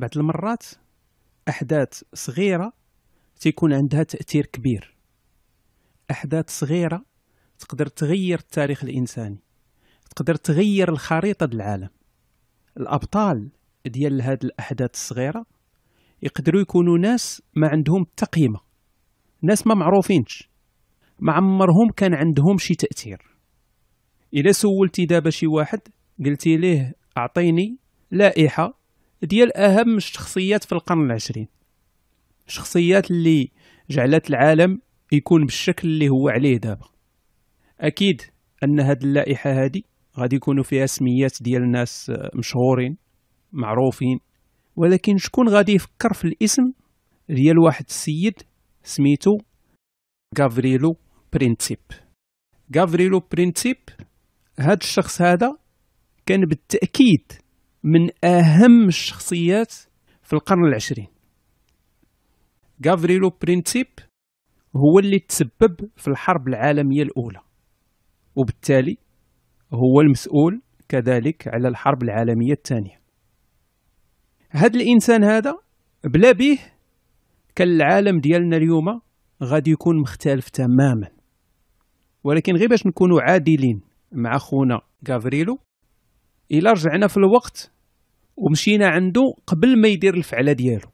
بعض المرات احداث صغيره تيكون عندها تاثير كبير احداث صغيره تقدر تغير التاريخ الانساني تقدر تغير الخريطه ديال العالم الابطال ديال هاد الاحداث الصغيره يقدروا يكونوا ناس ما عندهم تقيمه ناس ما معروفينش ما عمرهم كان عندهم شي تاثير الا سولتي دابا شي واحد قلتي ليه اعطيني لائحه ديال اهم الشخصيات في القرن العشرين شخصيات اللي جعلت العالم يكون بالشكل اللي هو عليه دابا اكيد ان هاد اللائحه هادي غادي يكونوا فيها سميات ديال ناس آه، مشهورين معروفين ولكن شكون غادي يفكر في الاسم ديال واحد السيد سميتو غافريلو برينسيب غافريلو برينسيب هاد الشخص هذا كان بالتاكيد من اهم الشخصيات في القرن العشرين غافريلو برينسيب هو اللي تسبب في الحرب العالميه الاولى وبالتالي هو المسؤول كذلك على الحرب العالميه الثانيه هاد الانسان هذا بلا بيه كان العالم ديالنا اليوم غادي يكون مختلف تماما ولكن غير باش نكونوا عادلين مع خونا غافريلو الا رجعنا في الوقت ومشينا عنده قبل ما يدير الفعله ديالو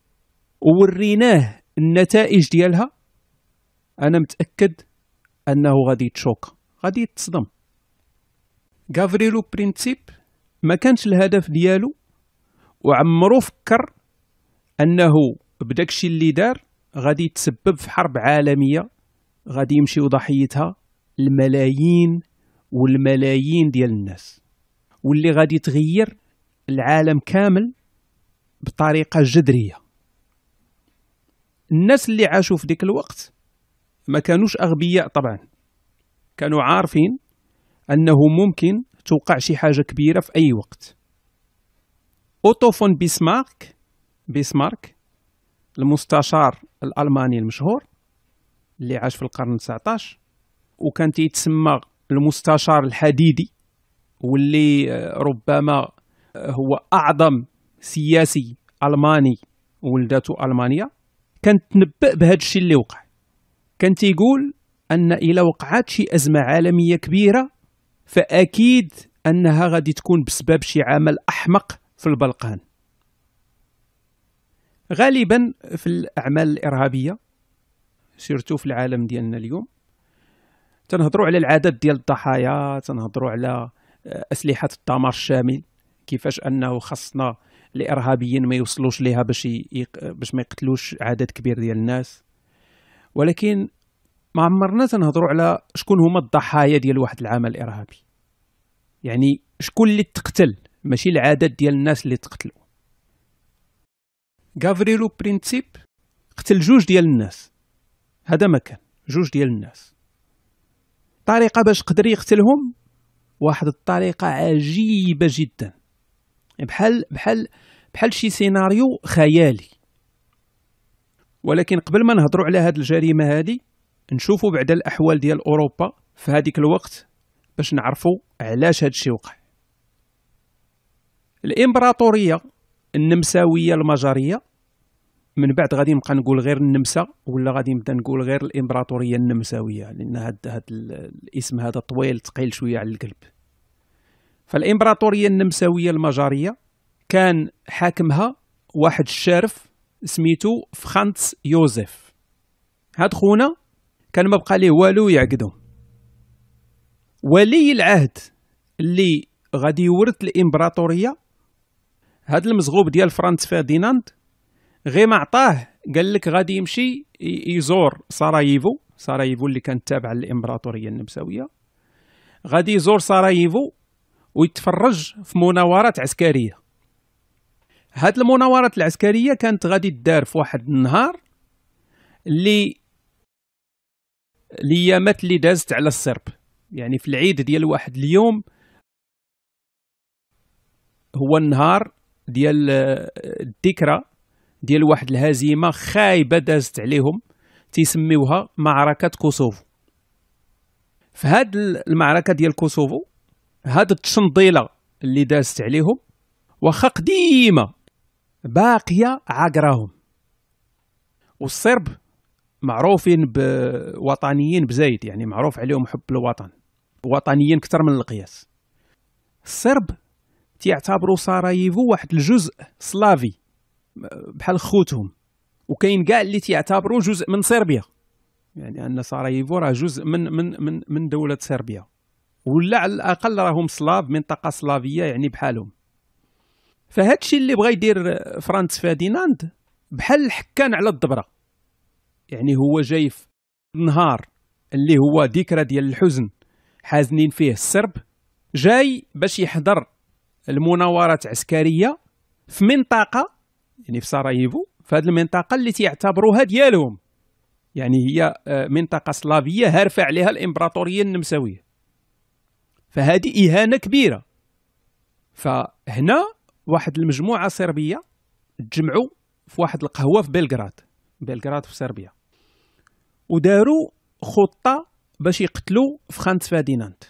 ووريناه النتائج ديالها انا متاكد انه غادي يتشوك غادي يتصدم غافريلو برينسيب ما كانش الهدف ديالو وعمرو فكر انه بداكشي اللي دار غادي يتسبب في حرب عالميه غادي يمشيو ضحيتها الملايين والملايين ديال الناس واللي غادي تغير العالم كامل بطريقه جذريه الناس اللي عاشوا في ديك الوقت ما كانوش اغبياء طبعا كانوا عارفين انه ممكن توقع شي حاجه كبيره في اي وقت اوتو فون بيسمارك بيسمارك المستشار الالماني المشهور اللي عاش في القرن 19 وكان تيتسمى المستشار الحديدي واللي آه، ربما آه، هو اعظم سياسي الماني ولدته المانيا كان تنبأ بهذا الشيء اللي وقع كان تيقول ان الى وقعت شي ازمه عالميه كبيره فاكيد انها غادي تكون بسبب شي عمل احمق في البلقان غالبا في الاعمال الارهابيه سيرتو في العالم ديالنا اليوم تنهضروا على العدد ديال الضحايا تنهضروا على اسلحه الدمار الشامل كيفاش انه خصنا الارهابيين ما يوصلوش ليها باش يق... باش ما يقتلوش عدد كبير ديال الناس ولكن ما عمرنا تنهضروا على شكون هما الضحايا ديال واحد العمل الارهابي يعني شكون اللي تقتل ماشي العدد ديال الناس اللي تقتلوا غافريلو برينسيب قتل جوج ديال الناس هذا ما كان جوج ديال الناس طريقه باش قدر يقتلهم واحد الطريقه عجيبه جدا بحال بحال بحال شي سيناريو خيالي ولكن قبل ما نهضروا على هذه الجريمه هذه نشوفوا بعد الاحوال ديال اوروبا في هذيك الوقت باش نعرفوا علاش هذا الشيء وقع الامبراطوريه النمساويه المجريه من بعد غادي نبقى نقول غير النمسا ولا غادي نبدا نقول غير الامبراطوريه النمساويه لان هذا هاد الاسم هذا طويل ثقيل شويه على القلب فالامبراطوريه النمساويه المجاريه كان حاكمها واحد الشارف سميتو فخانتس يوزيف هاد خونا كان ما بقى ليه والو يعقدو ولي العهد اللي غادي يورث الامبراطوريه هاد المزغوب ديال فرانس فرديناند غير ما عطاه قال لك غادي يمشي يزور سراييفو سراييفو اللي كانت تابعه للامبراطوريه النمساويه غادي يزور سراييفو ويتفرج في مناورات عسكريه هاد المناورات العسكريه كانت غادي تدار في واحد النهار اللي ليامات اللي دازت على الصرب يعني في العيد ديال واحد اليوم هو النهار ديال آه، الذكرى ديال واحد الهزيمه خايبه دازت عليهم تيسميوها معركه كوسوفو في هاد المعركه ديال كوسوفو هاد التشنضيله اللي دازت عليهم واخا قديمه باقيه عاقراهم والصرب معروفين بوطنيين بزايد يعني معروف عليهم حب الوطن وطنيين كتر من القياس الصرب تيعتبروا سراييفو واحد الجزء سلافي بحال خوتهم وكاين كاع اللي تيعتبروا جزء من صربيا يعني ان سراييفو راه جزء من من من من دوله صربيا ولا على الاقل راهم سلاف منطقه سلافيه يعني بحالهم فهذا الشيء اللي بغى يدير فرانس فاديناند بحال الحكان على الدبره يعني هو جاي في النهار اللي هو ذكرى ديال الحزن حازنين فيه السرب جاي باش يحضر المناورات عسكريه في منطقه يعني في سراييفو في هذه المنطقه اللي تيعتبروها ديالهم يعني هي آه، منطقه سلافيه هارفه عليها الامبراطوريه النمساويه فهذه اهانه كبيره فهنا واحد المجموعه صربيه تجمعوا في واحد القهوه في بلغراد بلغراد في صربيا وداروا خطه باش يقتلوا فرانس فاديناند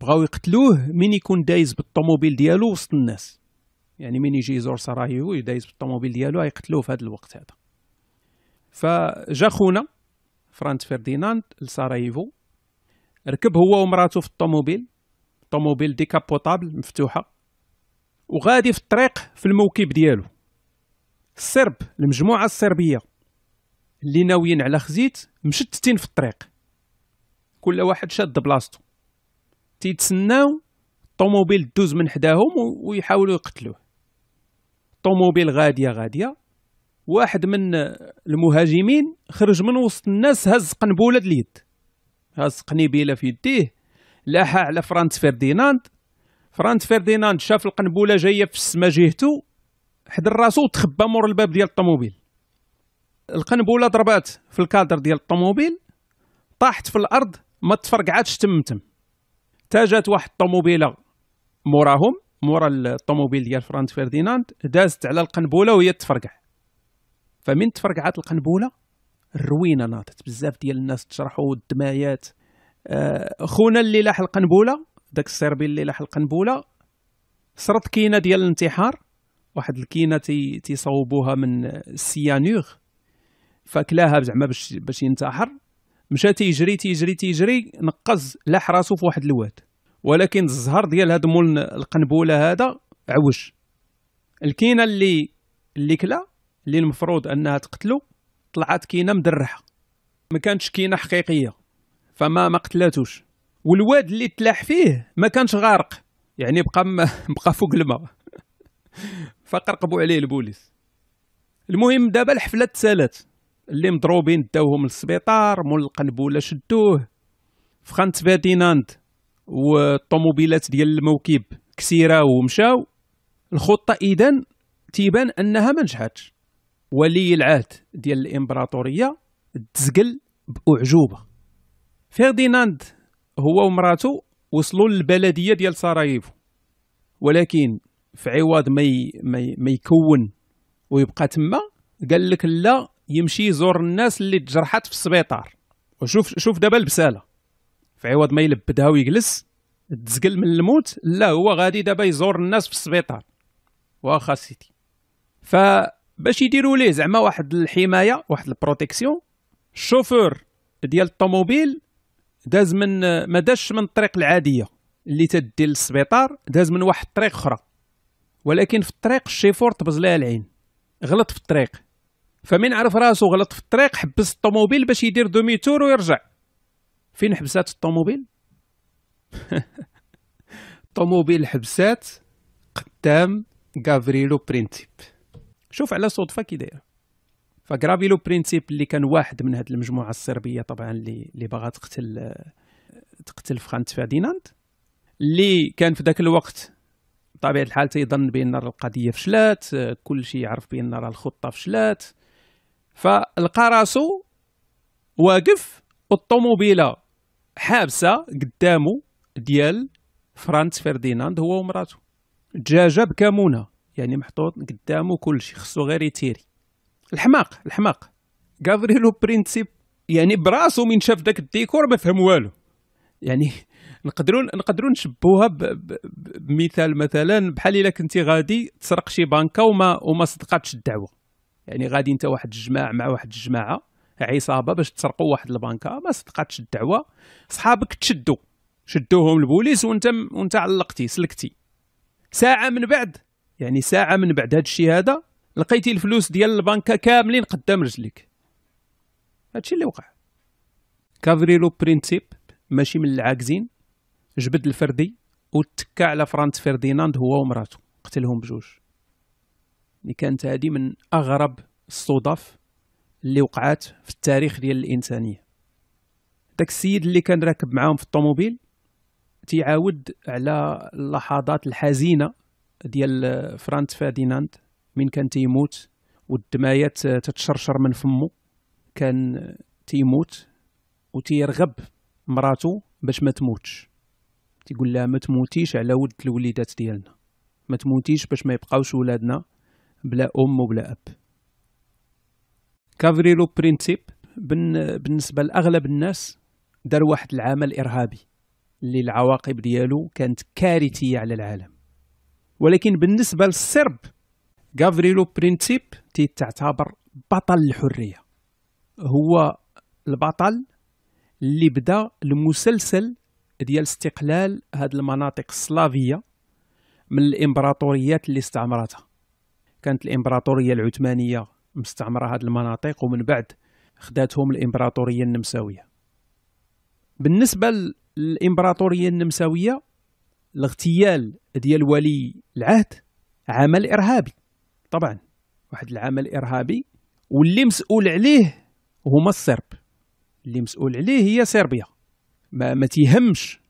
بغاو يقتلوه من يكون دايز بالطوموبيل ديالو وسط الناس يعني من يجي يزور سراييفو يدايز بالطوموبيل ديالو غيقتلوه في هذا الوقت هذا فجا خونا فرانت فرديناند لسراييفو ركب هو ومراته في الطوموبيل طوموبيل ديكابوطابل مفتوحه وغادي في الطريق في الموكب ديالو السرب المجموعه السربيه اللي ناويين على خزيت مشتتين في الطريق كل واحد شاد بلاصتو تيتسناو الطوموبيل دوز من حداهم ويحاولوا يقتلوه الطوموبيل غاديه غاديه واحد من المهاجمين خرج من وسط الناس هز قنبوله اليد هز قنبيله في يديه لاح على فرانس فيرديناند فرانس فيرديناند شاف القنبوله جايه في السما جهته حد راسو وتخبى مور الباب ديال الطوموبيل القنبوله ضربات في الكادر ديال الطوموبيل طاحت في الارض ما تفرقعاتش تمتم تاجات واحد الطوموبيله موراهم مورا الطوموبيل ديال فرانت فيرديناند دازت على القنبوله وهي تفرقع فمن تفرقعات القنبوله الروينه ناطت بزاف ديال الناس تشرحوا الدمايات آه، خونا اللي لاح القنبوله داك السربيل اللي لاح القنبوله صرت كينه ديال الانتحار واحد الكينه تيصوبوها من السيانور فكلاها زعما باش باش ينتحر مشى تيجري تيجري تيجري نقز لاح راسو في واحد الواد ولكن الزهر ديال هاد مول القنبوله هذا عوج الكينه اللي اللي كلا اللي المفروض انها تقتلو طلعت كينه مدرحه ما كانتش كينه حقيقيه فما ما قتلاتوش والواد اللي تلاح فيه ما كانش غارق يعني بقى م... بقى فوق الماء فقرقبوا عليه البوليس المهم دابا الحفله تسالات اللي مضروبين داوهم للسبيطار مول القنبوله شدوه فخانت فاديناند والطوموبيلات ديال الموكب كثيره ومشاو الخطه اذا تيبان انها ما نجحتش ولي العهد ديال الامبراطوريه تزقل باعجوبه فيرديناند هو ومراته وصلوا للبلديه ديال سراييفو ولكن في عوض ما ما يكون ويبقى تما قال لك لا يمشي يزور الناس اللي تجرحت في السبيطار وشوف شوف دابا البساله في عوض ما يلبدها ويجلس تزقل من الموت لا هو غادي دابا يزور الناس في السبيطار واخا سيتي فباش يديروا ليه زعما واحد الحمايه واحد البروتيكسيون الشوفور ديال الطوموبيل داز من ما داش من الطريق العاديه اللي تدي للسبيطار داز من واحد الطريق اخرى ولكن في الطريق الشيفور طبز ليها العين غلط في الطريق فمن عرف راسو غلط في الطريق حبس الطوموبيل باش يدير دوميتور ويرجع فين حبسات الطوموبيل الطوموبيل حبسات قدام غافريلو برينتيب شوف على صدفه كي داير فغرافيلو برينتيب اللي كان واحد من هاد المجموعه الصربيه طبعا اللي اللي باغا تقتل تقتل فرانت فرديناند اللي كان في ذاك الوقت بطبيعه الحال تيظن بان القضيه فشلات كل شيء يعرف بان راه الخطه فشلات فلقى راسو واقف والطوموبيله حابسه قدامه ديال فرانس فرديناند هو ومراته دجاجه بكمونه يعني محطوط قدامه كلشي خصو غير يتيري الحماق الحماق غافريلو برينسيب يعني براسو من شاف داك الديكور ما فهم والو يعني نقدروا نقدروا نشبوها بمثال مثلا بحال الا كنتي غادي تسرق شي بنكه وما وما صدقاتش الدعوه يعني غادي انت واحد الجماعه مع واحد الجماعه عصابه باش تسرقوا واحد البنكه ما صدقاتش الدعوه صحابك تشدوا شدوهم البوليس وانت وانت علقتي سلكتي ساعه من بعد يعني ساعه من بعد هذا الشيء هذا لقيتي الفلوس ديال البنكه كاملين قدام رجلك هادشي اللي وقع كافريلو برينسيب ماشي من العاكزين جبد الفردي وتكا على فرانس فرديناند هو ومراته قتلهم بجوج يعني كانت هذه من اغرب الصدف اللي وقعات في التاريخ ديال الانسانيه داك السيد اللي كان راكب معاهم في الطوموبيل تيعاود على اللحظات الحزينه ديال فرانت فاديناند من كان تيموت والدمايات تتشرشر من فمو كان تيموت وتيرغب مراتو باش ما تموتش تيقول لها ما تموتيش على ود الوليدات ديالنا ما تموتيش باش ما يبقاوش ولادنا بلا ام وبلا اب كافريلو برينسيب بالنسبه لاغلب الناس دار واحد العمل ارهابي اللي العواقب ديالو كانت كارثيه على العالم ولكن بالنسبه للصرب غافريلو برينسيب تعتبر بطل الحريه هو البطل اللي بدا المسلسل ديال استقلال هاد المناطق السلافيه من الامبراطوريات اللي استعمرتها كانت الامبراطوريه العثمانيه مستعمره هذه المناطق ومن بعد خداتهم الامبراطوريه النمساويه بالنسبه للامبراطوريه النمساويه الاغتيال ديال ولي العهد عمل ارهابي طبعا واحد العمل ارهابي واللي مسؤول عليه هما السرب اللي مسؤول عليه هي صربيا ما, ما تيهمش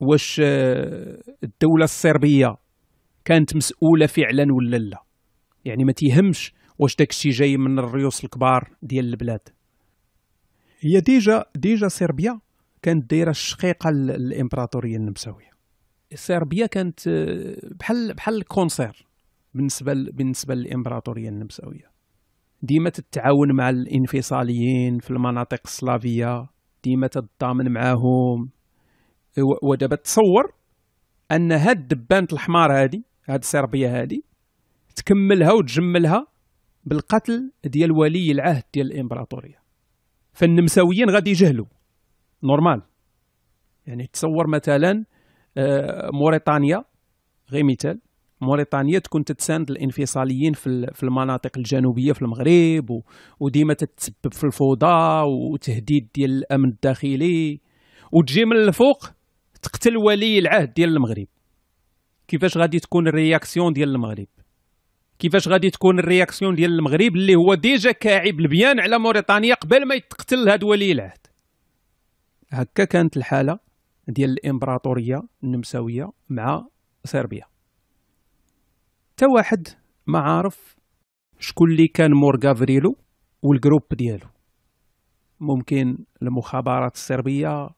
واش آه، الدولة الصربية كانت مسؤولة فعلا ولا لا يعني ما تيهمش واش داكشي جاي من الريوس الكبار ديال البلاد هي ديجا ديجا صربيا كانت دايره الشقيقه للامبراطوريه النمساويه صربيا كانت بحال بحال الكونسير بالنسبه بالنسبه للامبراطوريه النمساويه ديما تتعاون مع الانفصاليين في المناطق السلافيه ديما تتضامن معاهم ودابا تصور ان هاد الدبانه الحمار هادي هاد صربيا هادي تكملها وتجملها بالقتل ديال ولي العهد ديال الامبراطوريه فالنمساويين غادي يجهلوا نورمال يعني تصور مثلا آه، موريتانيا غير مثال موريتانيا تكون تتساند الانفصاليين في المناطق الجنوبيه في المغرب وديما تتسبب في الفوضى وتهديد ديال الامن الداخلي وتجي من الفوق تقتل ولي العهد ديال المغرب كيفاش غادي تكون الرياكسيون ديال المغرب كيفاش غادي تكون الرياكسيون ديال المغرب اللي هو ديجا كاعب البيان على موريتانيا قبل ما يتقتل هاد ولي العهد هكا كانت الحاله ديال الامبراطوريه النمساويه مع صربيا حتى واحد ما عارف شكون اللي كان مور غافريلو والجروب ديالو ممكن المخابرات الصربيه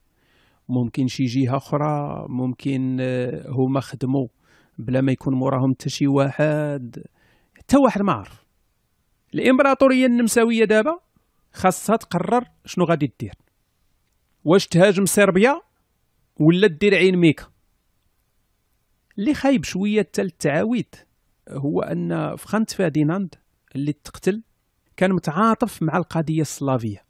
ممكن شي جهه اخرى ممكن آه، هما خدموا بلا ما يكون موراهم حتى شي واحد حتى واحد ما عرف الامبراطوريه النمساويه دابا خاصها تقرر شنو غادي دير واش تهاجم صربيا ولا دير عين ميكا اللي خايب شويه حتى التعاويد هو ان فخانت فاديناند اللي تقتل كان متعاطف مع القضيه السلافيه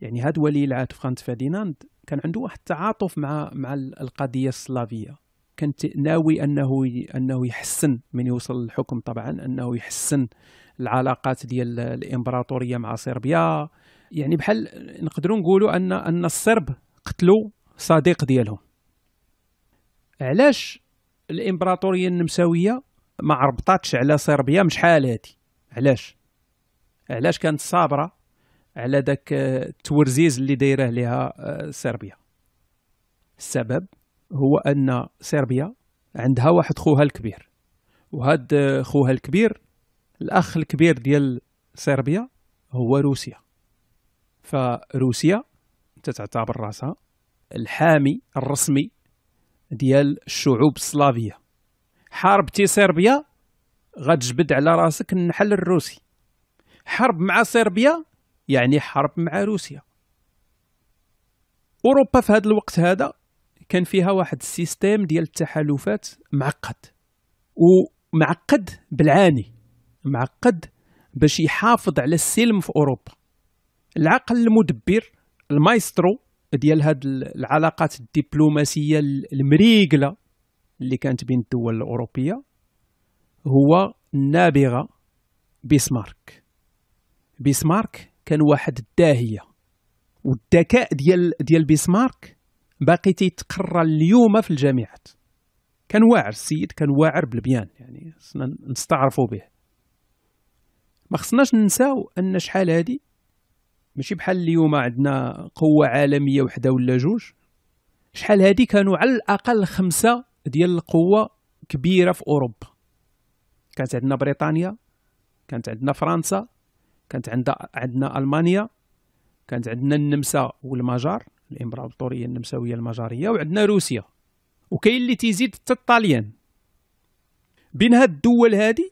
يعني هاد ولي العهد فخانت فاديناند كان عنده واحد التعاطف مع مع القضيه السلافيه كان ناوي انه انه يحسن من يوصل للحكم طبعا انه يحسن العلاقات ديال الامبراطوريه مع صربيا يعني بحال نقدروا نقولوا ان ان الصرب قتلوا صديق ديالهم علاش الامبراطوريه النمساويه ما ربطاتش على صربيا مش حال هادي علاش علاش كانت صابره على داك آه، التورزيز اللي دايره لها آه، صربيا السبب هو ان صربيا عندها واحد خوها الكبير وهاد خوها الكبير الاخ الكبير ديال صربيا هو روسيا فروسيا تتعتبر تعتبر راسها الحامي الرسمي ديال الشعوب السلافيه حاربتي صربيا غتجبد على راسك النحل الروسي حرب مع صربيا يعني حرب مع روسيا اوروبا في هذا الوقت هذا كان فيها واحد السيستيم ديال التحالفات معقد ومعقد بالعاني معقد باش يحافظ على السلم في اوروبا العقل المدبر المايسترو ديال هاد العلاقات الدبلوماسيه المريقله اللي كانت بين الدول الاوروبيه هو النابغه بيسمارك بيسمارك كان واحد الداهيه والذكاء ديال ديال بيسمارك باقي تيتقرى اليوم في الجامعات كان واعر السيد كان واعر بالبيان يعني خصنا نستعرفوا به ما خصناش ننساو ان شحال هادي ماشي بحال اليوم عندنا قوة عالمية وحدة ولا جوج شحال هادي كانوا على الأقل خمسة ديال القوة كبيرة في أوروبا كانت عندنا بريطانيا كانت عندنا فرنسا كانت عندنا ألمانيا كانت عندنا النمسا والمجار الامبراطوريه النمساويه المجاريه وعندنا روسيا وكاين اللي تيزيد حتى الطاليان بين هاد الدول هادي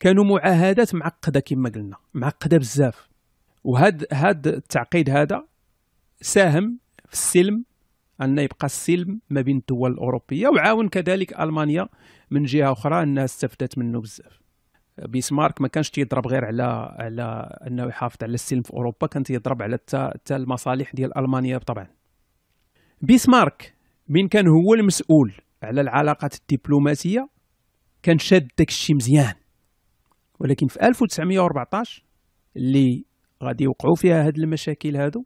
كانوا معاهدات معقده كما قلنا معقده بزاف وهاد هاد التعقيد هذا ساهم في السلم ان يبقى السلم ما بين الدول الاوروبيه وعاون كذلك المانيا من جهه اخرى انها استفدت منه بزاف بيسمارك ما كانش تيضرب غير على على انه يحافظ على السلم في اوروبا كان تيضرب على حتى المصالح ديال المانيا طبعا بيسمارك من كان هو المسؤول على العلاقات الدبلوماسيه كان شاد داك الشيء مزيان ولكن في 1914 اللي غادي يوقعوا فيها هاد المشاكل هادو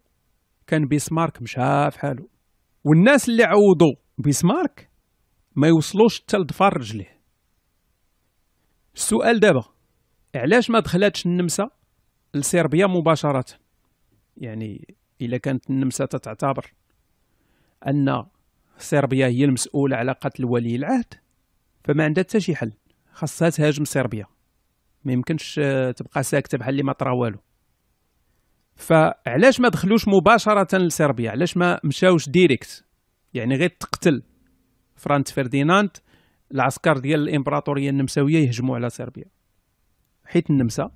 كان بيسمارك مشى في حاله والناس اللي عوضوا بيسمارك ما يوصلوش حتى لضفار رجليه السؤال دابا علاش ما دخلاتش النمسا لصربيا مباشره يعني الا كانت النمسا تتعتبر ان صربيا هي المسؤوله على قتل ولي العهد فما عندها حتى شي حل خاصها تهاجم صربيا ما يمكنش آه، تبقى ساكته بحال اللي ما طرا والو فعلاش ما دخلوش مباشره لصربيا علاش ما مشاوش ديريكت يعني غير تقتل فرانت فرديناند العسكر ديال الامبراطوريه النمساويه يهجموا على صربيا حيت النمسا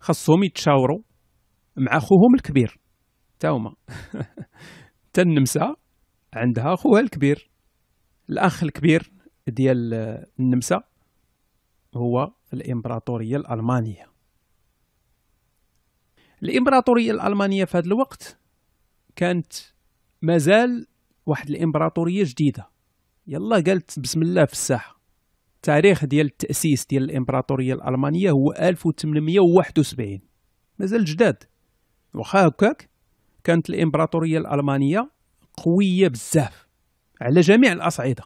خاصهم يتشاوروا مع خوهم الكبير تا هما تا النمسا عندها خوها الكبير الاخ الكبير ديال النمسا هو الامبراطوريه الالمانيه الامبراطوريه الالمانيه في هذا الوقت كانت مازال واحد الامبراطوريه جديده يلا قالت بسم الله في الساحه التاريخ ديال التاسيس ديال الامبراطوريه الالمانيه هو 1871 مازال جداد واخا هكاك كانت الامبراطوريه الالمانيه قويه بزاف على جميع الاصعده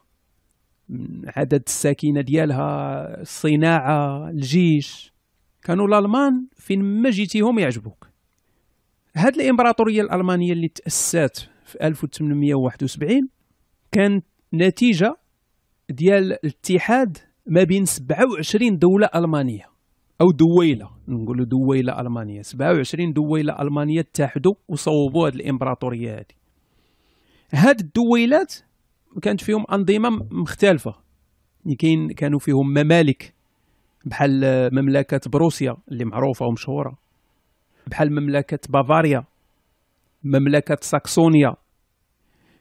عدد الساكنه ديالها الصناعه الجيش كانوا الالمان فين ما جيتيهم يعجبوك هاد الامبراطوريه الالمانيه اللي تاسست في 1871 كانت نتيجه ديال الاتحاد ما بين 27 دوله المانيه او دويله نقولوا دويله المانيه 27 دويله المانيه اتحدوا وصوبوا هذه الامبراطوريه هذه هاد الدويلات كانت فيهم انظمه مختلفه كاين كانوا فيهم ممالك بحال مملكه بروسيا اللي معروفه ومشهوره بحال مملكه بافاريا مملكه ساكسونيا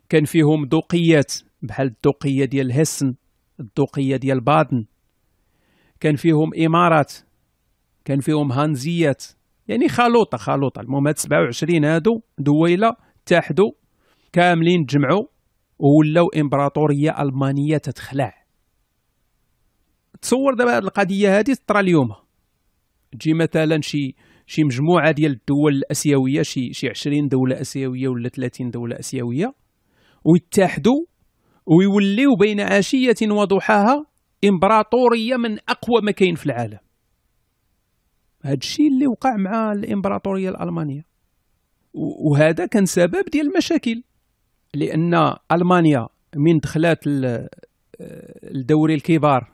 كان فيهم دوقيات بحال الدوقية ديال هسن الدوقية ديال بادن كان فيهم امارات كان فيهم هانزيات يعني خلوطه خلوطه المهم هاد 27 هادو دويله اتحدوا كاملين تجمعوا وولاو امبراطوريه المانيه تتخلع تصور دابا هاد القضيه هادي طرا اليوم تجي مثلا شي شي مجموعه ديال الدول الاسيويه شي شي 20 دوله اسيويه ولا 30 دوله اسيويه ويتحدوا ويوليو بين عشية وضحاها إمبراطورية من أقوى ما كاين في العالم هذا الشيء اللي وقع مع الإمبراطورية الألمانية وهذا كان سبب ديال المشاكل لأن ألمانيا من دخلات الدوري الكبار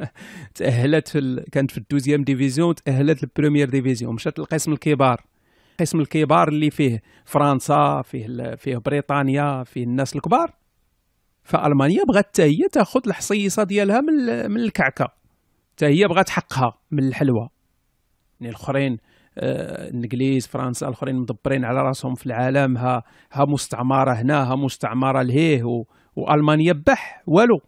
تأهلت في ال... كانت في الدوزيام ديفيزيون تأهلت للبريمير ديفيزيون مشات القسم الكبار القسم الكبار اللي فيه فرنسا فيه ال... فيه بريطانيا فيه الناس الكبار فالمانيا بغات حتى هي تاخذ الحصيصه ديالها من من الكعكه حتى هي بغات حقها من الحلوى يعني الاخرين آه، الانجليز فرنسا الاخرين مدبرين على راسهم في العالم ها ها مستعمره هنا ها مستعمره لهيه و... والمانيا بح والو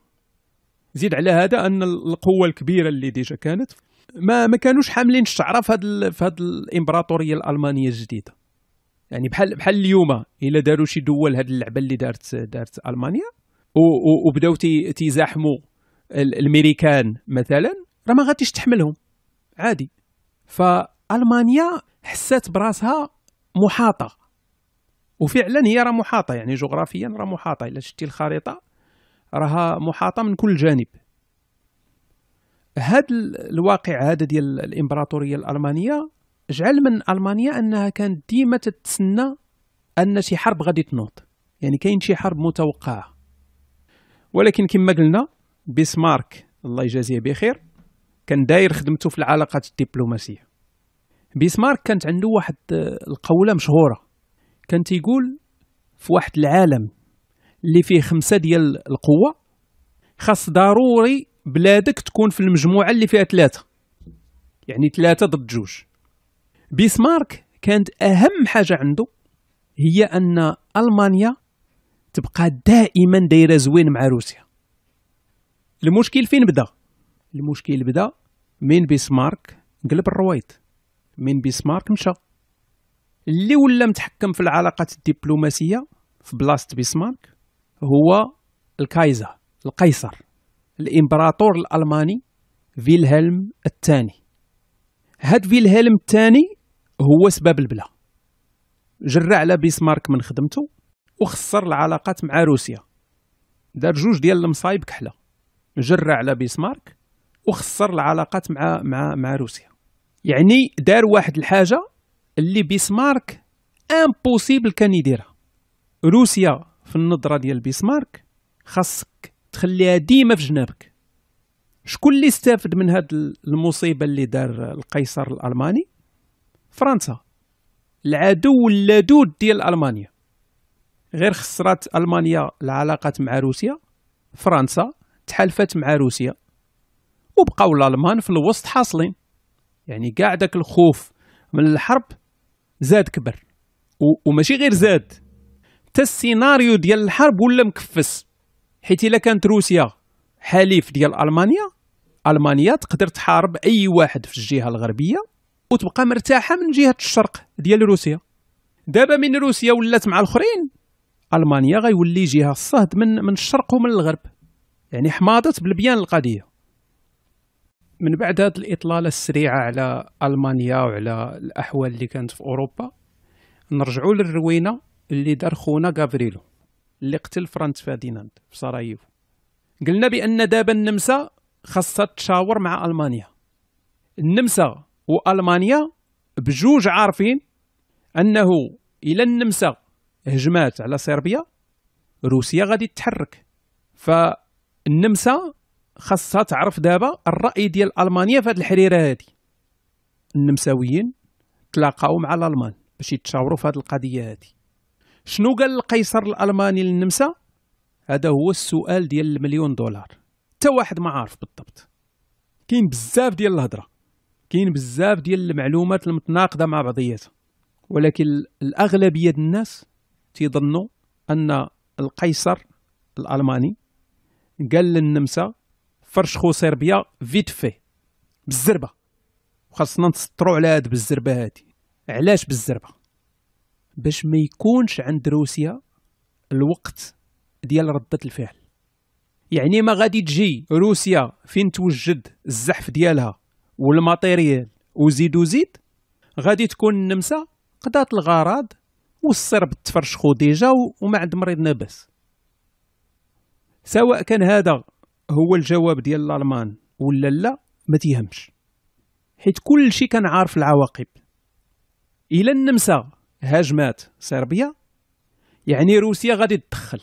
زيد على هذا ان القوه الكبيره اللي ديجا كانت ما ما كانوش حاملين الشعره في هذه في هذه الامبراطوريه الالمانيه الجديده يعني بحال بحال اليوم الا داروا شي دول هذه اللعبه اللي دارت دارت المانيا وبداو تيزاحموا الامريكان مثلا راه ما غاديش تحملهم عادي فالمانيا حسات براسها محاطه وفعلا هي راه محاطه يعني جغرافيا راه محاطه الا شتي الخريطه راها محاطه من كل جانب هذا الواقع هذا ديال الامبراطوريه الالمانيه جعل من المانيا انها كانت ديما تتسنى ان شي حرب غادي تنوض يعني كاين شي حرب متوقعه ولكن كما قلنا بسمارك الله يجازيه بخير كان داير خدمته في العلاقات الدبلوماسيه بسمارك كانت عنده واحد آه، القوله مشهوره كان تيقول في واحد العالم اللي فيه خمسه ديال القوه خاص ضروري بلادك تكون في المجموعه اللي فيها ثلاثه يعني ثلاثه ضد جوج بيسمارك كانت اهم حاجه عنده هي ان المانيا تبقى دائما دايره زوين مع روسيا المشكل فين بدا المشكل بدا من بيسمارك قلب الروايد من بيسمارك مشى اللي ولا متحكم في العلاقات الدبلوماسيه في بلاصه بيسمارك هو الكايزر القيصر الامبراطور الالماني فيلهلم الثاني هاد فيلهلم الثاني هو سبب البلا جرى على بيسمارك من خدمته وخسر العلاقات مع روسيا دار جوج ديال المصايب كحله جرع على بيسمارك وخسر العلاقات مع مع مع روسيا يعني دار واحد الحاجه اللي بيسمارك امبوسيبل كان يديرها روسيا في النظره ديال بيسمارك خاصك تخليها ديما في جنابك شكون اللي استافد من هاد المصيبه اللي دار القيصر الالماني فرنسا العدو اللدود ديال المانيا غير خسرات المانيا العلاقات مع روسيا فرنسا تحالفت مع روسيا وبقاو الالمان في الوسط حاصلين يعني كاع داك الخوف من الحرب زاد كبر وماشي غير زاد حتى السيناريو ديال الحرب ولا مكفس حيت الا كانت روسيا حليف ديال المانيا المانيا تقدر تحارب اي واحد في الجهه الغربيه وتبقى مرتاحه من جهه الشرق ديال روسيا دابا من روسيا ولات مع الاخرين المانيا غيولي جهه الصهد من من الشرق ومن الغرب يعني حماضت بالبيان القضيه من بعد هذه الاطلاله السريعه على المانيا وعلى الاحوال اللي كانت في اوروبا نرجعوا للروينه اللي دار خونا غافريلو اللي قتل فرانت فاديناند في سراييفو قلنا بان دابا النمسا خاصها تشاور مع المانيا النمسا والمانيا بجوج عارفين انه الى النمسا هجمات على صربيا روسيا غادي تتحرك فالنمسا خاصها تعرف دابا الراي ديال المانيا في هذه الحريره هذه النمساويين تلاقاو مع الالمان باش يتشاوروا في هذه القضيه هذه شنو قال القيصر الالماني للنمسا هذا هو السؤال ديال المليون دولار حتى واحد ما عارف بالضبط كاين بزاف ديال الهضره كاين بزاف ديال المعلومات المتناقضه مع بعضياتها ولكن الاغلبيه ديال الناس تيظنوا ان القيصر الالماني قال للنمسا فرشخو صربيا فيت في بالزربه وخاصنا نسطرو على هاد بالزربه هادي علاش بالزربه باش ما يكونش عند روسيا الوقت ديال ردة الفعل يعني ما غادي تجي روسيا فين توجد الزحف ديالها والماتيريال وزيد وزيد غادي تكون النمسا قضات الغرض والسرب تفرشخو ديجا وما عند مريضنا نبس سواء كان هذا هو الجواب ديال الالمان ولا لا ما تيهمش حيت كل شيء كان عارف العواقب الا النمسا هاجمات صربيا يعني روسيا غادي تدخل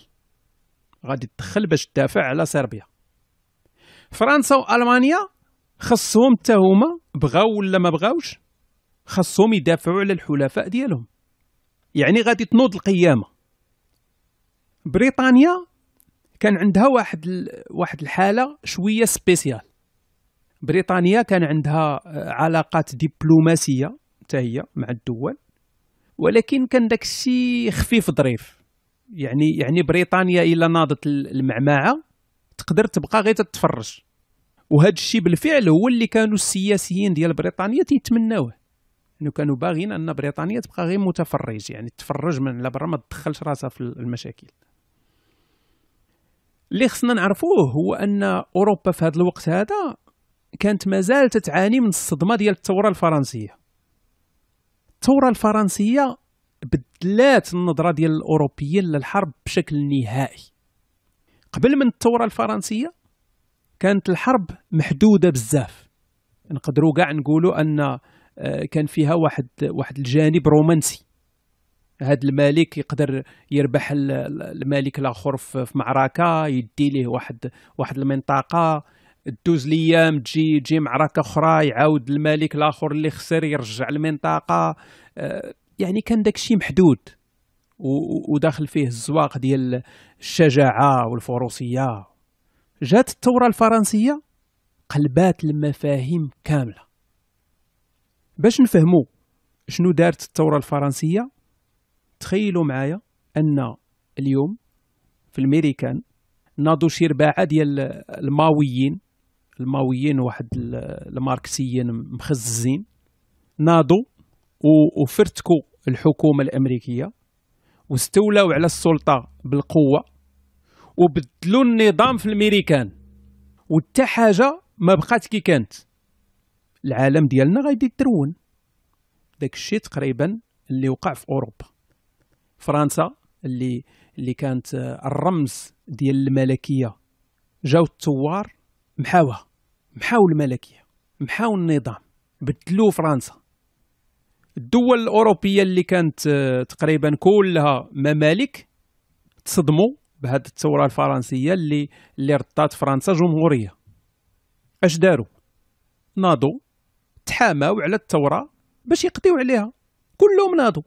غادي تدخل باش تدافع على صربيا فرنسا والمانيا خصهم حتى هما بغاو ولا ما بغاوش خصهم يدافعوا على الحلفاء ديالهم يعني غادي تنوض القيامه بريطانيا كان عندها واحد ال... واحد الحاله شويه سبيسيال بريطانيا كان عندها آه، علاقات دبلوماسيه حتى هي مع الدول ولكن كان داك الشيء خفيف ظريف يعني يعني بريطانيا الا ناضت المعمعه تقدر تبقى غير تتفرج وهذا الشيء بالفعل هو اللي كانوا السياسيين ديال بريطانيا تيتمناوه انه كانوا باغيين ان بريطانيا تبقى غير متفرج يعني تفرج من على برا ما تدخلش راسها في المشاكل اللي خصنا نعرفوه هو ان اوروبا في هذا الوقت هذا كانت مازال تتعاني من الصدمه ديال الثوره الفرنسيه الثوره الفرنسيه بدلات النظره ديال الاوروبيين للحرب بشكل نهائي قبل من الثوره الفرنسيه كانت الحرب محدوده بزاف نقدروا كاع نقولوا ان آه، كان فيها واحد واحد الجانب رومانسي هذا الملك يقدر يربح الملك الاخر في معركه يدي ليه واحد واحد المنطقه دوز ليام تجي تجي معركه اخرى يعاود الملك الاخر اللي خسر يرجع المنطقه آه، يعني كان داكشي محدود وداخل فيه الزواق ديال الشجاعه والفروسيه جات الثوره الفرنسيه قلبات المفاهيم كامله باش نفهموا شنو دارت الثوره الفرنسيه تخيلوا معايا ان اليوم في الميريكان ناضوا شي رباعه ديال الماويين الماويين واحد الماركسيين مخززين ناضوا وفرتكوا الحكومه الامريكيه واستولوا على السلطه بالقوه وبدلوا النظام في الميريكان وحتى حاجه ما بقات كي كانت العالم ديالنا غادي يترون داك الشيء تقريبا اللي وقع في اوروبا فرنسا اللي اللي كانت الرمز ديال الملكيه جاو الثوار محاوها محاو الملكيه محاو النظام بدلو فرنسا الدول الاوروبيه اللي كانت آه، تقريبا كلها ممالك تصدموا بهاد الثوره الفرنسيه اللي اللي رطات فرنسا جمهوريه اش داروا ناضوا تحاماو على الثوره باش يقضيو عليها كلهم ناضوا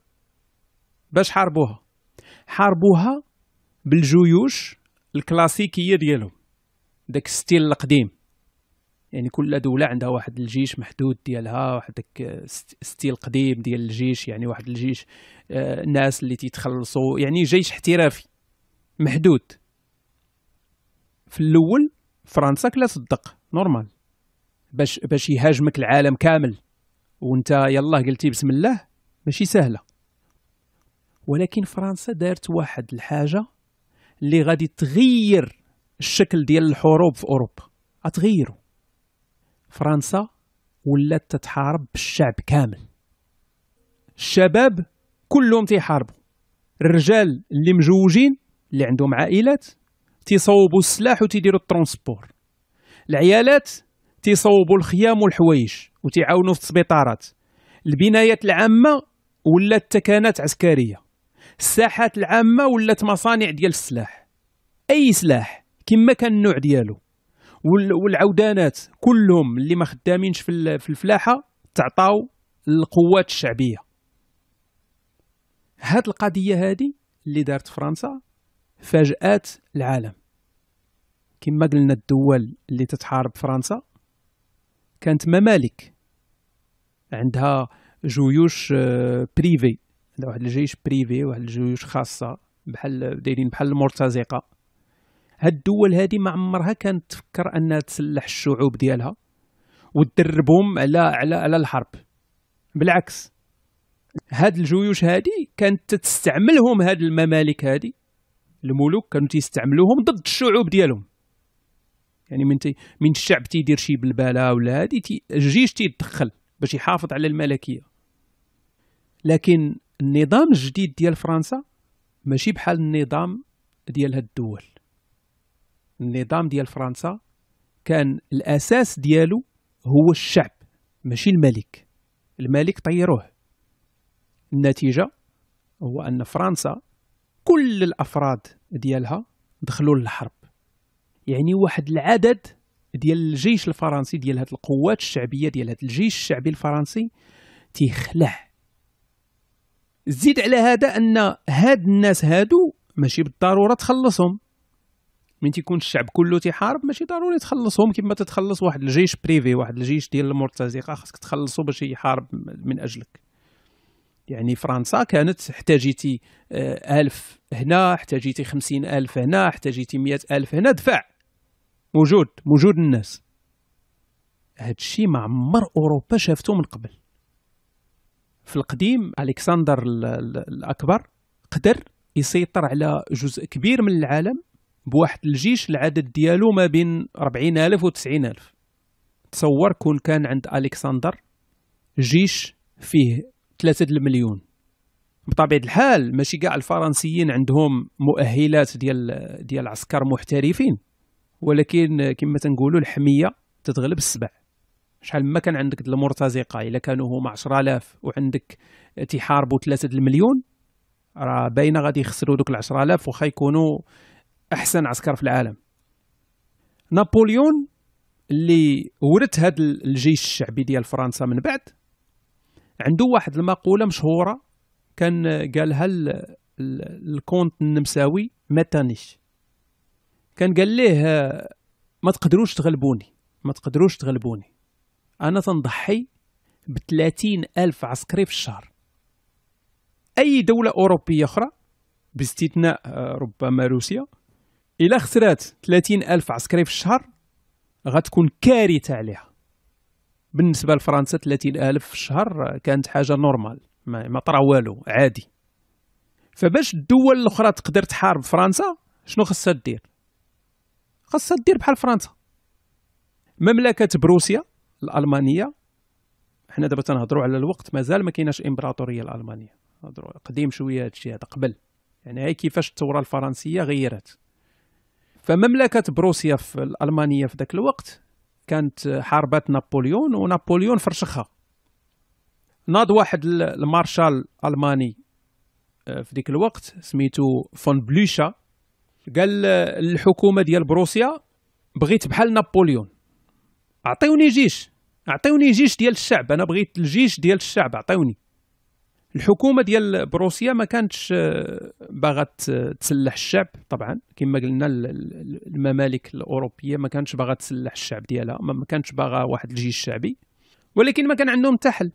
باش حاربوها حاربوها بالجيوش الكلاسيكيه ديالهم داك الستيل القديم يعني كل دولة عندها واحد الجيش محدود ديالها واحد داك ستيل قديم ديال الجيش يعني واحد الجيش آه، الناس اللي تيتخلصوا يعني جيش احترافي محدود في الاول فرنسا كلا صدق نورمال باش باش يهاجمك العالم كامل وانت يلاه قلتي بسم الله ماشي سهله ولكن فرنسا دارت واحد الحاجه اللي غادي تغير الشكل ديال الحروب في اوروبا غتغيرو فرنسا ولات تتحارب بالشعب كامل الشباب كلهم تيحاربوا الرجال اللي مجوجين اللي عندهم عائلات تيصوبوا السلاح وتيديروا الترونسبور العيالات تيصوبوا الخيام والحوايج وتعاونوا في السبيطارات البنايات العامه ولات تكانات عسكريه الساحات العامه ولات مصانع ديال السلاح اي سلاح كما كان النوع ديالو والعودانات كلهم اللي ما خدامينش في الفلاحه تعطاو للقوات الشعبيه هاد القضيه هادي اللي دارت فرنسا فاجات العالم كما قلنا الدول اللي تتحارب فرنسا كانت ممالك عندها جيوش بريفي آه، عندها واحد الجيش بريفي واحد الجيوش خاصه بحال دايرين بحال المرتزقه هاد الدول هادي ما عمرها كانت تفكر انها تسلح الشعوب ديالها وتدربهم على على على الحرب بالعكس هاد الجيوش هادي كانت تستعملهم هاد الممالك هادي الملوك كانوا تيستعملوهم ضد الشعوب ديالهم يعني من تي من الشعب تيدير شي بلباله ولا هادي الجيش تيدخل باش يحافظ على الملكيه لكن النظام الجديد ديال فرنسا ماشي بحال النظام ديال هاد الدول النظام ديال فرنسا كان الاساس ديالو هو الشعب ماشي الملك الملك طيروه النتيجه هو ان فرنسا كل الافراد ديالها دخلوا للحرب يعني واحد العدد ديال الجيش الفرنسي ديال هاد القوات الشعبيه ديال هاد الجيش الشعبي الفرنسي تيخلع زيد على هذا ان هاد الناس هادو ماشي بالضروره تخلصهم من تيكون الشعب كله تيحارب ماشي ضروري تخلصهم كما تتخلص واحد الجيش بريفي واحد الجيش ديال المرتزقه خاصك تخلصو باش يحارب من اجلك يعني فرنسا كانت احتاجيتي آه، ألف هنا احتاجيتي خمسين ألف هنا احتاجيتي مئة ألف هنا دفع موجود موجود الناس هاد الشيء مع مر اوروبا شافته من قبل في القديم الكسندر الاكبر قدر يسيطر على جزء كبير من العالم بواحد الجيش العدد ديالو ما بين 40000 و 90000 تصور كون كان عند الكسندر جيش فيه 3 المليون بطبيعه الحال ماشي كاع الفرنسيين عندهم مؤهلات ديال ديال عسكر محترفين ولكن كما تنقولوا الحميه تتغلب السبع شحال ما كان عندك المرتزقه الا كانوا هما 10000 وعندك تيحاربوا 3 المليون راه باينه غادي يخسروا دوك ال 10000 واخا يكونوا احسن عسكر في العالم نابليون اللي ورث هذا الجيش الشعبي ديال فرنسا من بعد عنده واحد المقوله مشهوره كان قالها الكونت النمساوي ماتانيش كان قال ليه ما تقدروش تغلبوني ما تقدروش تغلبوني انا تنضحي ب ألف عسكري في الشهر اي دوله اوروبيه اخرى باستثناء آه، ربما روسيا الى خسرات 30 ألف عسكري في الشهر غتكون كارثه عليها بالنسبه لفرنسا 30 ألف في الشهر آه، كانت حاجه نورمال ما طرا والو عادي فباش الدول الاخرى تقدر تحارب فرنسا شنو خصها دير خاصها دير بحال فرنسا مملكه بروسيا الالمانيه حنا دابا تنهضروا على الوقت مازال ما كايناش الامبراطوريه الالمانيه هضروا قديم شويه هادشي هذا قبل يعني هاي كيفاش الثوره الفرنسيه غيرت فمملكه بروسيا في الالمانيه في ذاك الوقت كانت حاربات نابليون ونابليون فرشخها ناض واحد المارشال الالماني آه، في ذاك الوقت سميتو فون بلوشا قال الحكومه ديال بروسيا بغيت بحال نابليون اعطيوني جيش اعطيوني جيش ديال الشعب انا بغيت الجيش ديال الشعب اعطيوني الحكومه ديال بروسيا ما كانتش آه، باغا تسلح الشعب طبعا كما قلنا الممالك الاوروبيه ما كانتش باغا تسلح الشعب ديالها ما كانتش باغا واحد الجيش شعبي ولكن ما كان عندهم تحل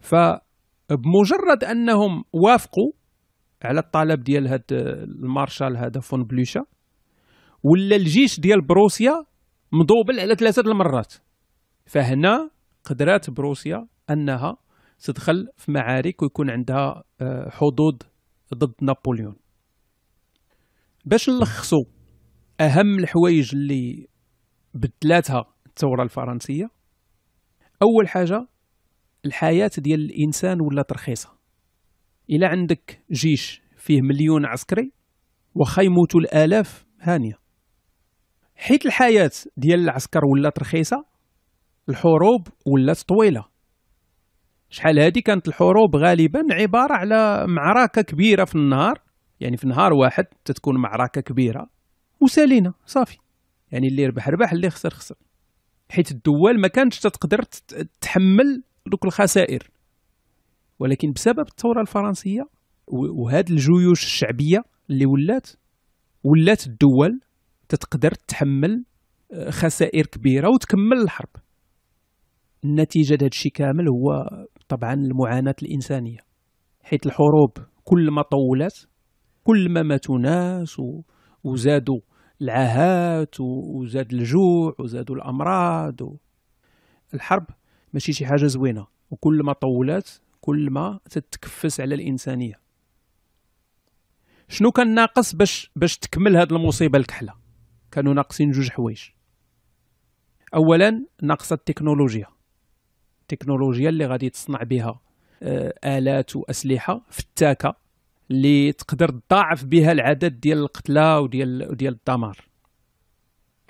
فبمجرد انهم وافقوا على الطلب ديال هاد آه، المارشال هذا فون بلوشا ولا الجيش ديال بروسيا مضوبل على ثلاثه المرات فهنا قدرات بروسيا انها تدخل في معارك ويكون عندها آه، حظوظ ضد نابليون باش نلخصوا اهم الحوايج اللي بدلاتها الثوره الفرنسيه اول حاجه الحياه ديال الانسان ولات رخيصه الى عندك جيش فيه مليون عسكري واخا يموتوا الالاف هانيه حيت الحياه ديال العسكر ولات رخيصه الحروب ولات طويله شحال هادي كانت الحروب غالبا عباره على معركه كبيره في النهار يعني في نهار واحد تتكون معركه كبيره وسالينا صافي يعني اللي ربح ربح اللي خسر خسر حيت الدول ما كانتش تقدر تتحمل دوك الخسائر ولكن بسبب الثوره الفرنسيه وهاد الجيوش الشعبيه اللي ولات ولات الدول تتقدر تحمل آه، خسائر كبيره وتكمل الحرب النتيجه هذا الشيء كامل هو طبعا المعاناه الانسانيه حيث الحروب كل ما طولت كل ما ماتوا ناس وزادوا العاهات وزاد الجوع وزادوا الامراض الحرب ماشي شي حاجه زوينه وكل ما طولت كل ما تتكفس على الانسانيه شنو كان ناقص باش باش تكمل هاد المصيبه الكحله كانوا ناقصين جوج حوايج اولا ناقصه التكنولوجيا التكنولوجيا اللي غادي تصنع بها آه، الات واسلحه فتاكه اللي تقدر تضاعف بها العدد ديال القتلى وديال ديال الدمار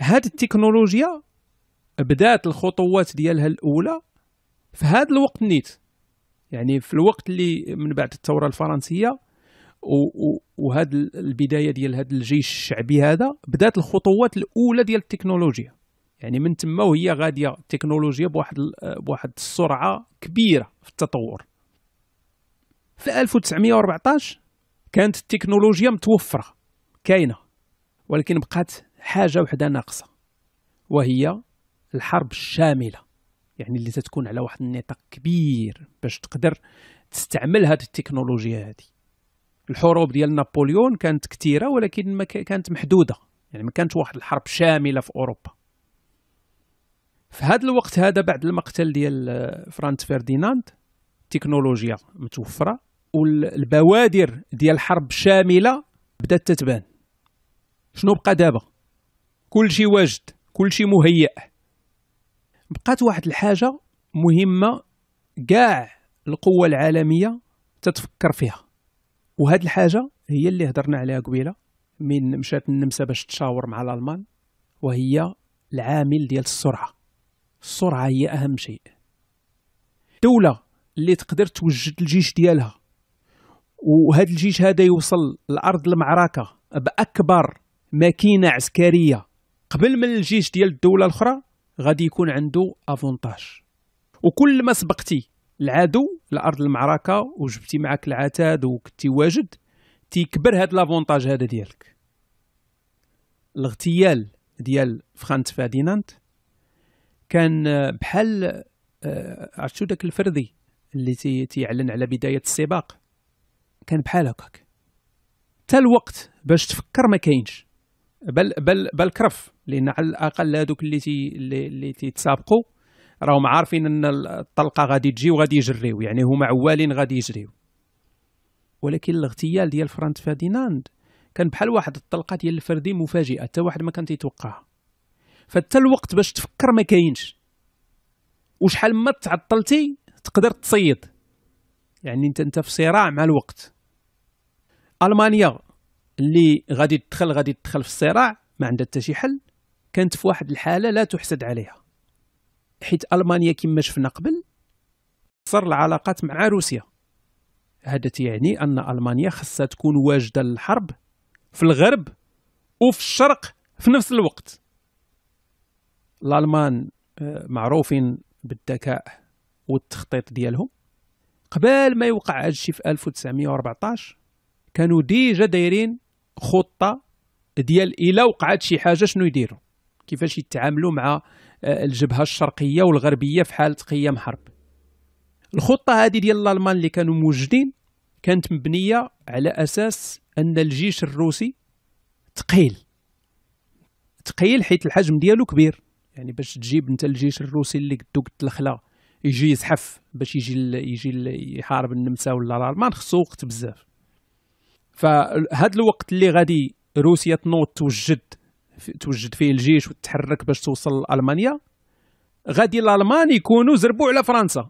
هاد التكنولوجيا بدات الخطوات ديالها الاولى في هذا الوقت نيت يعني في الوقت اللي من بعد الثوره الفرنسيه وهاد البدايه ديال هاد الجيش الشعبي هذا بدات الخطوات الاولى ديال التكنولوجيا يعني من تما وهي غاديه التكنولوجيا بواحد بواحد السرعه كبيره في التطور في 1914 كانت التكنولوجيا متوفره كاينه ولكن بقات حاجه وحده ناقصه وهي الحرب الشامله يعني اللي تتكون على واحد النطاق كبير باش تقدر تستعمل هذه التكنولوجيا هذه الحروب ديال نابليون كانت كثيره ولكن ما كانت محدوده يعني ما كانت واحد الحرب شامله في اوروبا في هذا الوقت هذا بعد المقتل ديال آه، فرانت فرديناند التكنولوجيا متوفره والبوادر ديال حرب شامله بدات تتبان شنو بقى دابا كلشي واجد كلشي مهيأ بقات واحد الحاجه مهمه كاع القوة العالميه تتفكر فيها وهاد الحاجه هي اللي هضرنا عليها قبيله من مشات النمسا باش تشاور مع الالمان وهي العامل ديال السرعه السرعه هي اهم شيء دوله اللي تقدر توجد الجيش ديالها وهذا الجيش هذا يوصل لارض المعركه باكبر ماكينه عسكريه قبل من الجيش ديال الدوله الاخرى غادي يكون عنده افونتاج وكل ما سبقتي العدو لارض المعركه وجبتي معك العتاد وكنتي واجد تيكبر هاد لافونتاج هذا ديالك الاغتيال ديال فرانت فاديناند كان بحال آه، عرفتو داك الفردي اللي تيعلن على بدايه السباق كان بحال هكاك حتى الوقت باش تفكر ما كاينش بل بل بل كرف لان على الاقل هذوك اللي تي اللي تيتسابقوا راهم عارفين ان الطلقه غادي تجي وغادي يجريو يعني هما عوالين غادي يجريو ولكن الاغتيال ديال فرانت فاديناند كان بحال واحد الطلقه ديال الفردي مفاجئه حتى واحد ما كان تيتوقعها فحتى الوقت باش تفكر ما كاينش وشحال ما تعطلتي تقدر تصيد يعني انت انت في صراع مع الوقت المانيا اللي غادي تدخل غادي تدخل في الصراع ما عندها حتى شي حل كانت في واحد الحاله لا تحسد عليها حيت المانيا كما شفنا قبل صار العلاقات مع روسيا هذا تيعني ان المانيا خصها تكون واجده للحرب في الغرب وفي الشرق في نفس الوقت الالمان آه، معروفين بالذكاء والتخطيط ديالهم قبل ما يوقع هذا الشيء في 1914 كانوا ديجا دايرين خطه ديال الا وقعت شي حاجه شنو يديروا كيفاش يتعاملوا مع آه، الجبهه الشرقيه والغربيه في حاله قيام حرب الخطه هذه ديال الالمان اللي كانوا موجدين كانت مبنيه على اساس ان الجيش الروسي ثقيل ثقيل حيت الحجم ديالو كبير يعني باش تجيب انت الجيش الروسي اللي قدو قد الخلا يجي يزحف باش يجي يجي يحارب النمسا ولا الالمان خصو وقت بزاف فهاد الوقت اللي غادي روسيا تنوض توجد توجد فيه الجيش وتتحرك باش توصل لالمانيا غادي الالمان يكونوا زربوا على فرنسا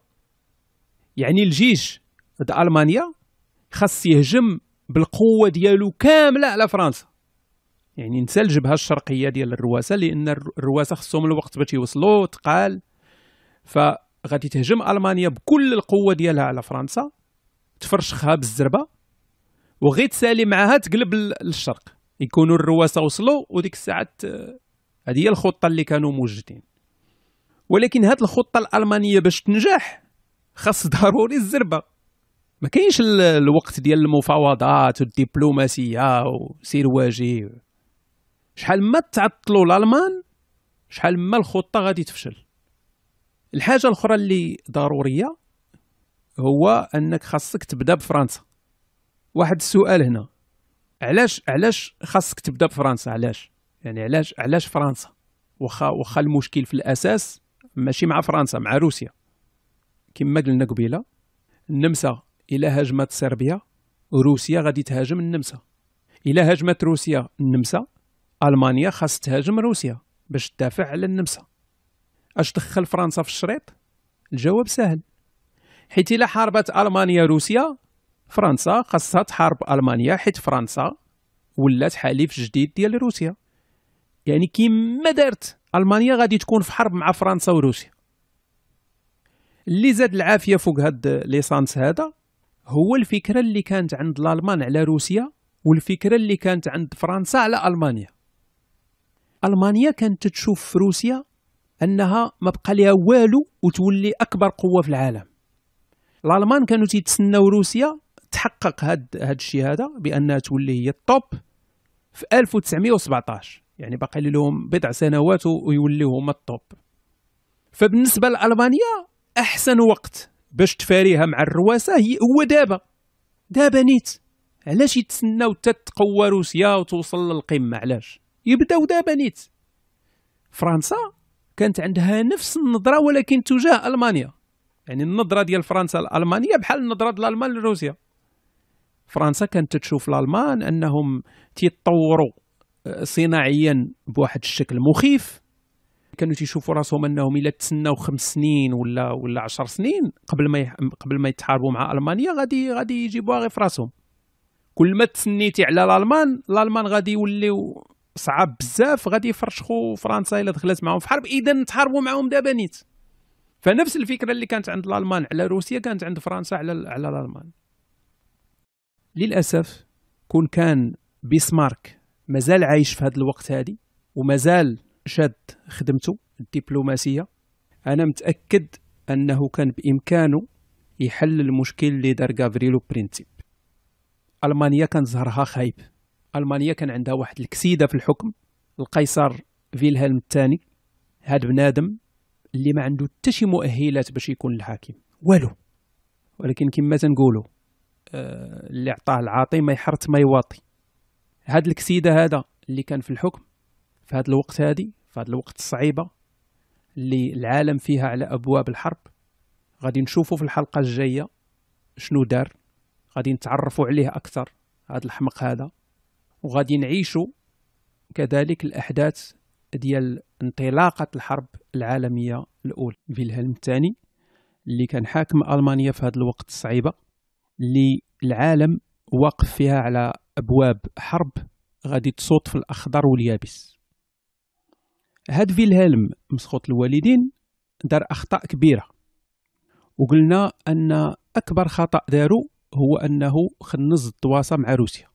يعني الجيش د المانيا خاص يهجم بالقوه ديالو كامله على فرنسا يعني نسى الجبهه الشرقيه ديال الرواسه لان الرواسه خصهم الوقت باش يوصلوا تقال فغادي تهجم المانيا بكل القوه ديالها على فرنسا تفرشخها بالزربه وغير تسالي معاها تقلب للشرق يكونوا الرواسه وصلوا وديك الساعه آه، هذه هي الخطه اللي كانوا موجدين ولكن هاد الخطه الالمانيه باش تنجح خاص ضروري الزربه ما كاينش الوقت ديال المفاوضات والدبلوماسيه وسير واجي شحال ما تعطلوا الالمان شحال ما الخطه غادي تفشل الحاجه الاخرى اللي ضروريه هو انك خاصك تبدا بفرنسا واحد السؤال هنا علاش علاش خاصك تبدا بفرنسا علاش يعني علاش علاش فرنسا واخا واخا المشكل في الاساس ماشي مع فرنسا مع روسيا كما قلنا قبيله النمسا الى هاجمت صربيا روسيا غادي تهاجم النمسا الى هاجمت روسيا النمسا المانيا خاص تهاجم روسيا باش تدافع على النمسا اش دخل فرنسا في الشريط الجواب سهل حيت الى حاربت المانيا روسيا فرنسا خاصها تحارب المانيا حيت فرنسا ولات حليف جديد ديال روسيا يعني كيما دارت المانيا غادي تكون في حرب مع فرنسا وروسيا اللي زاد العافيه فوق هاد ليسانس هذا هو الفكره اللي كانت عند الالمان على روسيا والفكره اللي كانت عند فرنسا على المانيا المانيا كانت تشوف في روسيا انها ما بقى ليها والو وتولي اكبر قوه في العالم الالمان كانوا تيتسناو روسيا تحقق هاد هاد الشيء هذا بانها تولي هي الطوب في 1917 يعني باقي لهم بضع سنوات ويوليو هما الطوب فبالنسبه لالمانيا احسن وقت باش تفاريها مع الرواسه هي هو دابا دابا نيت علاش يتسناو تتقوى روسيا وتوصل للقمه علاش يبداو دابا نيت فرنسا كانت عندها نفس النظره ولكن تجاه المانيا يعني النظره ديال فرنسا لالمانيا بحال النظره ديال المان لروسيا فرنسا كانت تشوف الالمان انهم تيتطوروا آه، صناعيا بواحد الشكل مخيف كانوا تيشوفوا راسهم انهم الا تسناو خمس سنين ولا ولا 10 سنين قبل ما قبل ما يتحاربوا مع المانيا غادي غادي يجيبوها غير في راسهم كل ما تسنيتي على الالمان الالمان غادي يوليو صعب بزاف غادي يفرشخوا فرنسا الا دخلت معاهم في حرب اذا تحاربوا معاهم دابا نيت فنفس الفكره اللي كانت عند الالمان على روسيا كانت عند فرنسا على على الالمان للاسف كون كان بيسمارك مازال عايش في هذا الوقت هذه ومازال شاد خدمته الدبلوماسيه انا متاكد انه كان بامكانه يحل المشكل اللي دار غافريلو برينسيب المانيا كان زهرها خايب المانيا كان عندها واحد الكسيده في الحكم القيصر فيلهلم الثاني هاد بنادم اللي ما عنده حتى شي مؤهلات باش يكون الحاكم والو ولكن كما تنقولوا آه، اللي عطاه العاطي ما يحرت ما يواطي هاد الكسيده هذا اللي كان في الحكم في هذا الوقت هادي في هذا الوقت الصعيبه اللي العالم فيها على ابواب الحرب غادي نشوفوا في الحلقه الجايه شنو دار غادي نتعرفوا عليه اكثر هذا الحمق هذا وغادي نعيشوا كذلك الاحداث ديال انطلاقه الحرب العالميه الاولى فيلهلم الثاني اللي كان حاكم المانيا في هذا الوقت الصعيبه اللي العالم واقف فيها على ابواب حرب غادي تصوت في الاخضر واليابس هاد فيلهلم مسخوط الوالدين دار اخطاء كبيره وقلنا ان اكبر خطا دارو هو انه خنز الدواسه مع روسيا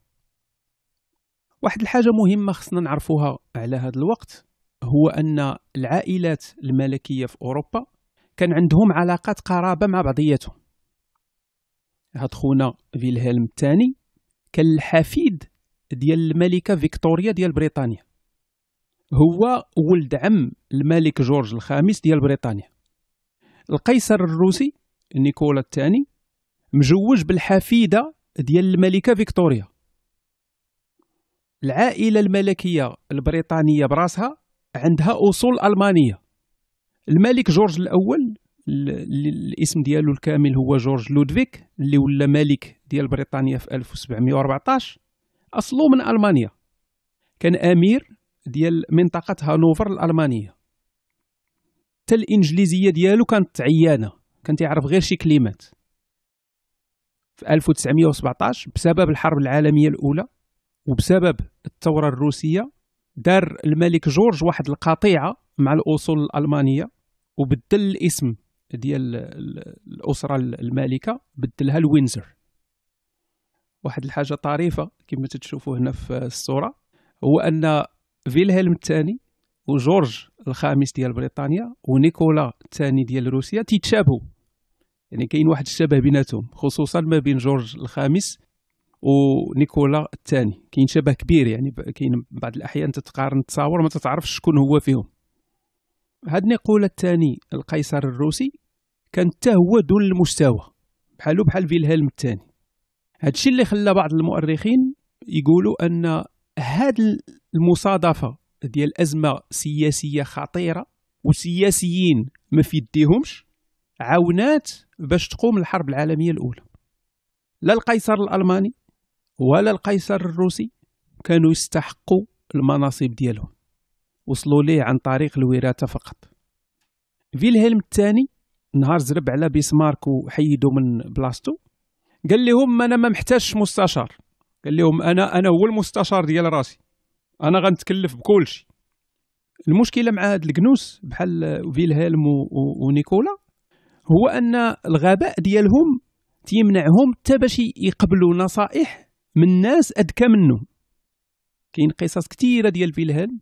واحد الحاجه مهمه خصنا نعرفوها على هذا الوقت هو ان العائلات الملكيه في اوروبا كان عندهم علاقات قرابه مع بعضياتهم هاد خونا فيلهلم الثاني كان الحفيد ديال الملكه فيكتوريا ديال بريطانيا هو ولد عم الملك جورج الخامس ديال بريطانيا القيصر الروسي نيكولا الثاني مجوج بالحفيده ديال الملكه فيكتوريا العائله الملكيه البريطانيه براسها عندها اصول المانيه الملك جورج الاول الاسم ديالو الكامل هو جورج لودفيك اللي ولا ملك ديال بريطانيا في 1714 اصله من المانيا كان امير ديال منطقه هانوفر الالمانيه حتى الانجليزيه ديالو كانت عيانه كان يعرف غير شي كلمات في 1917 بسبب الحرب العالميه الاولى وبسبب الثوره الروسيه دار الملك جورج واحد القطيعه مع الاصول الالمانيه وبدل الاسم ديال الاسره المالكه بدلها الوينزر واحد الحاجه طريفه كما تشوفوا هنا في الصوره هو ان فيلهلم الثاني وجورج الخامس ديال بريطانيا ونيكولا الثاني ديال روسيا تيتشابهوا يعني كاين واحد الشبه بيناتهم خصوصا ما بين جورج الخامس ونيكولا الثاني كاين شبه كبير يعني كاين بعض الاحيان تتقارن تصاور ما تتعرفش شكون هو فيهم هاد نيقولا الثاني القيصر الروسي كان حتى هو دون المستوى بحالو بحال فيلهلم الثاني هادشي اللي خلى بعض المؤرخين يقولوا ان هاد المصادفه ديال ازمه سياسيه خطيره وسياسيين ما في يديهمش عاونات باش تقوم الحرب العالميه الاولى لا القيصر الالماني ولا القيصر الروسي كانوا يستحقوا المناصب ديالهم وصلوا ليه عن طريق الوراثه فقط فيلهلم الثاني نهار زرب على بيسمارك وحيدو من بلاصتو قال لهم انا ما محتاجش مستشار قال لهم انا انا هو المستشار ديال راسي انا غنتكلف بكلشي المشكله مع هاد الكنوس بحال فيلهلم ونيكولا هو ان الغباء ديالهم تيمنعهم حتى باش يقبلوا نصائح من ناس اذكى منهم كاين قصص كثيره ديال فيلهلم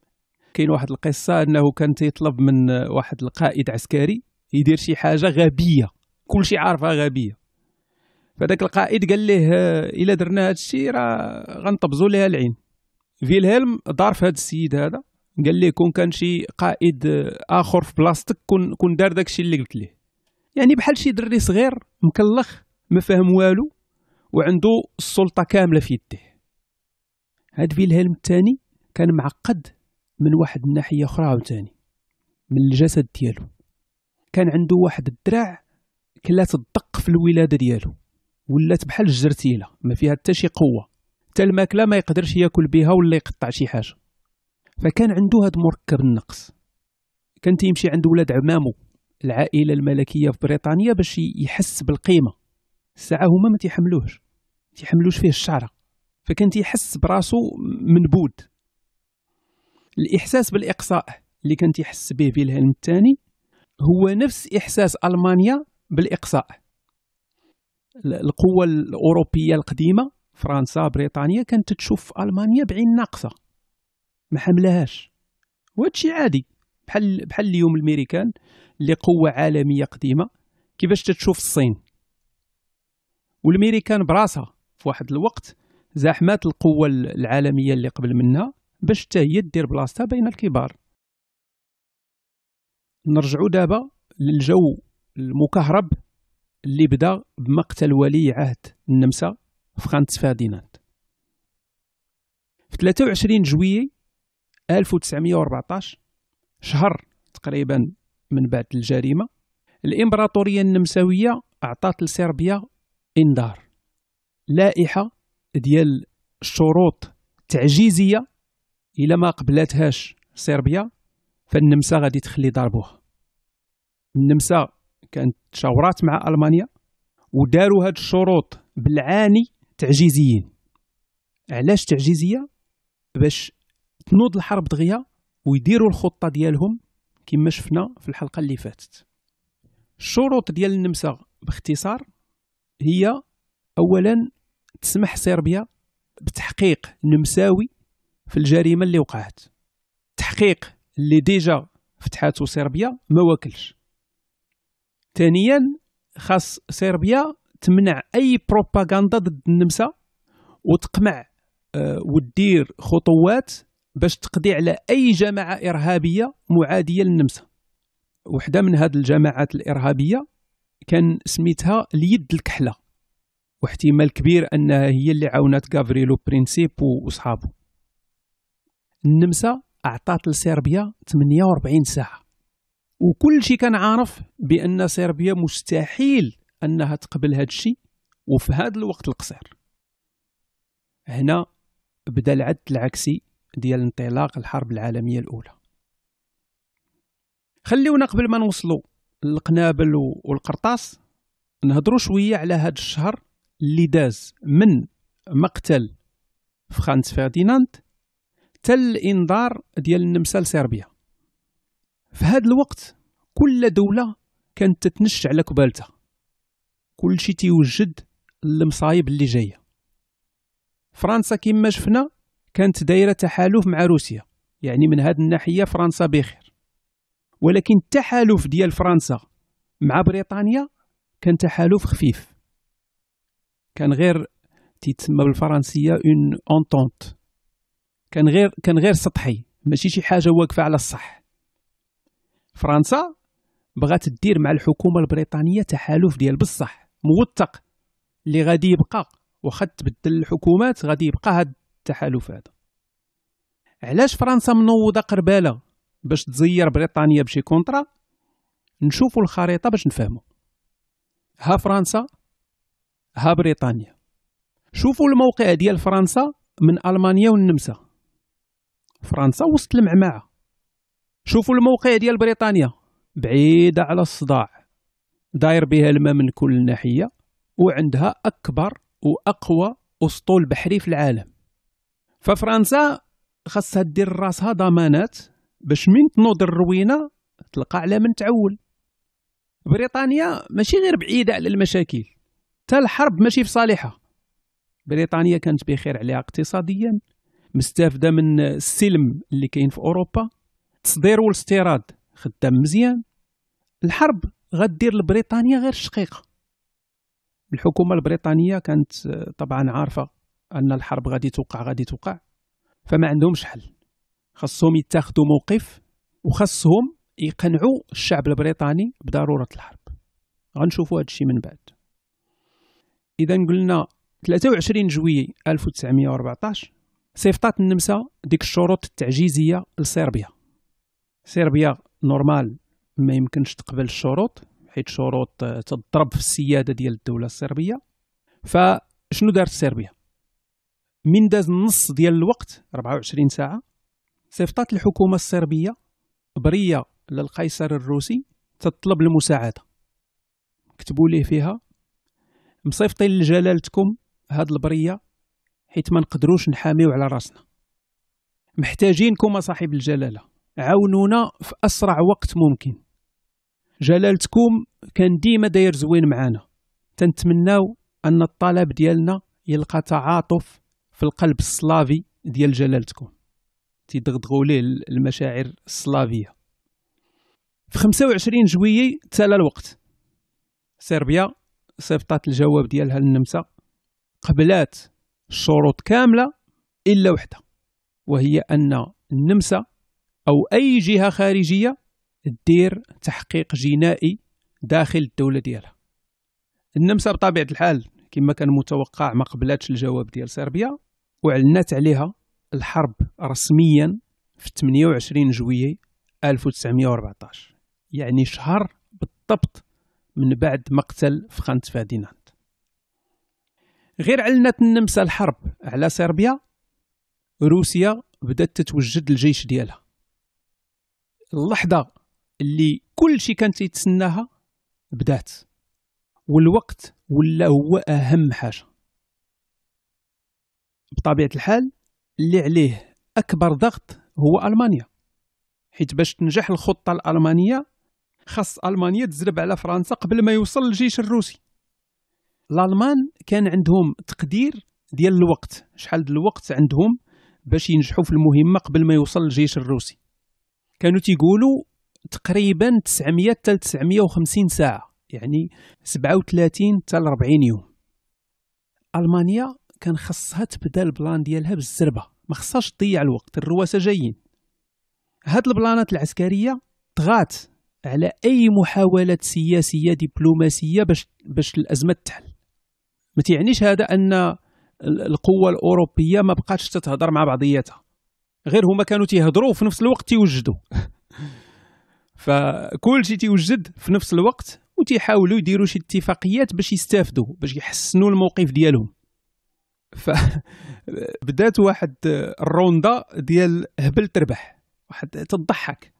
كاين واحد القصه انه كان تيطلب من واحد القائد عسكري يدير شي حاجه غبيه كلشي عارفها غبيه فداك القائد قال ليه آه، الا درنا هذا الشيء راه غنطبزوا ليها العين فيلهلم دار في هذا السيد هذا قال ليه كون كان شي قائد اخر في بلاصتك كون كون دار داك الشيء اللي قلت ليه يعني بحال شي دري صغير مكلخ ما فاهم والو وعنده السلطه كامله في يديه هاد فيلهلم الثاني كان معقد من واحد الناحيه اخرى عاوتاني من الجسد ديالو كان عنده واحد الدراع كلات الدق في الولاده ديالو ولات بحال الجرتيله ما فيها حتى شي قوه حتى الماكله ما يقدرش ياكل بها ولا يقطع شي حاجه فكان عنده هاد مركب النقص كان تيمشي عند ولاد عمامو العائله الملكيه في بريطانيا باش يحس بالقيمه الساعه هما ما تيحملوهش تيحملوش فيه الشعره فكان تيحس براسو منبود الاحساس بالاقصاء اللي كان تيحس به فيلهلم الثاني هو نفس احساس المانيا بالاقصاء القوة الاوروبيه القديمه فرنسا بريطانيا كانت تشوف المانيا بعين ناقصه ما حملهاش وهادشي عادي بحال بحال اليوم الميريكان اللي قوه عالميه قديمه كيفاش تتشوف الصين والميريكان براسها في واحد الوقت زاحمات القوة العالمية اللي قبل منها باش حتى هي دير بلاصتها بين الكبار نرجعو دابا للجو المكهرب اللي بدا بمقتل ولي عهد النمسا فرانس فاديناند في 23 جويي 1914 شهر تقريبا من بعد الجريمة الإمبراطورية النمساوية أعطات لصربيا إنذار لائحة ديال الشروط التعجيزية الا ما قبلاتهاش صربيا فالنمسا غادي تخلي ضربوها النمسا كانت تشاورات مع المانيا وداروا هاد الشروط بالعاني تعجيزيين علاش تعجيزيه باش تنوض الحرب دغيا ويديروا الخطه ديالهم كما شفنا في الحلقه اللي فاتت الشروط ديال النمسا باختصار هي اولا تسمح صربيا بتحقيق نمساوي في الجريمه اللي وقعت تحقيق اللي ديجا فتحاتو صربيا ما واكلش ثانيا خاص صربيا تمنع اي بروباغندا ضد النمسا وتقمع آه، وتدير خطوات باش تقضي على اي جماعه ارهابيه معاديه للنمسا وحده من هذه الجماعات الارهابيه كان سميتها اليد الكحله واحتمال كبير انها هي اللي عاونت غافريلو برينسيب وصحابه النمسا اعطات لصربيا 48 ساعه وكل شيء كان عارف بان صربيا مستحيل انها تقبل هذا الشيء وفي هذا الوقت القصير هنا بدا العد العكسي ديال انطلاق الحرب العالميه الاولى خليونا قبل ما نوصلوا للقنابل والقرطاس نهضروا شويه على هذا الشهر اللي داز من مقتل فرانس فرديناند حتى الانذار ديال النمسا لصربيا في هذا الوقت كل دوله كانت تتنش على كبالتها كلشي تيوجد المصايب اللي جايه فرنسا كما شفنا كانت دايره تحالف مع روسيا يعني من هذه الناحيه فرنسا بخير ولكن التحالف ديال فرنسا مع بريطانيا كان تحالف خفيف كان غير تيتسمى بالفرنسيه اون اونتونت كان غير كان غير سطحي ماشي شي حاجه واقفه على الصح فرنسا بغات دير مع الحكومه البريطانيه تحالف ديال بصح موثق اللي غادي يبقى واخا تبدل الحكومات غادي يبقى هاد التحالف هذا علاش فرنسا منوضه قرباله باش تزير بريطانيا بشي كونطرا نشوفوا الخريطه باش نفهموا ها فرنسا ها بريطانيا شوفوا الموقع ديال فرنسا من المانيا والنمسا فرنسا وسط المعمعه شوفوا الموقع ديال بريطانيا بعيده على الصداع داير بها الماء من كل ناحيه وعندها اكبر واقوى اسطول بحري في العالم ففرنسا خاصها دير راسها ضمانات باش من تنوض الروينه تلقى على من تعول بريطانيا ماشي غير بعيده على المشاكل تا الحرب ماشي في صالحها بريطانيا كانت بخير عليها اقتصاديا مستافده من السلم اللي كاين في اوروبا التصدير والاستيراد خدام مزيان الحرب غدير لبريطانيا غير شقيقه الحكومه البريطانيه كانت آه، طبعا عارفه ان الحرب غادي توقع غادي توقع فما عندهمش حل خاصهم يتخذوا موقف وخصهم يقنعوا الشعب البريطاني بضروره الحرب غنشوفوا هذا الشيء من بعد اذا قلنا 23 جويي 1914 صيفطات النمسا ديك الشروط التعجيزيه لصربيا صربيا نورمال ما يمكنش تقبل الشروط حيت شروط تضرب في السياده ديال الدوله الصربيه فشنو دارت صربيا من داز النص ديال الوقت 24 ساعه صيفطات الحكومه الصربيه بريه للقيصر الروسي تطلب المساعده كتبوا ليه فيها مصيفطين لجلالتكم هاد البريه حيت ما نقدروش نحاميو على راسنا محتاجينكم صاحب الجلاله عاونونا في اسرع وقت ممكن جلالتكم كان ديما داير زوين معانا تنتمناو ان الطلب ديالنا يلقى تعاطف في القلب السلافي ديال جلالتكم تيدغدغوا ليه المشاعر السلافيه في 25 جويي تلا الوقت صربيا صيفطات الجواب ديالها للنمسا قبلات شروط كاملة إلا وحدة وهي أن النمسا أو أي جهة خارجية دير تحقيق جنائي داخل الدولة ديالها النمسا بطبيعة الحال كما كان متوقع ما قبلاتش الجواب ديال صربيا وعلنت عليها الحرب رسميا في 28 جوية 1914 يعني شهر بالضبط من بعد مقتل فخانت فادينان غير علنت النمسا الحرب على صربيا روسيا بدات تتوجد الجيش ديالها اللحظه اللي كل شيء كان تيتسناها بدات والوقت ولا هو اهم حاجه بطبيعه الحال اللي عليه اكبر ضغط هو المانيا حيت باش تنجح الخطه الالمانيه خاص المانيا تزرب على فرنسا قبل ما يوصل الجيش الروسي الالمان كان عندهم تقدير ديال الوقت شحال الوقت عندهم باش ينجحوا في المهمه قبل ما يوصل الجيش الروسي كانوا تيقولوا تقريبا 900 حتى 950 ساعه يعني 37 حتى 40 يوم المانيا كان خصها تبدا البلان ديالها بالزربه ما خصهاش تضيع الوقت الرواسه جايين هاد البلانات العسكريه طغات على اي محاولات سياسيه دبلوماسيه باش باش الازمه تحل ما تيعنيش هذا ان القوة الاوروبيه ما بقاتش تتهضر مع بعضياتها غير هما كانوا تيهضروا وفي نفس الوقت تيوجدوا فكل شيء تيوجد في نفس الوقت وتيحاولوا يديروا شي اتفاقيات باش يستافدوا باش يحسنوا الموقف ديالهم فبدات واحد الروندا ديال هبل تربح واحد تضحك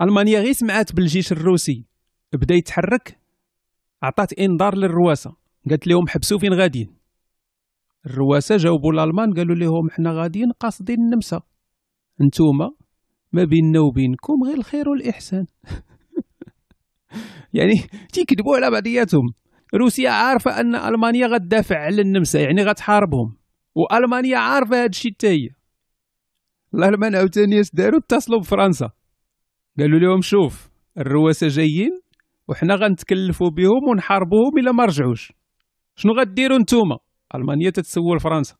المانيا غير سمعات بالجيش الروسي بدا يتحرك عطات انذار للرواسه قالت لهم حبسوا فين غاديين الرواسة جاوبوا الألمان قالوا لهم حنا غاديين قاصدين النمسا انتوما ما بيننا وبينكم غير الخير والإحسان يعني تيكذبوا على بعضياتهم روسيا عارفة أن ألمانيا غتدافع على النمسا يعني غتحاربهم وألمانيا عارفة هاد الشيء حتى هي الألمان عاوتاني اش داروا اتصلوا بفرنسا قالوا لهم شوف الرواسة جايين وحنا غنتكلفوا بهم ونحاربوهم إلا ما رجعوش شنو غديروا نتوما المانيا تتسول فرنسا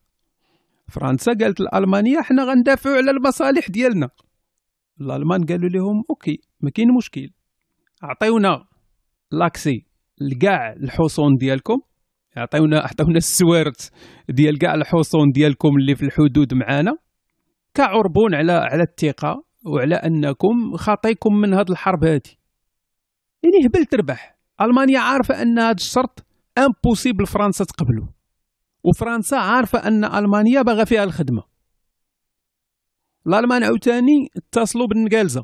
فرنسا قالت لالمانيا حنا غندافعوا على المصالح ديالنا الالمان قالوا لهم اوكي ما كاين مشكل عطيونا لاكسي لكاع الحصون ديالكم عطيونا عطيونا السوارت ديال كاع الحصون ديالكم اللي في الحدود معانا كعربون على على الثقه وعلى انكم خاطيكم من هاد الحرب هادي يعني هبل تربح المانيا عارفه ان هاد الشرط امبوسيبل فرنسا تقبلو وفرنسا عارفه ان المانيا باغا فيها الخدمه الالمان عاوتاني اتصلوا بالنكالزه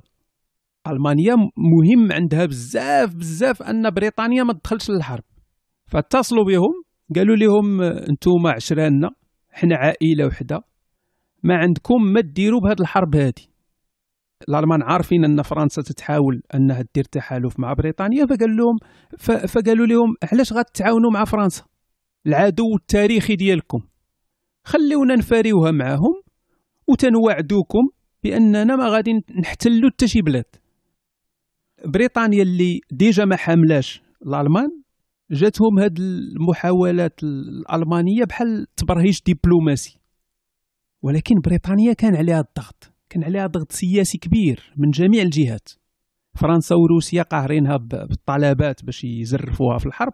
المانيا مهم عندها بزاف بزاف ان بريطانيا ما تدخلش للحرب فاتصلوا بهم قالوا لهم انتوما عشراننا حنا عائله وحده ما عندكم ما ديروا بهاد الحرب هادي الالمان عارفين ان فرنسا تتحاول انها دير تحالف مع بريطانيا فقال لهم فقالوا لهم علاش غتعاونوا مع فرنسا العدو التاريخي ديالكم خليونا نفاريوها معاهم وتنوعدوكم باننا ما غادي نحتلوا حتى شي بلاد بريطانيا اللي ديجا ما حاملاش الالمان جاتهم هاد المحاولات الالمانيه بحال تبرهيج دبلوماسي ولكن بريطانيا كان عليها الضغط كان عليها ضغط سياسي كبير من جميع الجهات فرنسا وروسيا قاهرينها بالطلبات باش يزرفوها في الحرب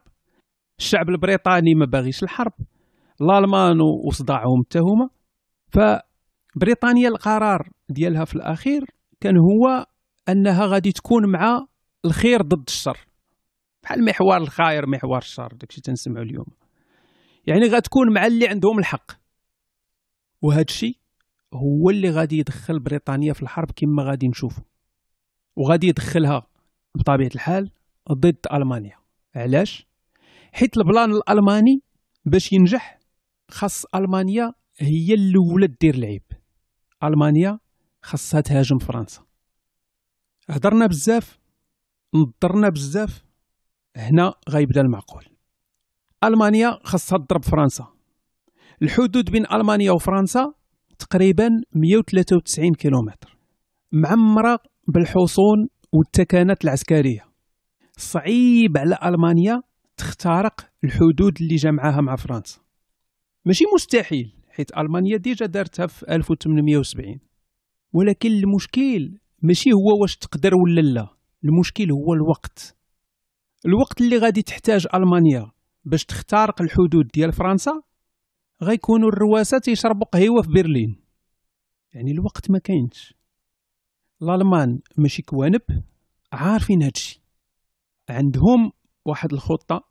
الشعب البريطاني ما باغيش الحرب الالمان وصداعهم حتى هما فبريطانيا القرار ديالها في الاخير كان هو انها غادي تكون مع الخير ضد الشر بحال محور الخير محور الشر داكشي تنسمعو اليوم يعني غتكون مع اللي عندهم الحق وهذا الشيء هو اللي غادي يدخل بريطانيا في الحرب كما غادي نشوف وغادي يدخلها بطبيعه الحال ضد المانيا علاش حيت البلان الالماني باش ينجح خاص المانيا هي الاولى دير العيب المانيا خاصها تهاجم فرنسا هضرنا بزاف نضرنا بزاف هنا غيبدا المعقول المانيا خاصها تضرب فرنسا الحدود بين المانيا وفرنسا تقريبا 193 كيلومتر معمرة بالحصون والتكانات العسكرية صعيب على ألمانيا تخترق الحدود اللي جمعها مع فرنسا ماشي مستحيل حيت ألمانيا ديجا دارتها في 1870 ولكن المشكل ماشي هو واش تقدر ولا لا المشكل هو الوقت الوقت اللي غادي تحتاج ألمانيا باش تخترق الحدود ديال فرنسا غيكونوا الرواسه يشربوا قهيوه في برلين يعني الوقت ما كاينش الالمان ماشي كوانب عارفين هادشي عندهم واحد الخطه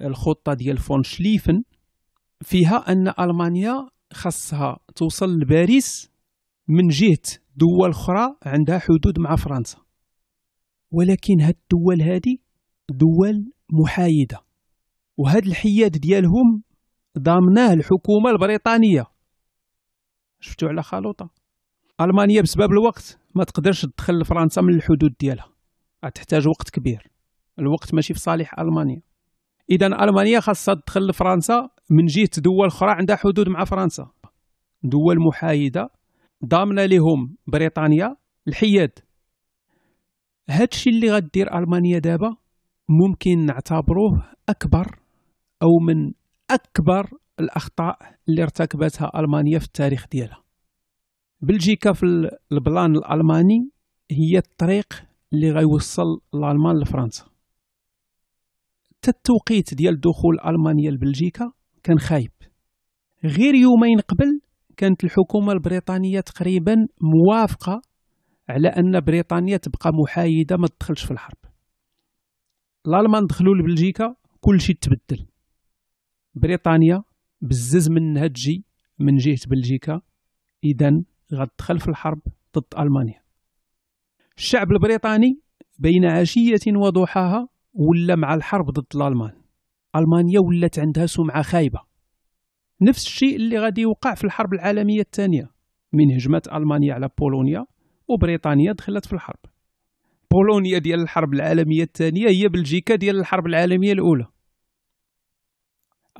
الخطه ديال فون شليفن فيها ان المانيا خاصها توصل لباريس من جهه دول اخرى عندها حدود مع فرنسا ولكن هاد الدول هادي دول محايده وهاد الحياد ديالهم ضامناه الحكومه البريطانيه شفتو على خلوطه المانيا بسبب الوقت ما تقدرش تدخل فرنسا من الحدود ديالها تحتاج وقت كبير الوقت ماشي في صالح المانيا اذا المانيا خاصها تدخل لفرنسا من جهه دول اخرى عندها حدود مع فرنسا دول محايده ضامنه لهم بريطانيا الحياد هادشي اللي غدير المانيا دابا ممكن نعتبروه اكبر او من اكبر الاخطاء اللي ارتكبتها المانيا في التاريخ ديالها بلجيكا في البلان الالماني هي الطريق اللي غيوصل الالمان لفرنسا حتى التوقيت ديال دخول المانيا لبلجيكا كان خايب غير يومين قبل كانت الحكومه البريطانيه تقريبا موافقه على ان بريطانيا تبقى محايده ما تدخلش في الحرب الالمان دخلوا لبلجيكا كل شيء تبدل بريطانيا بزز منها تجي من جهه بلجيكا اذا غتدخل في الحرب ضد المانيا الشعب البريطاني بين عشيه وضحاها ولا مع الحرب ضد الالمان المانيا ولات عندها سمعه خايبه نفس الشيء اللي غادي يوقع في الحرب العالميه الثانيه من هجمه المانيا على بولونيا وبريطانيا دخلت في الحرب بولونيا ديال الحرب العالميه الثانيه هي بلجيكا ديال الحرب العالميه الاولى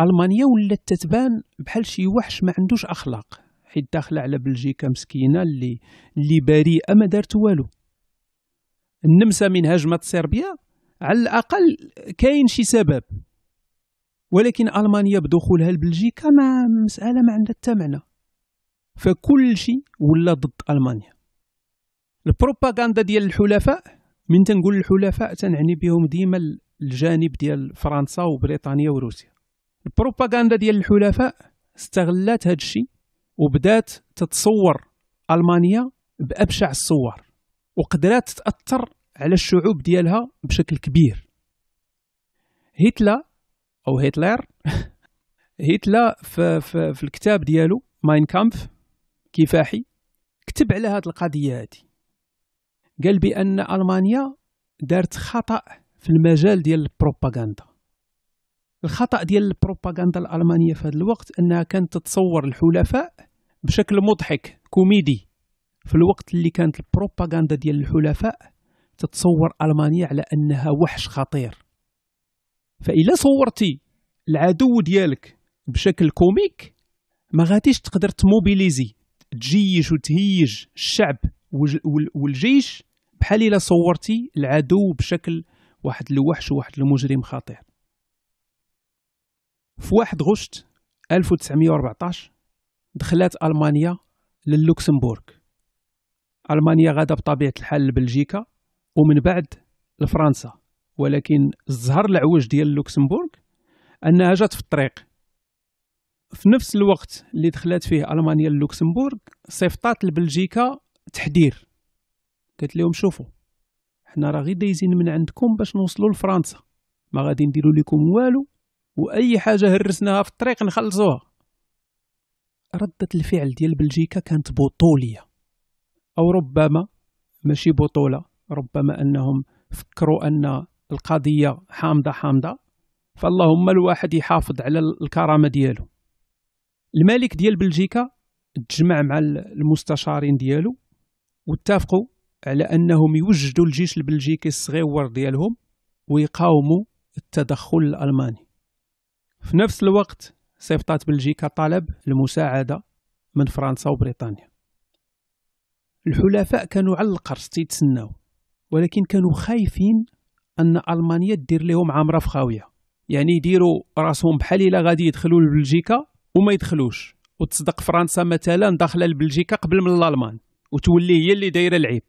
المانيا ولات تتبان بحال شي وحش ما عندوش اخلاق حيت داخله على بلجيكا مسكينه اللي اللي بريئه ما دارت والو النمسا من هجمه صربيا على الاقل كاين شي سبب ولكن المانيا بدخولها لبلجيكا ما مساله ما عندها حتى معنى فكل شيء ولا ضد المانيا البروباغندا ديال الحلفاء من تنقول الحلفاء تنعني بهم ديما الجانب ديال فرنسا وبريطانيا وروسيا البروباغندا ديال الحلفاء استغلات هذا الشيء وبدات تتصور المانيا بابشع الصور وقدرات تاثر على الشعوب ديالها بشكل كبير هتلر او هتلر هتلر في, في, في الكتاب ديالو ماين كامف كفاحي كتب على هذه القضيه هذه قال بان المانيا دارت خطا في المجال ديال البروباغندا الخطا ديال البروباغندا الالمانيه في هذا الوقت انها كانت تتصور الحلفاء بشكل مضحك كوميدي في الوقت اللي كانت البروباغندا ديال الحلفاء تتصور المانيا على انها وحش خطير فإلا صورتي العدو ديالك بشكل كوميك ما غاديش تقدر تموبيليزي تجيش وتهيج الشعب والجيش بحال الا صورتي العدو بشكل واحد الوحش وواحد المجرم خطير في 1 غشت 1914 دخلت المانيا للوكسمبورغ المانيا غادا بطبيعه الحال لبلجيكا ومن بعد لفرنسا ولكن الزهر العوج ديال لوكسمبورغ انها جات في الطريق في نفس الوقت اللي دخلت فيه المانيا للوكسمبورغ صيفطات لبلجيكا تحذير قالت لهم شوفوا حنا راه غير دايزين من عندكم باش نوصلوا لفرنسا ما غادي نديروا لكم والو واي حاجه هرسناها في الطريق نخلصوها ردة الفعل ديال بلجيكا كانت بطولية أو ربما ماشي بطولة ربما أنهم فكروا أن القضية حامضة حامضة فاللهم الواحد يحافظ على الكرامة ديالو الملك ديال بلجيكا تجمع مع المستشارين ديالو واتفقوا على أنهم يوجدوا الجيش البلجيكي الصغيور ديالهم ويقاوموا التدخل الألماني في نفس الوقت صيفطات بلجيكا طلب المساعدة من فرنسا وبريطانيا الحلفاء كانوا على القرص تيتسناو ولكن كانوا خايفين أن ألمانيا دير لهم عامرة في خاوية يعني يديروا راسهم بحال إلا غادي يدخلوا لبلجيكا وما يدخلوش وتصدق فرنسا مثلا داخله لبلجيكا قبل من الالمان وتولي هي اللي دايره العيب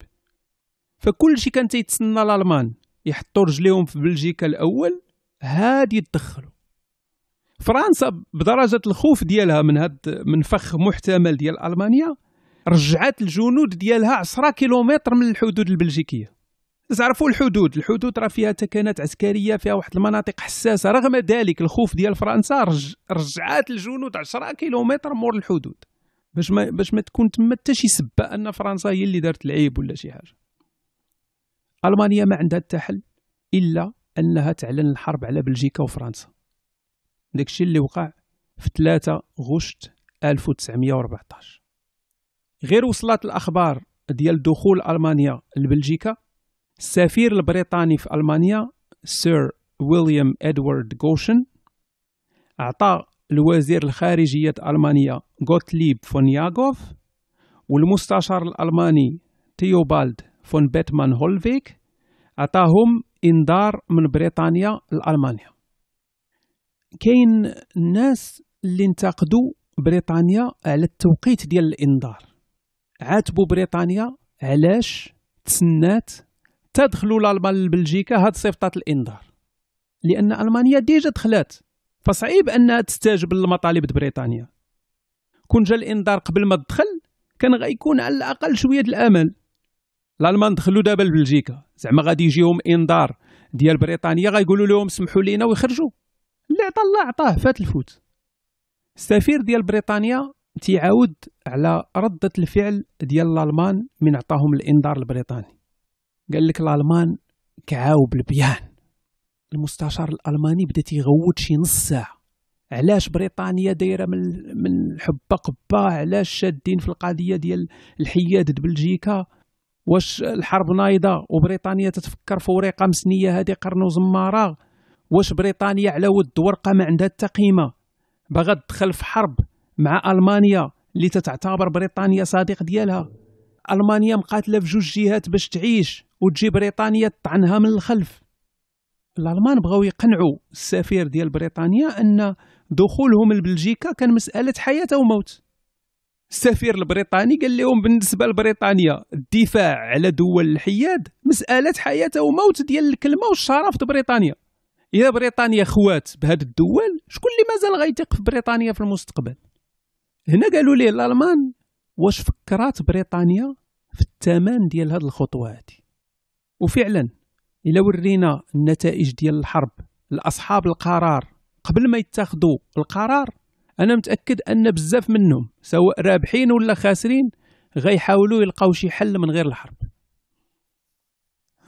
فكل شيء كان تيتسنى الالمان يحطوا رجليهم في بلجيكا الاول هادي يتدخلوا فرنسا بدرجه الخوف ديالها من هاد من فخ محتمل ديال المانيا رجعت الجنود ديالها 10 كيلومتر من الحدود البلجيكيه تعرفوا الحدود الحدود راه فيها تكانات عسكريه فيها واحد المناطق حساسه رغم ذلك الخوف ديال فرنسا رج... رجعات الجنود 10 كيلومتر مور الحدود باش ما باش ما تكون تما حتى شي سبه ان فرنسا هي اللي دارت العيب ولا شي حاجه المانيا ما عندها حتى حل الا انها تعلن الحرب على بلجيكا وفرنسا داكشي اللي وقع في 3 غشت 1914 غير وصلت الأخبار ديال دخول ألمانيا لبلجيكا السفير البريطاني في ألمانيا سير ويليام إدوارد غوشن أعطى الوزير الخارجية ألمانيا غوتليب فون ياغوف والمستشار الألماني تيوبالد فون باتمان هولفيك اعطاهم إنذار من بريطانيا لألمانيا كاين الناس اللي انتقدوا بريطانيا على التوقيت ديال الانذار عاتبوا بريطانيا علاش تسنات تدخلوا لالمان لبلجيكا هاد صيفطات الانذار لان المانيا ديجا دخلات فصعيب انها تستجب لمطالب بريطانيا كون جا الانذار قبل ما تدخل كان غيكون على الاقل شويه الامل الالمان دخلوا دابا لبلجيكا زعما غادي يجيهم انذار ديال بريطانيا غيقولوا لهم سمحوا لينا ويخرجوا اللي عطى الله عطاه فات الفوت السفير ديال بريطانيا تيعاود على ردة الفعل ديال الألمان من عطاهم الإنذار البريطاني قال لك الألمان كعاو بالبيان المستشار الألماني بدا تيغوت شي نص ساعة علاش بريطانيا دايره من من حبه قبه علاش شادين في القضيه ديال الحياد بلجيكا واش الحرب نايضه وبريطانيا تتفكر في ورقه مسنيه هذه قرن وزماره واش بريطانيا على ود ورقه ما عندها حتى قيمه باغا تدخل في حرب مع المانيا اللي تتعتبر بريطانيا صديق ديالها المانيا مقاتله في جوج جهات باش تعيش وتجي بريطانيا تطعنها من الخلف الالمان بغاو يقنعوا السفير ديال بريطانيا ان دخولهم لبلجيكا كان مساله حياه او موت السفير البريطاني قال لهم بالنسبه لبريطانيا الدفاع على دول الحياد مساله حياه او موت ديال الكلمه والشرف بريطانيا الى بريطانيا خوات بهاد الدول شكون اللي مازال غيثق في بريطانيا في المستقبل هنا قالوا ليه الالمان واش فكرات بريطانيا في الثمن ديال هاد الخطوه هادي وفعلا الا ورينا النتائج ديال الحرب لاصحاب القرار قبل ما يتخذوا القرار انا متاكد ان بزاف منهم سواء رابحين ولا خاسرين غيحاولوا يلقاو شي حل من غير الحرب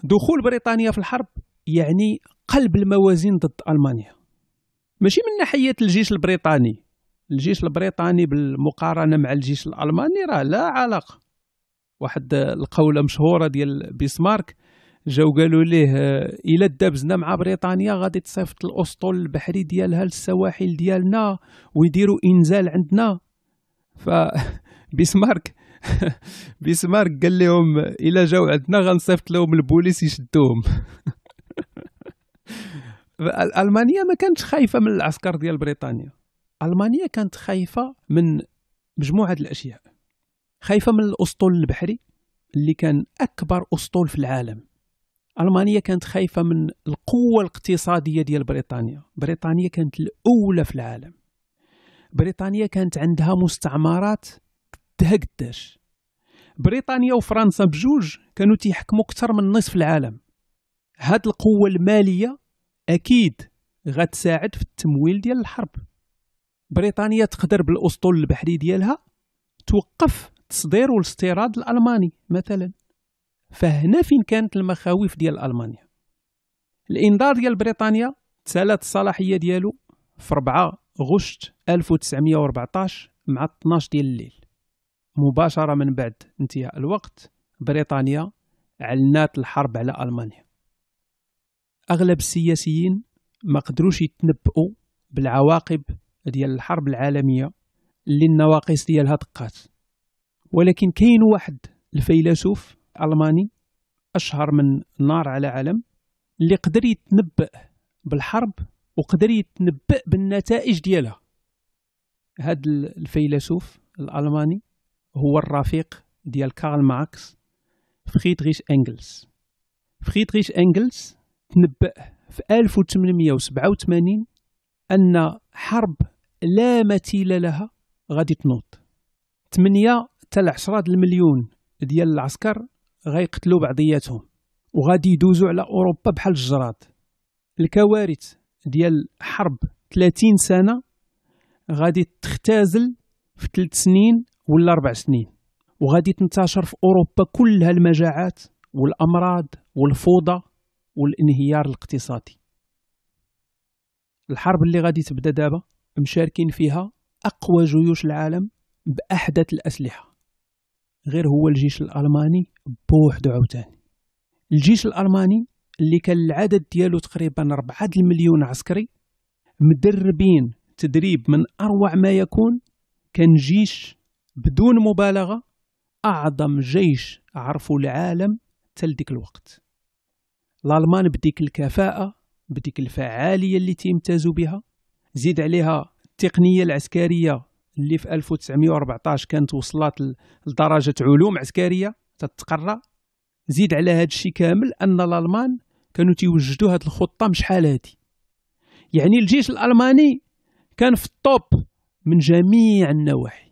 دخول بريطانيا في الحرب يعني قلب الموازين ضد المانيا ماشي من ناحيه الجيش البريطاني الجيش البريطاني بالمقارنه مع الجيش الالماني راه لا علاقه واحد القوله مشهوره ديال بيسمارك جاو قالوا ليه آه، الا دابزنا مع بريطانيا غادي تصيفط الاسطول البحري ديالها للسواحل ديالنا ويديروا انزال عندنا ف بيسمارك بيسمارك قال لهم الا جاو عندنا غنصيفط لهم البوليس يشدوهم المانيا ما كانتش خايفه من العسكر ديال بريطانيا المانيا كانت خايفه من مجموعه الاشياء خايفه من الاسطول البحري اللي كان اكبر اسطول في العالم المانيا كانت خايفه من القوه الاقتصاديه ديال بريطانيا بريطانيا كانت الاولى في العالم بريطانيا كانت عندها مستعمرات قدها قداش بريطانيا وفرنسا بجوج كانوا تيحكموا اكثر من نصف العالم هاد القوه الماليه اكيد غتساعد في التمويل ديال الحرب بريطانيا تقدر بالاسطول البحري ديالها توقف تصدير والاستيراد الالماني مثلا فهنا فين كانت المخاوف ديال المانيا الانذار ديال بريطانيا تسالت الصلاحيه ديالو في 4 غشت 1914 مع 12 ديال الليل مباشره من بعد انتهاء الوقت بريطانيا اعلنت الحرب على المانيا اغلب السياسيين ما قدروش يتنبؤوا بالعواقب ديال الحرب العالميه اللي النواقص ديالها دقات ولكن كاين واحد الفيلسوف الماني اشهر من نار على علم اللي قدر يتنبأ بالحرب وقدر يتنبأ بالنتائج ديالها هذا الفيلسوف الالماني هو الرفيق ديال كارل ماركس فريدريش انجلس فريدريش انجلس تنبأ في 1887 أن حرب لا مثيل لها غادي تنوض 8 حتى 10 المليون ديال العسكر غيقتلوا بعضياتهم وغادي يدوزوا على أوروبا بحال الجراد الكوارث ديال حرب 30 سنة غادي تختازل في 3 سنين ولا 4 سنين وغادي تنتشر في أوروبا كلها المجاعات والأمراض والفوضى والانهيار الاقتصادي الحرب اللي غادي تبدا دابا مشاركين فيها اقوى جيوش العالم باحدث الاسلحه غير هو الجيش الالماني بوحدو عاوتاني الجيش الالماني اللي كان العدد ديالو تقريبا 4 المليون عسكري مدربين تدريب من اروع ما يكون كان جيش بدون مبالغه اعظم جيش عرفوا العالم تل ديك الوقت الالمان بديك الكفاءه بديك الفعاليه اللي تيمتازوا بها زيد عليها التقنيه العسكريه اللي في 1914 كانت وصلت لدرجه علوم عسكريه تتقرا زيد على هذا الشيء كامل ان الالمان كانوا تيوجدوا هذه الخطه مش حال هذه يعني الجيش الالماني كان في الطوب من جميع النواحي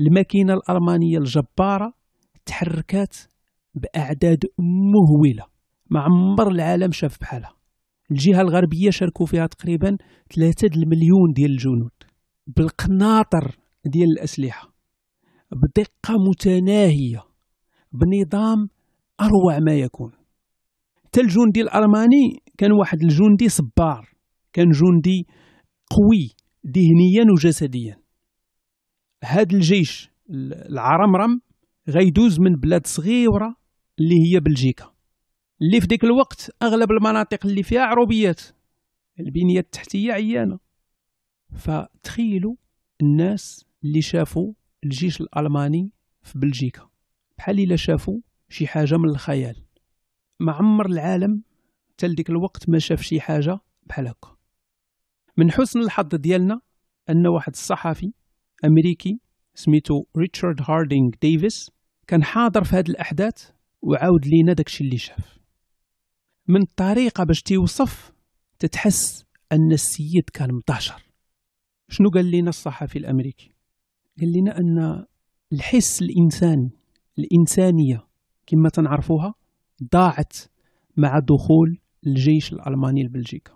الماكينه الالمانيه الجباره تحركات باعداد مهوله ما عمر العالم شاف بحالها الجهه الغربيه شاركوا فيها تقريبا 3 المليون ديال الجنود بالقناطر ديال الاسلحه بدقه متناهيه بنظام اروع ما يكون حتى الجندي الالماني كان واحد الجندي صبار كان جندي قوي ذهنيا وجسديا هاد الجيش العرمرم غيدوز من بلاد صغيره اللي هي بلجيكا اللي في ديك الوقت اغلب المناطق اللي فيها عروبيات البنيه التحتيه عيانه فتخيلوا الناس اللي شافوا الجيش الالماني في بلجيكا بحال الا شافوا شي حاجه من الخيال ما عمر العالم حتى ديك الوقت ما شاف شي حاجه بحال هكا من حسن الحظ ديالنا ان واحد الصحفي امريكي سميتو ريتشارد هاردينغ ديفيس كان حاضر في هاد الاحداث وعاود لينا داكشي اللي شاف من الطريقه باش تيوصف تتحس ان السيد كان مطاشر شنو قال لنا الصحفي الامريكي قال لنا ان الحس الانساني الانسانيه كما تنعرفوها ضاعت مع دخول الجيش الالماني لبلجيكا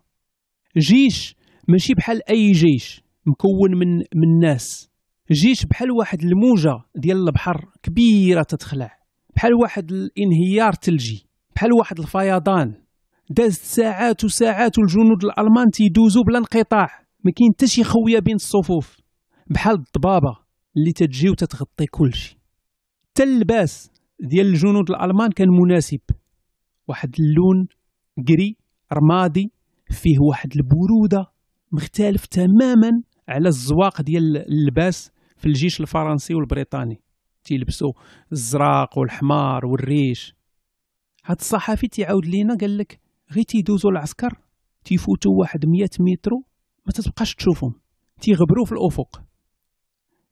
جيش ماشي بحال اي جيش مكون من من ناس جيش بحال واحد الموجه ديال البحر كبيره تتخلع بحال واحد الانهيار ثلجي بحال واحد الفيضان دازت ساعات وساعات والجنود الالمان تيدوزو بلا انقطاع ما كاين حتى شي خويه بين الصفوف بحال الضبابه اللي تتجي وتتغطي كلشي حتى اللباس ديال الجنود الالمان كان مناسب واحد اللون قري رمادي فيه واحد البروده مختلف تماما على الزواق ديال اللباس في الجيش الفرنسي والبريطاني تيلبسوا الزراق والحمار والريش هاد الصحفي تيعاود لينا قال لك غير تيدوزو العسكر تيفوتو واحد مية متر ما تتبقاش تشوفهم تيغبرو في الافق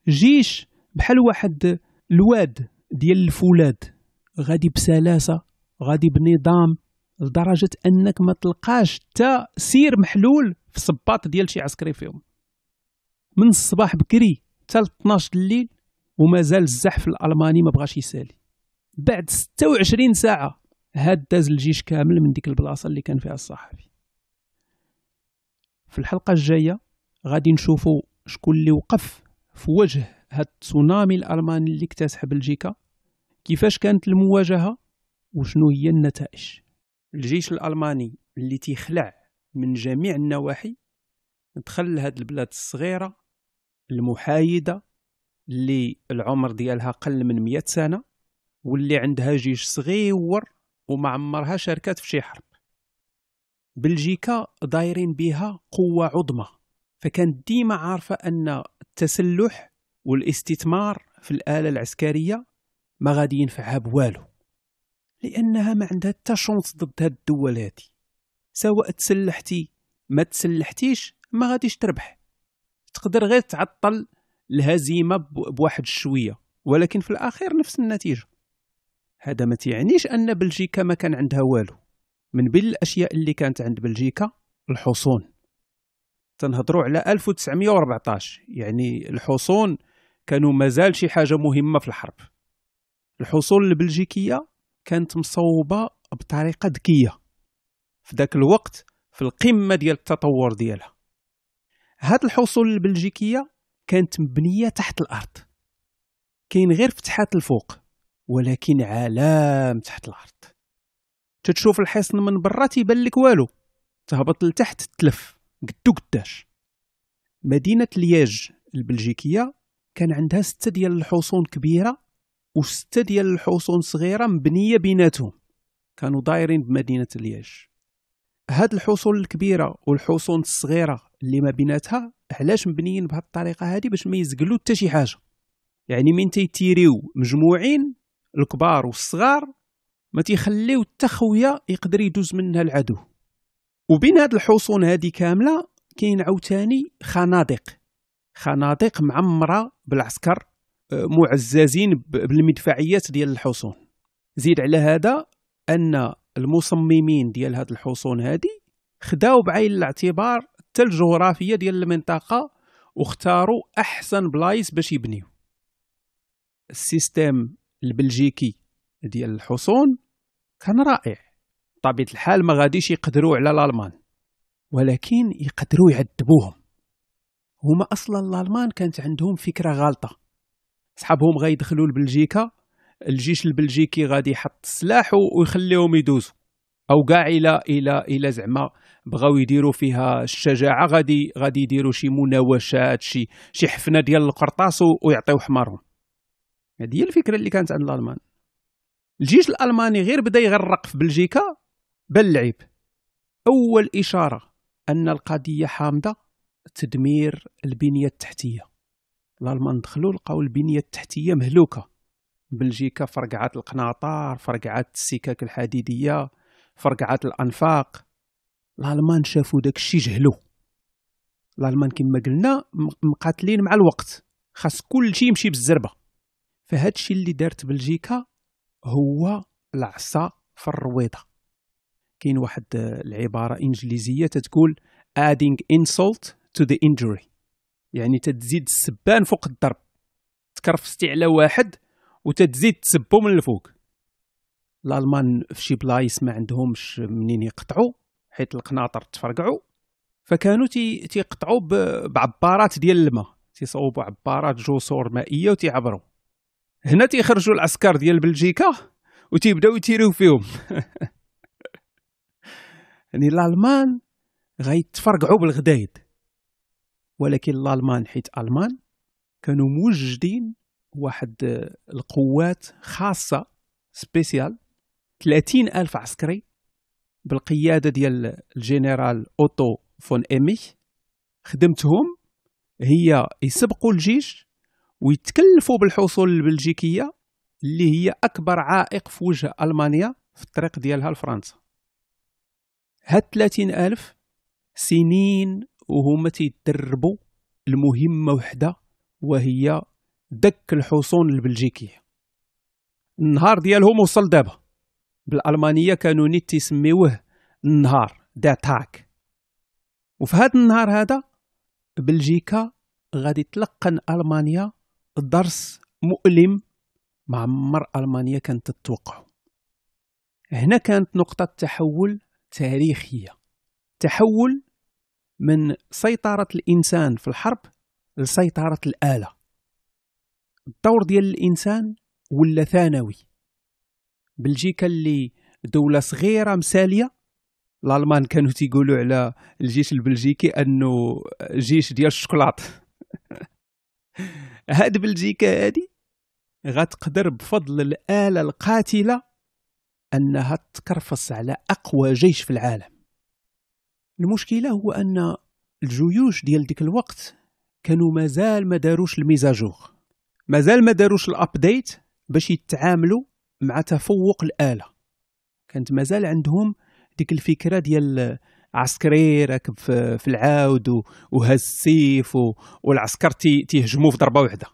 جيش بحال واحد الواد ديال الفولاد غادي بسلاسه غادي بنظام لدرجه انك ما تلقاش تا سير محلول في صباط ديال شي عسكري فيهم من الصباح بكري حتى 12 الليل ومازال الزحف الالماني ما بغاش يسالي بعد 26 ساعه هاد داز الجيش كامل من ديك البلاصه اللي كان فيها الصحفي في الحلقه الجايه غادي نشوفو شكون اللي وقف في وجه هاد التسونامي الالماني اللي اكتسح بلجيكا كيفاش كانت المواجهه وشنو هي النتائج الجيش الالماني اللي تيخلع من جميع النواحي دخل لهاد البلاد الصغيره المحايده اللي العمر ديالها قل من مئة سنه واللي عندها جيش صغير وما عمرها شاركات في شي حرب بلجيكا دايرين بها قوة عظمى فكانت ديما عارفة أن التسلح والاستثمار في الآلة العسكرية ما غادي ينفعها بوالو لأنها ما عندها حتى شونس ضد هاد الدول هادي سواء تسلحتي ما تسلحتيش ما غاديش تربح تقدر غير تعطل الهزيمة بواحد الشوية ولكن في الأخير نفس النتيجة هذا ما تيعنيش ان بلجيكا ما كان عندها والو من بين الاشياء اللي كانت عند بلجيكا الحصون تنهضروا على 1914 يعني الحصون كانوا مازال شي حاجه مهمه في الحرب الحصون البلجيكيه كانت مصوبه بطريقه ذكيه في ذاك الوقت في القمه ديال التطور ديالها هاد الحصول البلجيكيه كانت مبنيه تحت الارض كاين غير فتحات الفوق ولكن عالم تحت الارض تتشوف الحصن من برا تيبان لك والو تهبط لتحت تلف قدو قداش مدينة لياج البلجيكية كان عندها ستة ديال الحصون كبيرة وستة ديال الحصون صغيرة مبنية بيناتهم كانوا دايرين بمدينة لياج هاد الحصون الكبيرة والحصون الصغيرة اللي ما بيناتها علاش مبنيين بهاد الطريقة هادي باش ما يزقلو حتى شي حاجة يعني من تيتيريو مجموعين الكبار والصغار ما تيخليو حتى يقدر يدوز منها العدو وبين هاد الحصون هادي كامله كاين عاوتاني خنادق خنادق معمره بالعسكر آه، معززين بالمدفعيات ديال الحصون زيد على هذا ان المصممين ديال هاد الحصون هادي خداو بعين الاعتبار حتى الجغرافيه ديال المنطقه واختاروا احسن بلايص باش يبنيو السيستم البلجيكي ديال الحصون كان رائع بطبيعه الحال ما غاديش يقدروا على الالمان ولكن يقدروا يعذبوهم هما اصلا الالمان كانت عندهم فكره غالطه صحابهم غيدخلوا لبلجيكا الجيش البلجيكي غادي يحط السلاح ويخليهم يدوزوا او كاع الى الى الى زعما بغاو يديروا فيها الشجاعه غادي غادي يديروا شي مناوشات شي شي حفنه ديال القرطاس ويعطيو حمارهم هذه هي الفكره اللي كانت عند الالمان الجيش الالماني غير بدا يغرق في بلجيكا بل لعب اول اشاره ان القضيه حامضه تدمير البنيه التحتيه الالمان دخلوا لقاو البنيه التحتيه مهلوكه بلجيكا فرقعات القناطر فرقعات السكك الحديديه فرقعات الانفاق الالمان شافوا داك الشيء جهلو الالمان كما قلنا مقاتلين مع الوقت خاص كل شيء يمشي بالزربه فهادشي اللي دارت بلجيكا هو العصا في الرويضه كاين واحد العباره انجليزيه تتقول adding insult to the injury يعني تتزيد السبان فوق الضرب تكرفستي على واحد وتتزيد تسبو من الفوق الالمان في شي بلايص ما عندهمش منين يقطعوا حيت القناطر تفرقعوا فكانوا تيقطعوا بعبارات ديال الماء تيصوبوا عبارات جسور مائيه وتيعبروا هنا تيخرجوا العسكر ديال بلجيكا وتيبداو يتيريو فيهم يعني الالمان غيتفرقعوا بالغدايد ولكن الالمان حيت المان كانوا موجدين واحد القوات خاصه سبيسيال 30 الف عسكري بالقياده ديال الجنرال اوتو فون اميش خدمتهم هي يسبقوا الجيش ويتكلفوا بالحصول البلجيكيه اللي هي اكبر عائق في وجه المانيا في الطريق ديالها لفرنسا هاد 30 الف سنين وهما تيدربوا المهمه وحده وهي دك الحصون البلجيكيه النهار ديالهم وصل دابا بالالمانيه كانوا نيت تيسميوه النهار دا تاك وفي هذا النهار هذا بلجيكا غادي تلقن المانيا درس مؤلم مر ألمانيا كانت تتوقع هنا كانت نقطة تحول تاريخية تحول من سيطرة الإنسان في الحرب لسيطرة الآلة الدور ديال الإنسان ولا ثانوي بلجيكا اللي دولة صغيرة مسالية الألمان كانوا تيقولوا على الجيش البلجيكي أنه جيش ديال الشوكولات هاد بلجيكا هادي غتقدر بفضل الآلة القاتلة أنها تكرفص على أقوى جيش في العالم المشكلة هو أن الجيوش ديال ديك الوقت كانوا مازال ما داروش الميزاجوغ مازال ما داروش الابديت باش يتعاملوا مع تفوق الآلة كانت مازال عندهم ديك الفكرة ديال عسكري راكب في, العاود وهز السيف والعسكر تيهجموا في ضربه واحده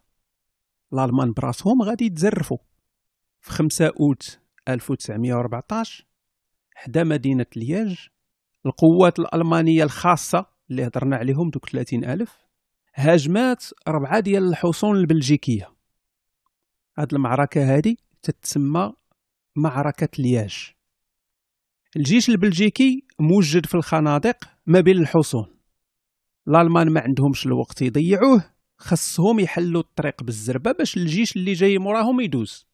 الالمان براسهم غادي يتزرفوا في 5 اوت 1914 حدا مدينه لياج القوات الالمانيه الخاصه اللي هضرنا عليهم دوك 30 ألف هاجمات ربعه ديال الحصون البلجيكية هاد المعركة هادي تتسمى معركة لياج الجيش البلجيكي موجد في الخنادق ما بين الحصون الالمان ما عندهمش الوقت يضيعوه خصهم يحلوا الطريق بالزربه باش الجيش اللي جاي موراهم يدوز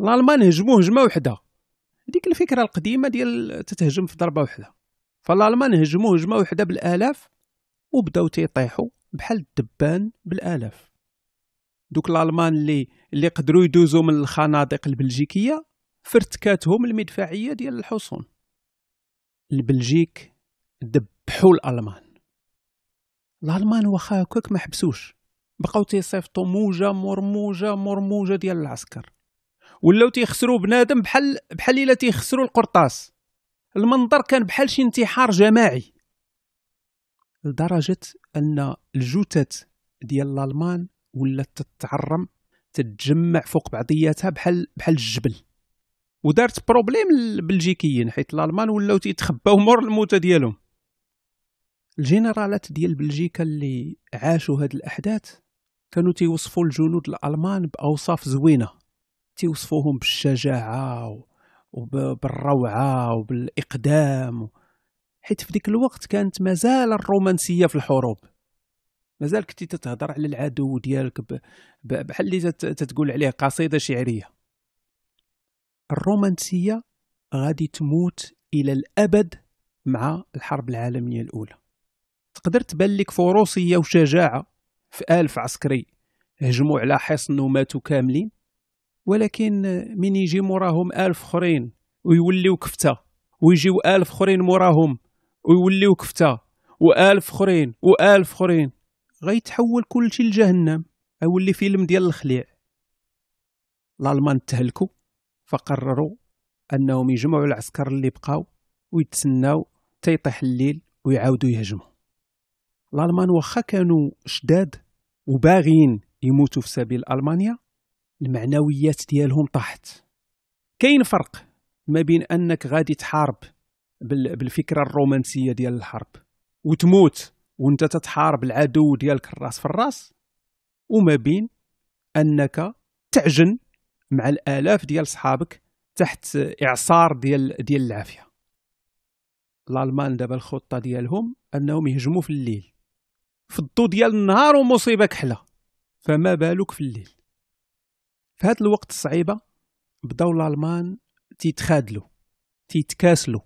الالمان هجموا هجمه وحده ديك الفكره القديمه ديال تتهجم في ضربه وحده فالالمان هجموا هجمه وحده بالالاف وبداو تيطيحوا بحال الدبان بالالاف دوك الالمان اللي اللي قدروا يدوزوا من الخنادق البلجيكيه فرتكاتهم المدفعيه ديال الحصون البلجيك دبحوا الالمان الالمان واخا هكاك ما حبسوش بقاو تيصيفطوا موجه مور موجه مور موجه ديال العسكر ولاو تيخسروا بنادم بحال بحال الا تيخسروا القرطاس المنظر كان بحال شي انتحار جماعي لدرجه ان الجثث ديال الالمان ولات تتعرم تتجمع فوق بعضياتها بحال بحال الجبل ودارت بروبليم البلجيكيين حيت الالمان ولاو تيتخباو مور الموتى ديالهم الجنرالات ديال بلجيكا اللي عاشوا هاد الاحداث كانوا تيوصفوا الجنود الالمان باوصاف زوينه تيوصفوهم بالشجاعه وبالروعه وبالاقدام حيت في ديك الوقت كانت مازال الرومانسيه في الحروب مازال كنتي تتهضر على العدو ديالك بحال اللي تتقول عليه قصيده شعريه الرومانسية غادي تموت إلى الأبد مع الحرب العالمية الأولى تقدر تبان لك فروسية وشجاعة في ألف عسكري هجموا على حصن وماتوا كاملين ولكن من يجي موراهم ألف خرين ويوليو كفتة ويجيو ألف خرين موراهم ويوليو كفتة وألف خرين وألف خرين غيتحول كلشي لجهنم أولي فيلم ديال الخليع الألمان تهلكوا فقرروا انهم يجمعوا العسكر اللي بقاو ويتسناو حتى يطيح الليل ويعاودوا يهجموا الالمان واخا كانوا شداد وباغيين يموتوا في سبيل المانيا المعنويات ديالهم طاحت كاين فرق ما بين انك غادي تحارب بالفكره الرومانسيه ديال الحرب وتموت وانت تتحارب العدو ديالك الراس في الراس وما بين انك تعجن مع الالاف ديال صحابك تحت اعصار ديال ديال العافيه الالمان دابا الخطه ديالهم انهم يهجموا في الليل في الضو ديال النهار ومصيبه كحله فما بالك في الليل في هذا الوقت الصعيبه بداو الالمان تيتخادلوا تيتكاسلوا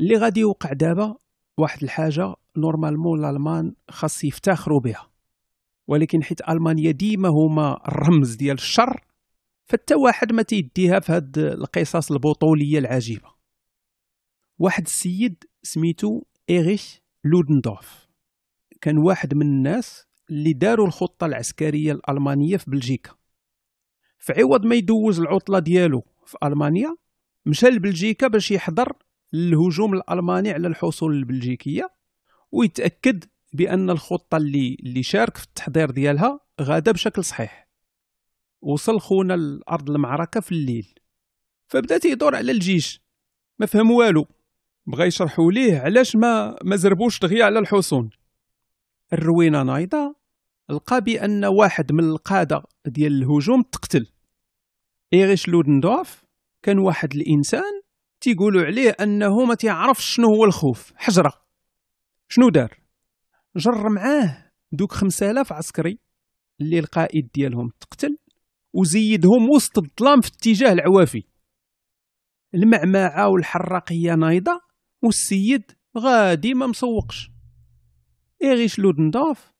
اللي غادي يوقع دابا واحد الحاجه نورمالمون الالمان خاص يفتخروا بها ولكن حيت المانيا ديما هما الرمز ديال الشر فتا واحد ما تيديها في هاد القصص البطوليه العجيبه واحد السيد سميتو إيريش لودندورف كان واحد من الناس اللي داروا الخطة العسكرية الألمانية في بلجيكا في عوض ما يدوز العطلة ديالو في ألمانيا مشى لبلجيكا باش يحضر الهجوم الألماني على الحصول البلجيكية ويتأكد بأن الخطة اللي, اللي شارك في التحضير ديالها غادا بشكل صحيح وصل خونا لأرض المعركة في الليل فبدا تيدور على الجيش ما فهم والو بغا يشرحوا ليه علاش ما ما زربوش دغيا على الحصون الروينه نايضه لقى بان واحد من القاده ديال الهجوم تقتل ايريش لودندورف كان واحد الانسان تيقولوا عليه انه ما تيعرفش شنو هو الخوف حجره شنو دار جر معاه دوك آلاف عسكري اللي القائد ديالهم تقتل وزيدهم وسط الظلام في اتجاه العوافي المعمعة والحراقية نايضة والسيد غادي ما مسوقش إيغيش لودندورف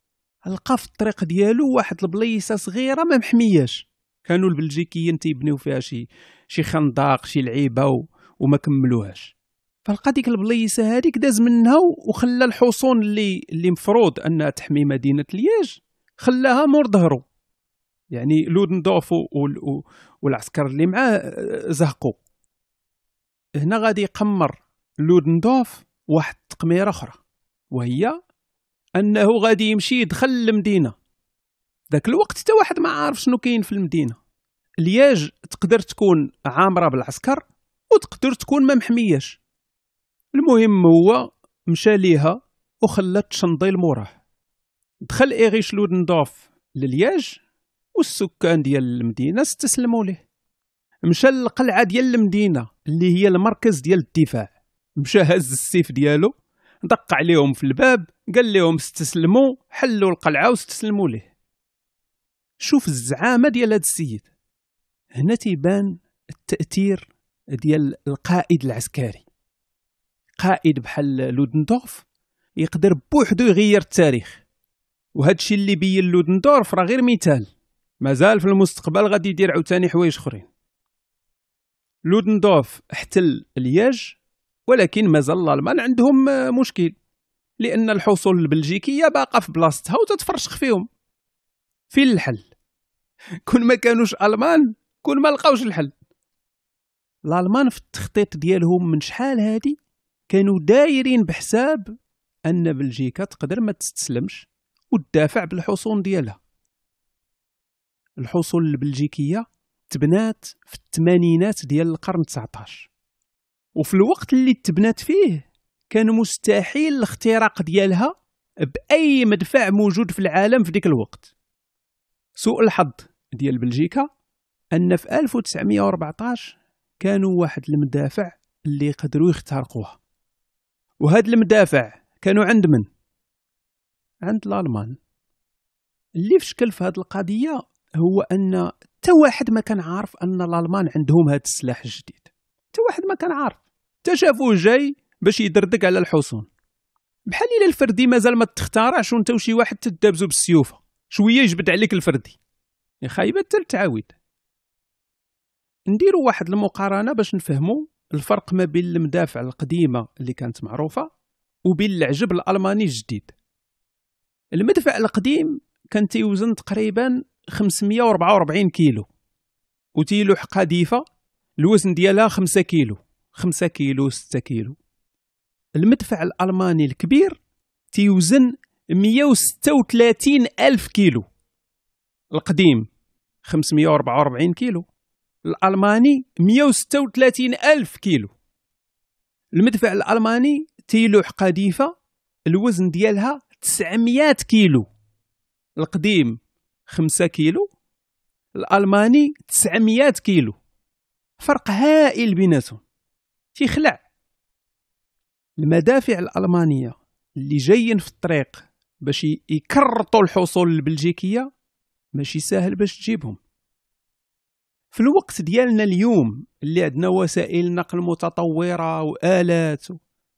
لقى في الطريق ديالو واحد البليصه صغيره ما محمياش كانوا البلجيكيين تيبنيو فيها شي شي خندق شي لعيبه و... وما كملوهاش فلقى ديك البليصه هاديك داز منها وخلى الحصون اللي اللي مفروض انها تحمي مدينه ليج خلاها مور ظهرو يعني لودندورف والعسكر اللي معاه زهقوا هنا غادي يقمر لودندورف واحد التقميره اخرى وهي انه غادي يمشي يدخل المدينه ذاك الوقت حتى واحد ما عارف شنو كاين في المدينه الياج تقدر تكون عامره بالعسكر وتقدر تكون ما محمياش المهم هو مشى ليها وخلى تشنضي موراه دخل ايريش لودندوف للياج والسكان ديال المدينه استسلموا ليه مشى للقلعه ديال المدينه اللي هي المركز ديال الدفاع مشى هز السيف ديالو دق عليهم في الباب قال لهم استسلموا حلوا القلعه واستسلموا ليه شوف الزعامه ديال هذا السيد هنا تيبان التاثير ديال القائد العسكري قائد بحال لودندورف يقدر بوحدو يغير التاريخ وهذا الشيء اللي بين لودندورف راه غير مثال مازال في المستقبل غادي يدير عاوتاني حوايج اخرين لودندوف احتل الياج ولكن مازال الالمان عندهم آه، مشكل لان الحصول البلجيكيه باقا في بلاصتها وتتفرشخ فيهم فين الحل كون ما كانوش المان كون ما لقاوش الحل الالمان في التخطيط ديالهم من شحال هادي كانوا دايرين بحساب ان بلجيكا تقدر ما تستسلمش وتدافع بالحصون ديالها الحصول البلجيكيه تبنات في الثمانينات ديال القرن 19 وفي الوقت اللي تبنات فيه كان مستحيل الاختراق ديالها باي مدفع موجود في العالم في ديك الوقت سوء الحظ ديال بلجيكا ان في 1914 كانوا واحد المدافع اللي قدروا يخترقوها وهاد المدافع كانوا عند من عند الالمان اللي في شكل في هذه القضيه هو ان حتى واحد ما كان عارف ان الالمان عندهم هذا السلاح الجديد حتى واحد ما كان عارف حتى شافوه جاي باش يدردك على الحصون بحال الا الفردي مازال ما تختارعش وانت وشي واحد تدابزو بالسيوفه شويه يجبد عليك الفردي يا خايبه حتى التعاود نديروا واحد المقارنه باش نفهموا الفرق ما بين المدافع القديمه اللي كانت معروفه وبين العجب الالماني الجديد المدفع القديم كان تيوزن تقريبا 544 كيلو وتيلوح قذيفة الوزن ديالها 5 كيلو 5 كيلو 6 كيلو المدفع الألماني الكبير تيوزن 136 ألف كيلو القديم 544 كيلو الألماني 136 ألف كيلو المدفع الألماني تيلوح قذيفة الوزن ديالها 900 كيلو القديم 5 كيلو الالماني 900 كيلو فرق هائل بيناتهم تيخلع المدافع الالمانيه اللي جايين في الطريق باش يكرطوا الحصول البلجيكيه ماشي ساهل باش تجيبهم في الوقت ديالنا اليوم اللي عندنا وسائل نقل متطوره والات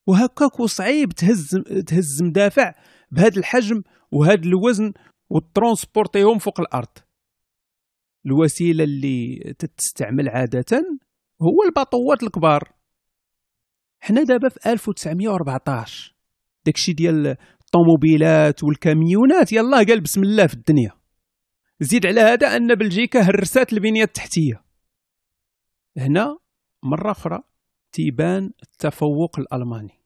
وهكاك وصعيب تهز تهز مدافع بهذا الحجم وهذا الوزن وترونسبورتيهم فوق الارض الوسيله اللي تستعمل عاده هو الباطوات الكبار حنا دابا في 1914 داكشي ديال الطوموبيلات والكاميونات يلاه قال بسم الله في الدنيا زيد على هذا ان بلجيكا هرسات البنيه التحتيه هنا مره اخرى تيبان التفوق الالماني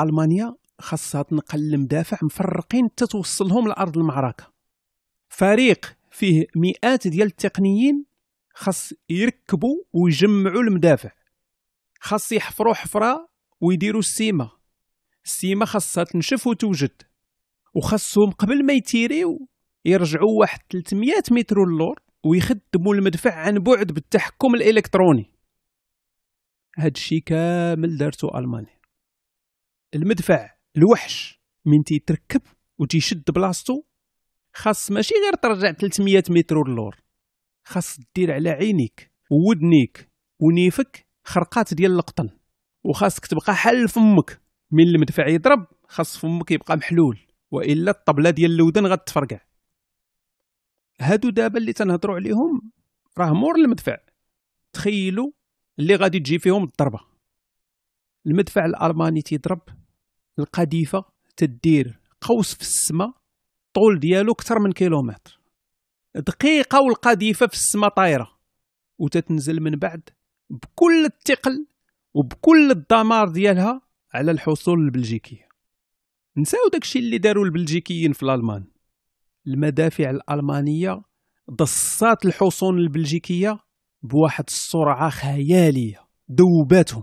المانيا خاص هاد النقل المدافع مفرقين حتى توصلهم لارض المعركه فريق فيه مئات ديال التقنيين خاص يركبوا ويجمعوا المدافع خاص يحفروا حفره ويديروا السيمه السيمه خاصها تنشف وتوجد وخاصهم قبل ما يتيريو يرجعوا واحد 300 متر للور ويخدموا المدفع عن بعد بالتحكم الالكتروني هادشي كامل دارتو المانيا المدفع الوحش من تيتركب وتيشد بلاصتو خاص ماشي غير ترجع 300 متر للور خاص دير على عينيك وودنيك ونيفك خرقات ديال القطن وخاصك تبقى حل فمك من المدفع يضرب خاص فمك يبقى محلول والا الطبله ديال الودن غتفرقع هادو دابا اللي تنهضروا عليهم راه مور المدفع تخيلوا اللي غادي تجي فيهم الضربه المدفع الالماني تيضرب القذيفه تدير قوس في السماء الطول ديالو اكثر من كيلومتر دقيقه والقذيفه في السماء طايره وتتنزل من بعد بكل الثقل وبكل الدمار ديالها على الحصول البلجيكيه نساو داكشي اللي داروا البلجيكيين في الالمان المدافع الالمانيه ضصات الحصون البلجيكيه بواحد السرعه خياليه دوباتهم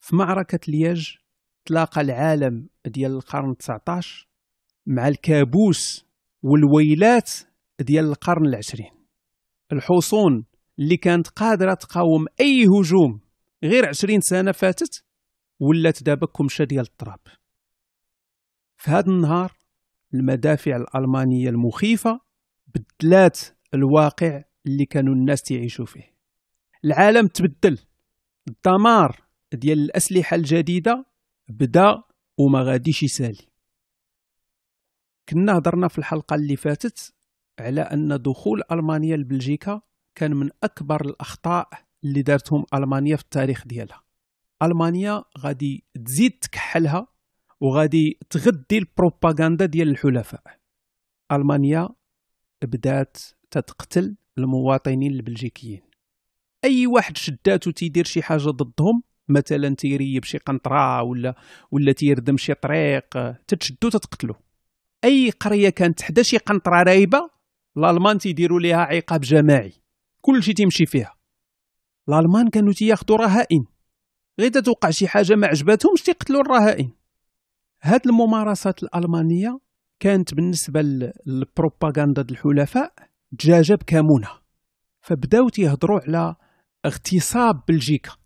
في معركه لياج تلاقى العالم ديال القرن 19 مع الكابوس والويلات ديال القرن العشرين الحصون اللي كانت قادره تقاوم اي هجوم غير 20 سنه فاتت ولات دابا كمشه ديال التراب في هذا النهار المدافع الالمانيه المخيفه بدلات الواقع اللي كانوا الناس يعيشوا فيه العالم تبدل الدمار ديال الاسلحه الجديده بدا وما غاديش يسالي كنا هضرنا في الحلقه اللي فاتت على ان دخول المانيا لبلجيكا كان من اكبر الاخطاء اللي دارتهم المانيا في التاريخ ديالها المانيا غادي تزيد تكحلها وغادي تغدي البروباغندا ديال الحلفاء المانيا بدات تتقتل المواطنين البلجيكيين اي واحد شداتو تيدير شي حاجه ضدهم مثلا تيريب شي قنطره ولا ولا تيردم شي طريق تتشدو تتقتلو اي قريه كانت حدا شي قنطره رايبه الالمان تيديروا ليها عقاب جماعي كلشي تيمشي فيها الالمان كانوا تياخذوا رهائن غير توقع شي حاجه ما عجباتهمش تيقتلوا الرهائن هاد الممارسات الالمانيه كانت بالنسبه للبروباغندا الحلفاء دجاجه بكمونه فبداو تيهضروا على اغتصاب بلجيكا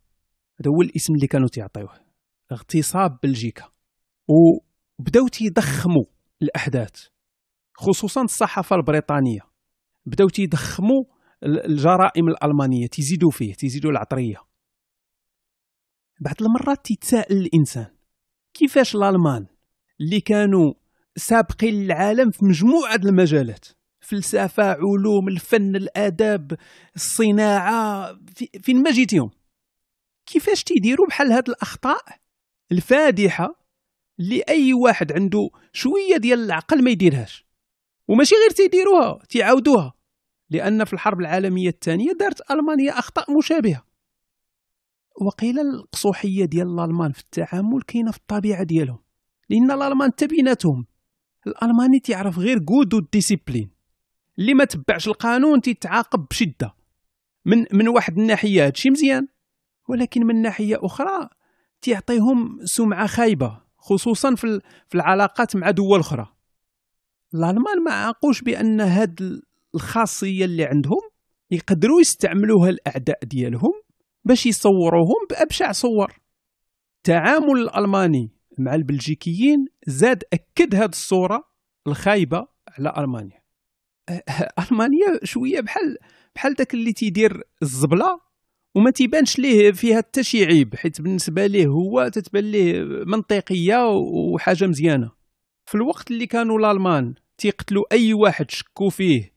هذا هو الاسم اللي كانوا تيعطيوه اغتصاب بلجيكا وبداو تيضخموا الاحداث خصوصا الصحافه البريطانيه بداو تيضخموا الجرائم الالمانيه تيزيدوا فيه تيزيدوا العطريه بعض المرات تيتساءل الانسان كيفاش الالمان اللي كانوا سابقين العالم في مجموعه المجالات فلسفه علوم الفن الاداب الصناعه فين ما جيتيهم كيفاش تيديروا بحال هاد الاخطاء الفادحه اللي اي واحد عنده شويه ديال العقل ما يديرهاش وماشي غير تيديروها تيعاودوها لان في الحرب العالميه الثانيه دارت المانيا اخطاء مشابهه وقيل القصوحيه ديال الالمان في التعامل كاينه في الطبيعه ديالهم لان الالمان حتى بيناتهم الالماني تيعرف غير كودو ديسيبلين اللي ما تبعش القانون تيتعاقب بشده من من واحد الناحيه هادشي مزيان ولكن من ناحيه اخرى تيعطيهم سمعه خايبه خصوصا في العلاقات مع دول اخرى الالمان ما عاقوش بان هاد الخاصيه اللي عندهم يقدروا يستعملوها الاعداء ديالهم باش يصوروهم بابشع صور التعامل الالماني مع البلجيكيين زاد اكد هاد الصوره الخايبه على المانيا أه، المانيا شويه بحال بحال داك اللي تيدير الزبله وما تيبانش ليه فيها حتى شي عيب حيت بالنسبه ليه هو تتبان ليه منطقيه وحاجه مزيانه في الوقت اللي كانوا الالمان تيقتلوا اي واحد شكوا فيه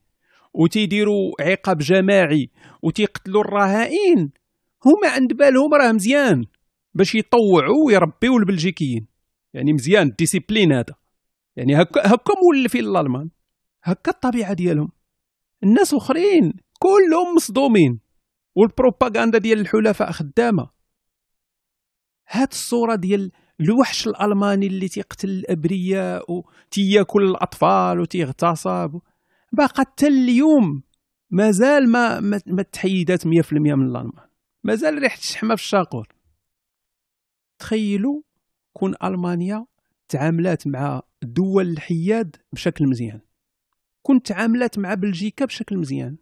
وتيديروا عقاب جماعي وتيقتلوا الرهائن هما عند بالهم راه مزيان باش يطوعوا ويربيوا البلجيكيين يعني مزيان الديسيبلين هذا يعني هكا هكا مولفين الالمان هكا الطبيعه ديالهم الناس اخرين كلهم مصدومين والبروباغندا ديال الحلفاء خدامه هاد الصوره ديال الوحش الالماني اللي تيقتل الابرياء وتياكل الاطفال وتيغتصب باقا حتى اليوم مازال ما ما تحيدات 100% من الالمان مازال ريحه الشحمه في الشاقور تخيلوا كون المانيا تعاملات مع دول الحياد بشكل مزيان كون تعاملات مع بلجيكا بشكل مزيان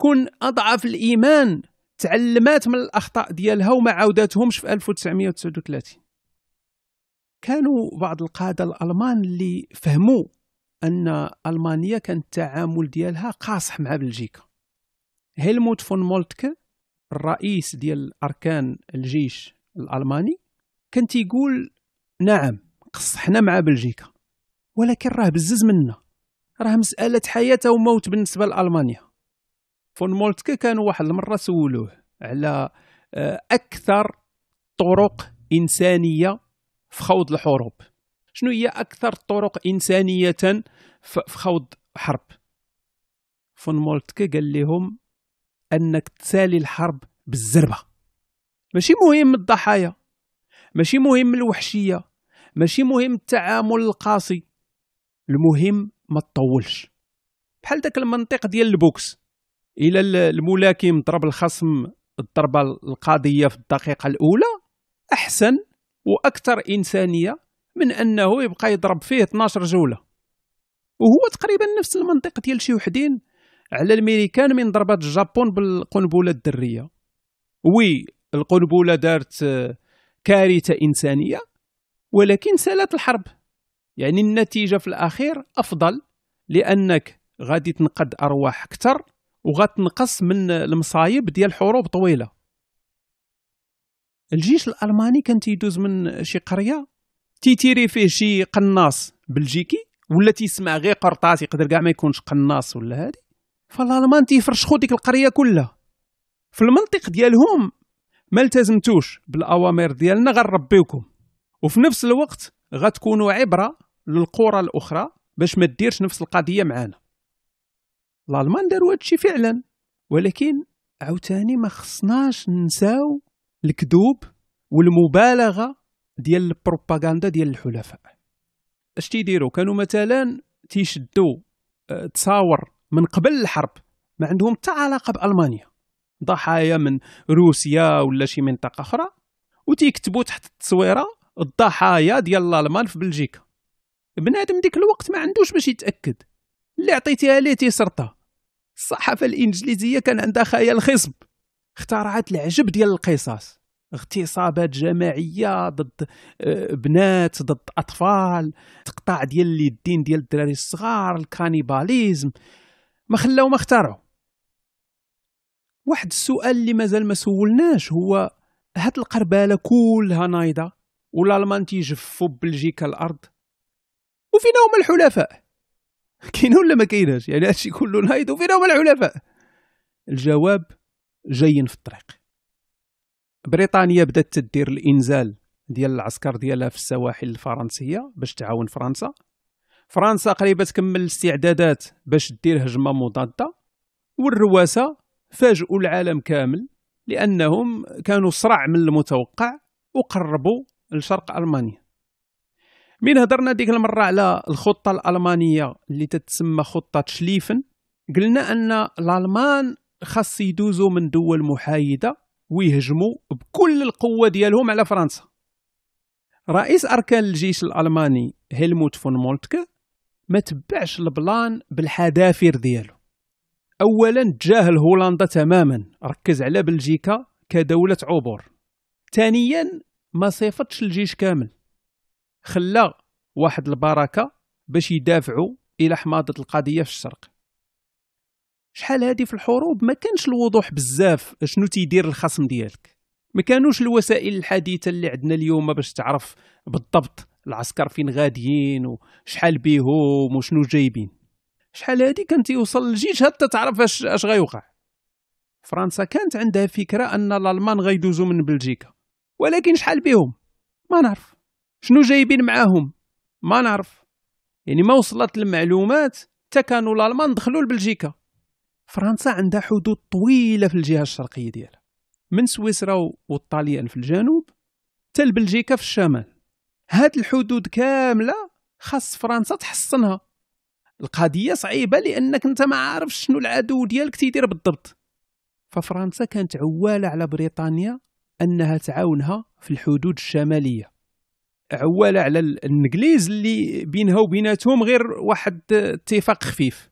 كن اضعف الايمان تعلمات من الاخطاء ديالها وما عاوداتهمش في 1939 كانوا بعض القاده الالمان اللي فهموا ان المانيا كان التعامل ديالها قاصح مع بلجيكا هيلموت فون مولتك الرئيس ديال اركان الجيش الالماني كان تيقول نعم قصحنا مع بلجيكا ولكن راه بزز منا راه مساله حياه وموت بالنسبه لالمانيا فون مولتكا كانوا واحد المره سولوه على آه، اكثر طرق انسانيه في خوض الحروب شنو هي اكثر الطرق انسانيه في خوض حرب فون مولتكا قال لهم انك تسالي الحرب بالزربه ماشي مهم الضحايا ماشي مهم الوحشيه ماشي مهم التعامل القاسي المهم ما تطولش بحال داك المنطق ديال البوكس الى الملاكم ضرب الخصم الضربه القاضيه في الدقيقه الاولى احسن واكثر انسانيه من انه يبقى يضرب فيه 12 جوله وهو تقريبا نفس المنطق ديال شي وحدين على الميريكان من ضربات الجابون بالقنبله الذريه وي القنبله دارت آه، كارثه انسانيه ولكن سالت الحرب يعني النتيجه في الاخير افضل لانك غادي تنقد ارواح اكثر وغتنقص من المصايب ديال حروب طويله الجيش الالماني كان تيدوز من شي قريه تيتيري فيه شي قناص بلجيكي ولا تيسمع غير قرطاس يقدر كاع ما يكونش قناص ولا هادي فالالمان تيفرشخو ديك القريه كلها في المنطق ديالهم ما التزمتوش بالاوامر ديالنا غنربيوكم وفي نفس الوقت غتكونوا عبره للقرى الاخرى باش ما ديرش نفس القضيه معانا الالمان داروا هادشي فعلا ولكن عاوتاني ما خصناش نساو الكذوب والمبالغه ديال البروباغندا ديال الحلفاء اش تيديروا كانوا مثلا تيشدوا آه، تصاور من قبل الحرب ما عندهم حتى علاقه بالمانيا ضحايا من روسيا ولا شي منطقه اخرى وتيكتبوا تحت التصويره الضحايا ديال الالمان في بلجيكا بنادم ديك الوقت ما عندوش باش يتاكد اللي عطيتيها ليه تيسرطها الصحافه الانجليزيه كان عندها خيال خصب اخترعت العجب ديال القصص اغتصابات جماعيه ضد آه، بنات ضد اطفال تقطاع ديال اليدين ديال الدراري الصغار الكانيباليزم ما خلاو ما اخترعوا واحد السؤال اللي مازال ما سولناش هو هاد القرباله كلها نايضه ولا المان تيجفوا ببلجيكا الارض وفينا هما الحلفاء كاينه ولا ما كايناش يعني هادشي كله نايض وفين هما العلماء الجواب جايين في الطريق بريطانيا بدات تدير الانزال ديال العسكر ديالها في السواحل الفرنسيه باش تعاون فرنسا فرنسا قريبه تكمل الاستعدادات باش دير هجمه مضاده والرواسه فاجئوا العالم كامل لانهم كانوا صرع من المتوقع وقربوا لشرق المانيا من هضرنا ديك المره على الخطه الالمانيه اللي تتسمى خطه شليفن قلنا ان الالمان خاص يدوزوا من دول محايده ويهجموا بكل القوه ديالهم على فرنسا رئيس اركان الجيش الالماني هيلموت فون مولتكه ما تبعش البلان بالحذافير ديالو اولا تجاهل هولندا تماما ركز على بلجيكا كدوله عبور ثانيا ما صيفطش الجيش كامل خلى واحد البركه باش يدافعوا الى حماضه القضيه في الشرق شحال هادي في الحروب ما كانش الوضوح بزاف شنو تيدير الخصم ديالك ما كانوش الوسائل الحديثه اللي عندنا اليوم باش تعرف بالضبط العسكر فين غاديين وشحال بيهم وشنو جايبين شحال هادي كان تيوصل للجيش حتى تعرف اش اش غيوقع فرنسا كانت عندها فكره ان الالمان غيدوزو من بلجيكا ولكن شحال بيهم ما نعرف شنو جايبين معاهم ما نعرف يعني ما وصلت المعلومات حتى كانوا الالمان دخلوا لبلجيكا فرنسا عندها حدود طويله في الجهه الشرقيه ديالها من سويسرا والطاليان في الجنوب حتى لبلجيكا في الشمال هاد الحدود كامله خاص فرنسا تحصنها القضيه صعيبه لانك انت ما عارفش شنو العدو ديالك تيدير بالضبط ففرنسا كانت عواله على بريطانيا انها تعاونها في الحدود الشماليه عواله على الانجليز اللي بينها وبيناتهم غير واحد اتفاق خفيف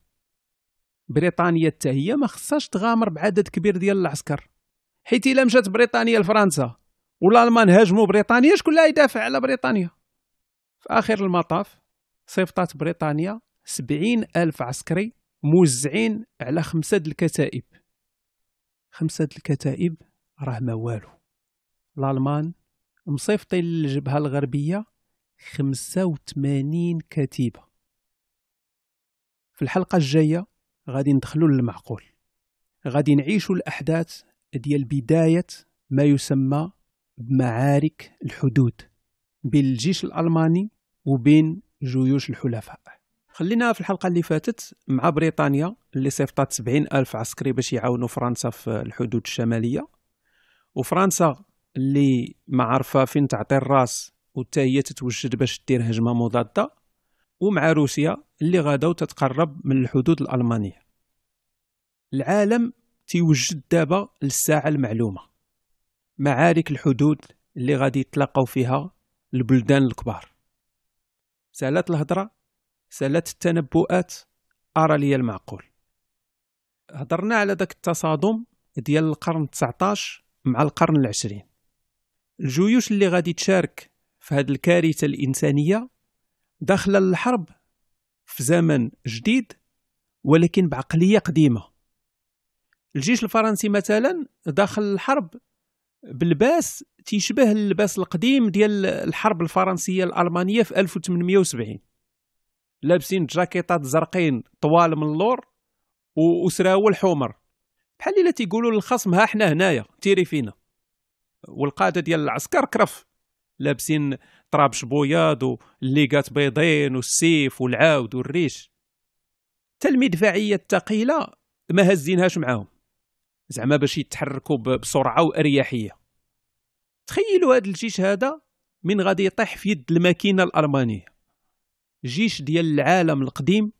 بريطانيا حتى هي ما خصهاش تغامر بعدد كبير ديال العسكر حيت الا مشات بريطانيا لفرنسا والالمان هاجموا بريطانيا شكون اللي يدافع على بريطانيا في اخر المطاف صيفطات بريطانيا سبعين ألف عسكري موزعين على خمسة الكتائب خمسة الكتائب راه ما والو الألمان مصيفطين للجبهة الغربية خمسة وثمانين كتيبة في الحلقة الجاية غادي ندخلوا للمعقول غادي نعيشوا الأحداث ديال بداية ما يسمى بمعارك الحدود بين الجيش الألماني وبين جيوش الحلفاء خلينا في الحلقة اللي فاتت مع بريطانيا اللي صيفطات سبعين ألف عسكري باش يعاونوا فرنسا في الحدود الشمالية وفرنسا اللي ما عارفه فين تعطي الراس وتا هي تتوجد باش دير هجمه مضاده ومع روسيا اللي غادا وتتقرب من الحدود الالمانيه العالم تيوجد دابا للساعه المعلومه معارك الحدود اللي غادي يتلاقاو فيها البلدان الكبار سالات الهضره سالات التنبؤات ارى لي المعقول هضرنا على داك التصادم ديال القرن 19 مع القرن العشرين الجيوش اللي غادي تشارك في هذه الكارثة الإنسانية داخلة الحرب في زمن جديد ولكن بعقلية قديمة الجيش الفرنسي مثلا داخل الحرب بلباس تيشبه اللباس القديم ديال الحرب الفرنسية الألمانية في 1870 لابسين جاكيطات زرقين طوال من اللور وسراول حمر بحال الا تيقولوا للخصم ها حنا هنايا تيري فينا والقاده ديال العسكر كرف لابسين طرابش بياض والليغات بيضين والسيف والعاود والريش حتى المدفعيه الثقيله ما هزينهاش معاهم زعما باش يتحركوا بسرعه واريحيه تخيلوا هذا الجيش هذا من غادي يطيح في يد الماكينه الالمانيه جيش ديال العالم القديم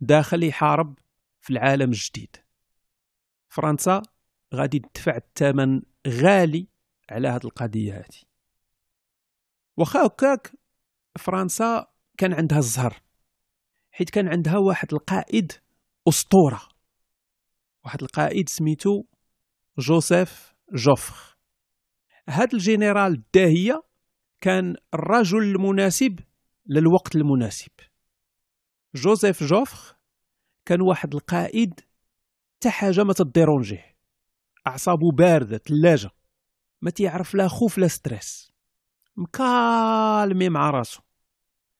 داخل يحارب في العالم الجديد فرنسا غادي تدفع الثمن غالي على هذه القضيه هذه واخا هكاك فرنسا كان عندها الزهر حيت كان عندها واحد القائد اسطوره واحد القائد سميتو جوزيف جوفر هاد الجنرال الداهيه كان الرجل المناسب للوقت المناسب جوزيف جوفر كان واحد القائد حتى حاجه ما اعصابه بارده ثلاجه ما تيعرف لا خوف لا ستريس مكالمي مع راسو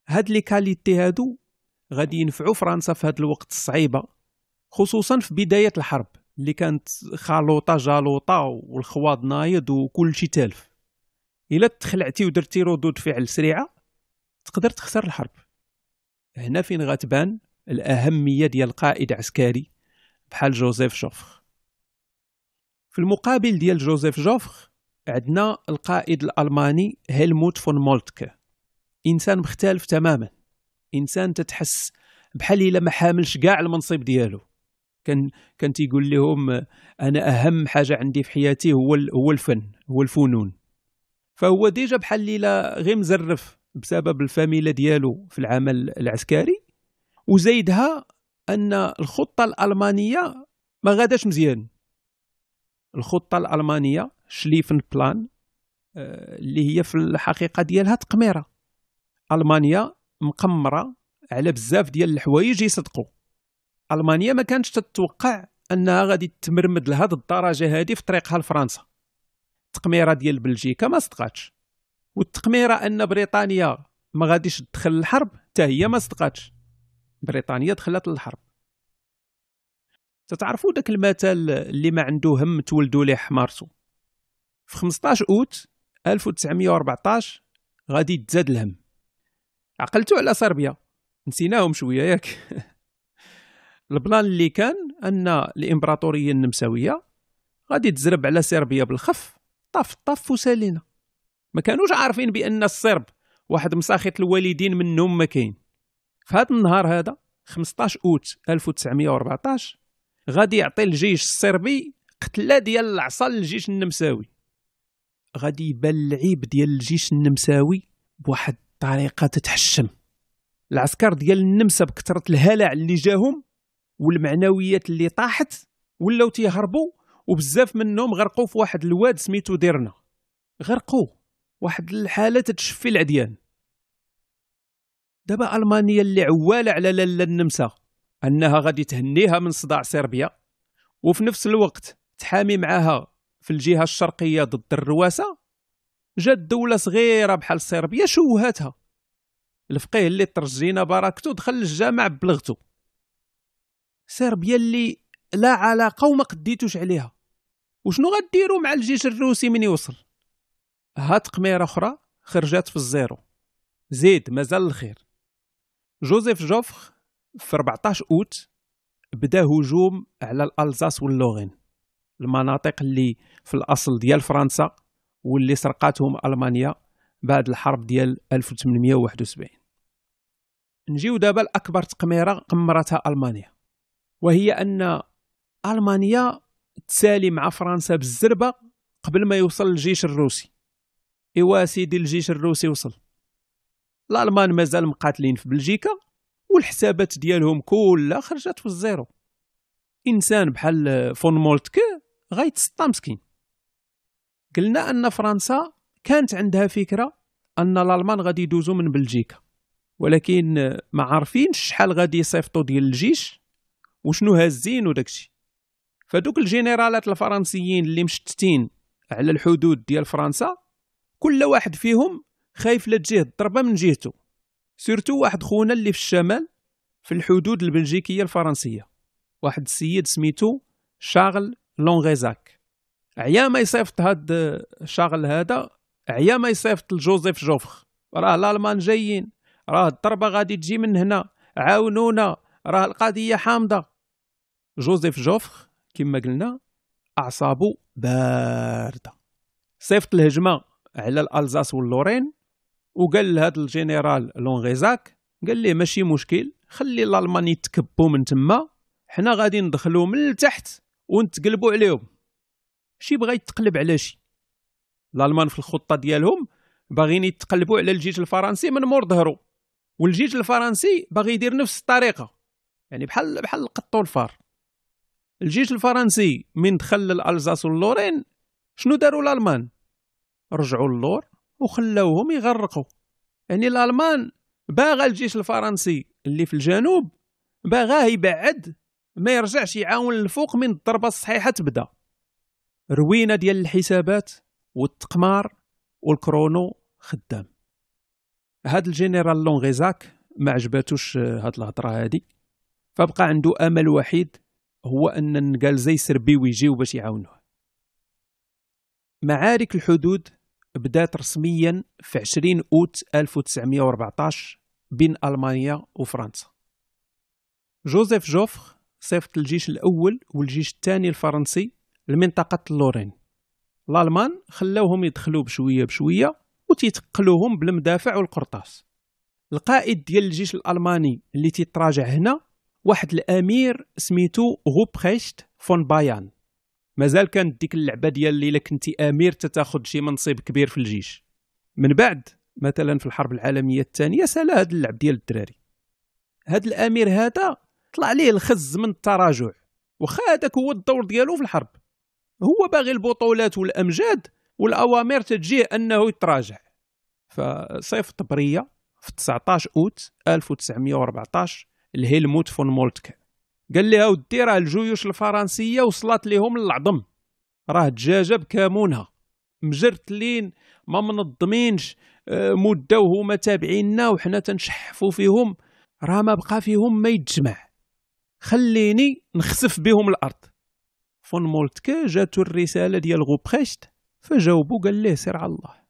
هاد لي كاليتي هادو غادي ينفعوا فرنسا في هاد الوقت الصعيبه خصوصا في بدايه الحرب اللي كانت خالوطه جالوطه والخواض نايض وكل شي تالف الا تخلعتي ودرتي ردود فعل سريعه تقدر تخسر الحرب هنا فين غتبان الاهميه ديال قائد عسكري بحال جوزيف جوفخ في المقابل ديال جوزيف جوفخ عندنا القائد الالماني هيلموت فون مولتك انسان مختلف تماما انسان تتحس بحال الا ما حاملش كاع المنصب ديالو كان كان تيقول لهم انا اهم حاجه عندي في حياتي هو هو الفن هو الفنون فهو ديجا بحال الا غير مزرف بسبب الفاميلا ديالو في العمل العسكري وزيدها ان الخطه الالمانيه ما غاداش مزيان الخطه الالمانيه شليفن بلان آه، اللي هي في الحقيقه ديالها تقميره المانيا مقمره على بزاف ديال الحوايج يصدقوا المانيا ما كانتش تتوقع انها غادي تمرمد لهذه الدرجه هذه في طريقها لفرنسا التقميره ديال بلجيكا ما صدقاتش والتقميره ان بريطانيا ما غاديش تدخل الحرب حتى هي ما صدقاتش بريطانيا دخلت للحرب تتعرفوا داك المثل اللي ما عنده هم تولدوا ليه حمارته في 15 اوت 1914 غادي تزاد الهم عقلتو على صربيا نسيناهم شويه ياك البلان اللي كان ان الامبراطوريه النمساويه غادي تزرب على صربيا بالخف طف طف وسالينا ما كانوش عارفين بان الصرب واحد مساخط الوالدين منهم ما كاين في هذا النهار هذا 15 اوت 1914 غادي يعطي الجيش الصربي قتله ديال العصا للجيش النمساوي غادي يبان العيب ديال الجيش النمساوي بواحد الطريقه تتحشم العسكر ديال النمسا بكثره الهلع اللي جاهم والمعنويات اللي طاحت ولاو تيهربوا وبزاف منهم غرقوا في واحد الواد سميتو ديرنا غرقوا واحد الحاله تتشفي العديان دابا المانيا اللي عواله على لالا النمسا انها غادي تهنيها من صداع صربيا وفي نفس الوقت تحامي معاها في الجهه الشرقيه ضد الرواسه جات دوله صغيره بحال صربيا شوهتها الفقيه اللي ترجينا بركته دخل الجامع بلغتو صربيا اللي لا علاقه وما قديتوش عليها وشنو غديرو مع الجيش الروسي من يوصل هات قميرة اخرى خرجات في الزيرو زيد مازال الخير جوزيف جوفخ في 14 اوت بدا هجوم على الالزاس واللوغين المناطق اللي في الاصل ديال فرنسا واللي سرقاتهم المانيا بعد الحرب ديال 1871 نجيو دابا لاكبر تقميره قمرتها المانيا وهي ان المانيا تسالي مع فرنسا بالزربه قبل ما يوصل الجيش الروسي ايوا سيدي الجيش الروسي وصل الالمان مازال مقاتلين في بلجيكا والحسابات ديالهم كلها خرجت في الزيرو انسان بحال فون مولتكي غيتسطى مسكين قلنا ان فرنسا كانت عندها فكره ان الالمان غادي يدوزوا من بلجيكا ولكن ما عارفينش شحال غادي يصيفطوا ديال الجيش وشنو هازين وداكشي فدوك الجنرالات الفرنسيين اللي مشتتين على الحدود ديال فرنسا كل واحد فيهم خايف لا تجيه الضربه من جهته سيرتو واحد خونا اللي في الشمال في الحدود البلجيكيه الفرنسيه واحد السيد سميتو شارل لونغيزاك عيا ما يصيفط هاد الشغل هذا عيا ما يصيفط لجوزيف جوفخ راه الالمان جايين راه الضربه غادي تجي من هنا عاونونا راه القضيه حامضه جوزيف جوفخ كما قلنا اعصابه بارده صيفط الهجمه على الالزاس واللورين وقال لهاد الجنرال لونغيزاك قال ليه ماشي مشكل خلي الالمان يتكبوا من تما حنا غادي ندخلوا من التحت ونتقلبوا عليهم شي بغا يتقلب على شي الالمان في الخطه ديالهم باغيين يتقلبوا على الجيش الفرنسي من مور ظهرو والجيش الفرنسي باغي يدير نفس الطريقه يعني بحال بحال القط والفار الجيش الفرنسي من دخل للالزاس واللورين شنو داروا الالمان رجعوا اللور وخلاوهم يغرقوا يعني الالمان باغا الجيش الفرنسي اللي في الجنوب باغاه يبعد ما يرجعش يعاون الفوق من الضربه الصحيحه تبدا روينه ديال الحسابات والتقمار والكرونو خدام هاد الجنرال لونغيزاك ما عجباتوش هاد الهضره هادي فبقى عنده امل وحيد هو ان زي سربي ويجيو باش يعاونوه معارك الحدود بدات رسميا في 20 اوت 1914 بين المانيا وفرنسا جوزيف جوفر صيفط الجيش الأول والجيش الثاني الفرنسي لمنطقة اللورين الألمان خلاوهم يدخلوا بشوية بشوية وتيتقلوهم بالمدافع والقرطاس القائد ديال الجيش الألماني اللي تيتراجع هنا واحد الأمير سميتو غوبخيشت فون بايان مازال كانت ديك اللعبة ديال اللي إلا كنتي أمير تتاخد شي منصب كبير في الجيش من بعد مثلا في الحرب العالمية الثانية سالا هاد اللعب ديال الدراري هاد الأمير هذا طلع ليه الخز من التراجع وخا هذاك هو الدور ديالو في الحرب هو باغي البطولات والامجاد والاوامر تجي انه يتراجع فصيف طبريه في 19 اوت 1914 لهيلموت فون مولتك قال لها ودي راه الجيوش الفرنسيه وصلت لهم العظم راه دجاجه بكامونها مجرتلين ما منظمينش مده آه، وهما تابعينا وحنا تنشحفوا فيهم راه ما بقى فيهم ما يتجمع خليني نخسف بهم الارض فون مولتك جاتو الرساله ديال غوبريشت فجاوبو قال ليه سير على الله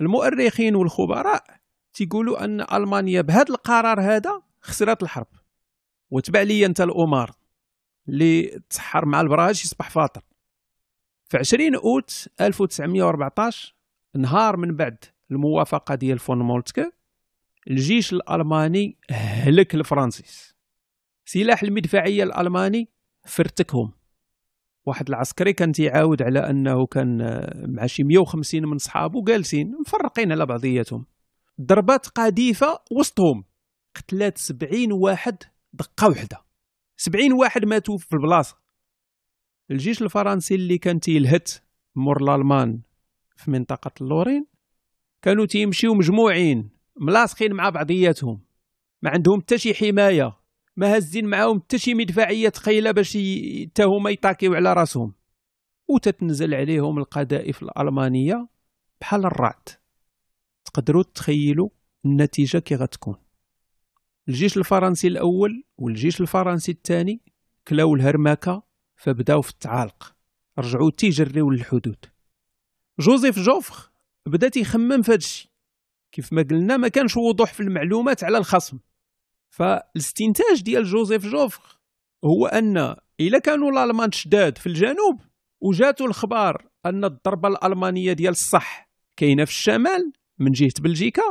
المؤرخين والخبراء تيقولوا ان المانيا بهذا القرار هذا خسرت الحرب وتبع لي انت الامار اللي تسحر مع البراج يصبح فاطر في 20 اوت 1914 نهار من بعد الموافقه ديال فون مولتك الجيش الالماني هلك الفرنسيس سلاح المدفعيه الالماني فرتكهم واحد العسكري كان تيعاود على انه كان آه، مع شي 150 من صحابه جالسين مفرقين على بعضياتهم ضربات قذيفه وسطهم قتلات 70 واحد دقه واحده 70 واحد ماتوا في البلاصه الجيش الفرنسي اللي كان تيلهت مور الالمان في منطقه اللورين كانوا تيمشيو مجموعين ملاصقين مع بعضياتهم ما عندهم حتى شي حمايه ما هازين معاهم حتى شي مدفعيه ثقيله باش حتى هما يطاكيو على راسهم وتتنزل عليهم القذائف الالمانيه بحال الرعد تقدروا تخيلوا النتيجه كي غتكون الجيش الفرنسي الاول والجيش الفرنسي الثاني كلاو الهرمكه فبداو في التعالق رجعوا تيجريو للحدود جوزيف جوفخ بدا تيخمم في هادشي كيف ما قلنا ما كانش وضوح في المعلومات على الخصم فالاستنتاج ديال جوزيف جوفر هو ان الا كانوا الالمان شداد في الجنوب وجاتو الخبار ان الضربه الالمانيه ديال الصح كاينه في الشمال من جهه بلجيكا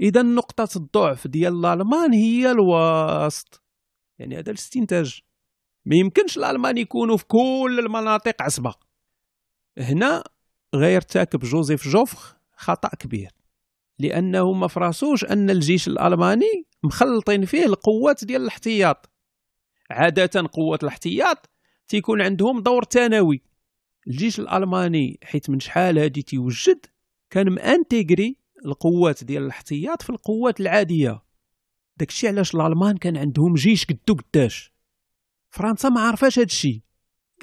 اذا نقطه الضعف ديال الالمان هي الوسط يعني هذا الاستنتاج ما يمكنش الالمان يكونوا في كل المناطق عصبه هنا غير تاكب جوزيف جوفخ خطا كبير لانه ما فراسوش ان الجيش الالماني مخلطين فيه القوات ديال الاحتياط عاده قوات الاحتياط تيكون عندهم دور ثانوي الجيش الالماني حيت من شحال هادي تيوجد كان مانتيغري القوات ديال الاحتياط في القوات العاديه داكشي علاش الالمان كان عندهم جيش قدو قداش فرنسا ما عارفاش هادشي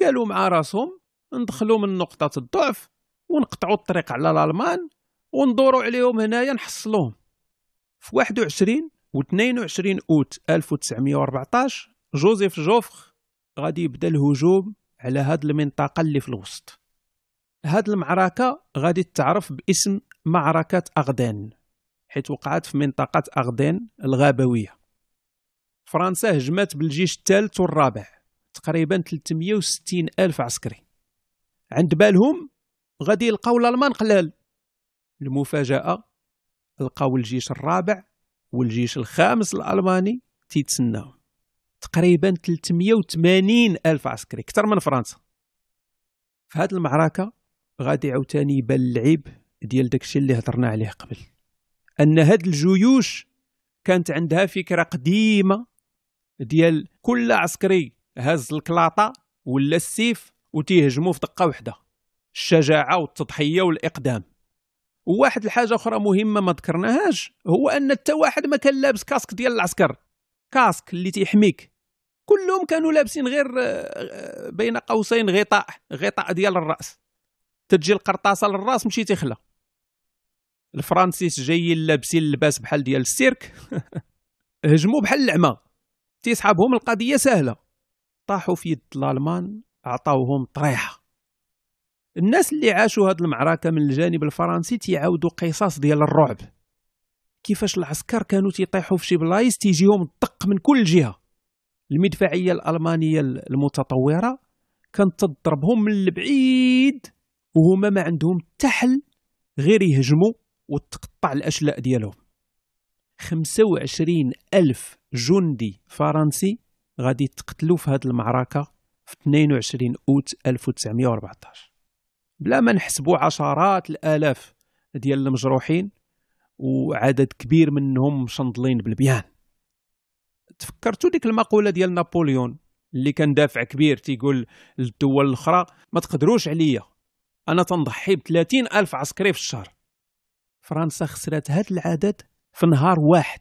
قالوا مع راسهم ندخلوا من نقطه الضعف ونقطعوا الطريق على الالمان وندوروا عليهم هنايا نحصلوهم في 21 و22 اوت 1914 جوزيف جوفر غادي يبدا الهجوم على هاد المنطقه اللي في الوسط هاد المعركه غادي تعرف باسم معركه اغدان حيت وقعت في منطقه اغدان الغابويه فرنسا هجمات بالجيش الثالث والرابع تقريبا 360 ألف عسكري عند بالهم غادي يلقاو الألمان قلال المفاجأة لقاو الجيش الرابع والجيش الخامس الالماني تيتسناهم تقريبا 380 الف عسكري اكثر من فرنسا في هذه المعركه غادي عاوتاني يبان العيب ديال داكشي اللي هضرنا عليه قبل ان هاد الجيوش كانت عندها فكره قديمه ديال كل عسكري هز الكلاطه ولا السيف وتيهجموا في دقه واحده الشجاعه والتضحيه والاقدام وواحد الحاجه اخرى مهمه ما ذكرناهاش هو ان حتى واحد ما كان لابس كاسك ديال العسكر كاسك اللي تيحميك كلهم كانوا لابسين غير آه، آه، بين قوسين غطاء غطاء ديال الراس تجي القرطاسه للراس مشي تخلى الفرانسيس جايين لابسين اللباس بحال ديال السيرك هجموا بحال العمى تيسحبهم القضيه سهله طاحوا في يد الالمان عطاوهم طريحه الناس اللي عاشوا هذه المعركه من الجانب الفرنسي تيعاودوا قصص ديال الرعب كيفاش العسكر كانوا تيطيحوا في شي بلايص تيجيهم الطق من كل جهه المدفعيه الالمانيه المتطوره كانت تضربهم من البعيد وهما ما عندهم تحل غير يهجموا وتقطع الاشلاء ديالهم 25 ألف جندي فرنسي غادي تقتلوا في هذه المعركه في 22 اوت 1914 بلا ما نحسبوا عشرات الالاف ديال المجروحين وعدد كبير منهم مشنضلين بالبيان تفكرتوا ديك المقوله ديال نابليون اللي كان دافع كبير تيقول للدول الاخرى ما تقدروش عليا انا تنضحي ب الف عسكري في الشهر فرنسا خسرت هذا العدد في نهار واحد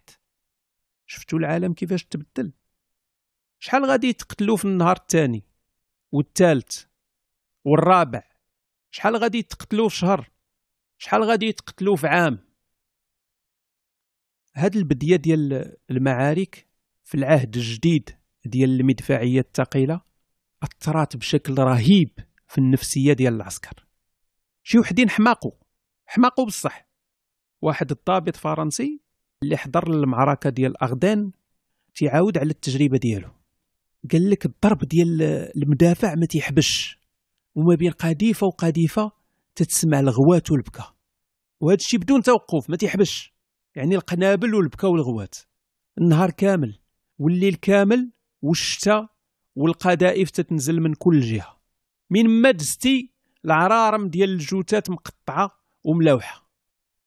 شفتوا العالم كيفاش تبدل شحال غادي يتقتلوا في النهار الثاني والثالث والرابع شحال غادي يتقتلوا في شهر شحال غادي يتقتلوا في عام هاد البديه ديال المعارك في العهد الجديد ديال المدفعيه الثقيله اثرات بشكل رهيب في النفسيه ديال العسكر شي وحدين حماقوا حماقوا بصح واحد الضابط فرنسي اللي حضر للمعركه ديال اغدان تيعاود على التجربه ديالو قال لك الضرب ديال المدافع ما تيحبش وما بين قذيفه وقذيفه تتسمع الغوات والبكا وهذا الشيء بدون توقف ما تيحبش يعني القنابل والبكا والغوات النهار كامل والليل كامل والشتاء والقذائف تتنزل من كل جهه من ما دزتي العرارم ديال الجوتات مقطعه وملوحه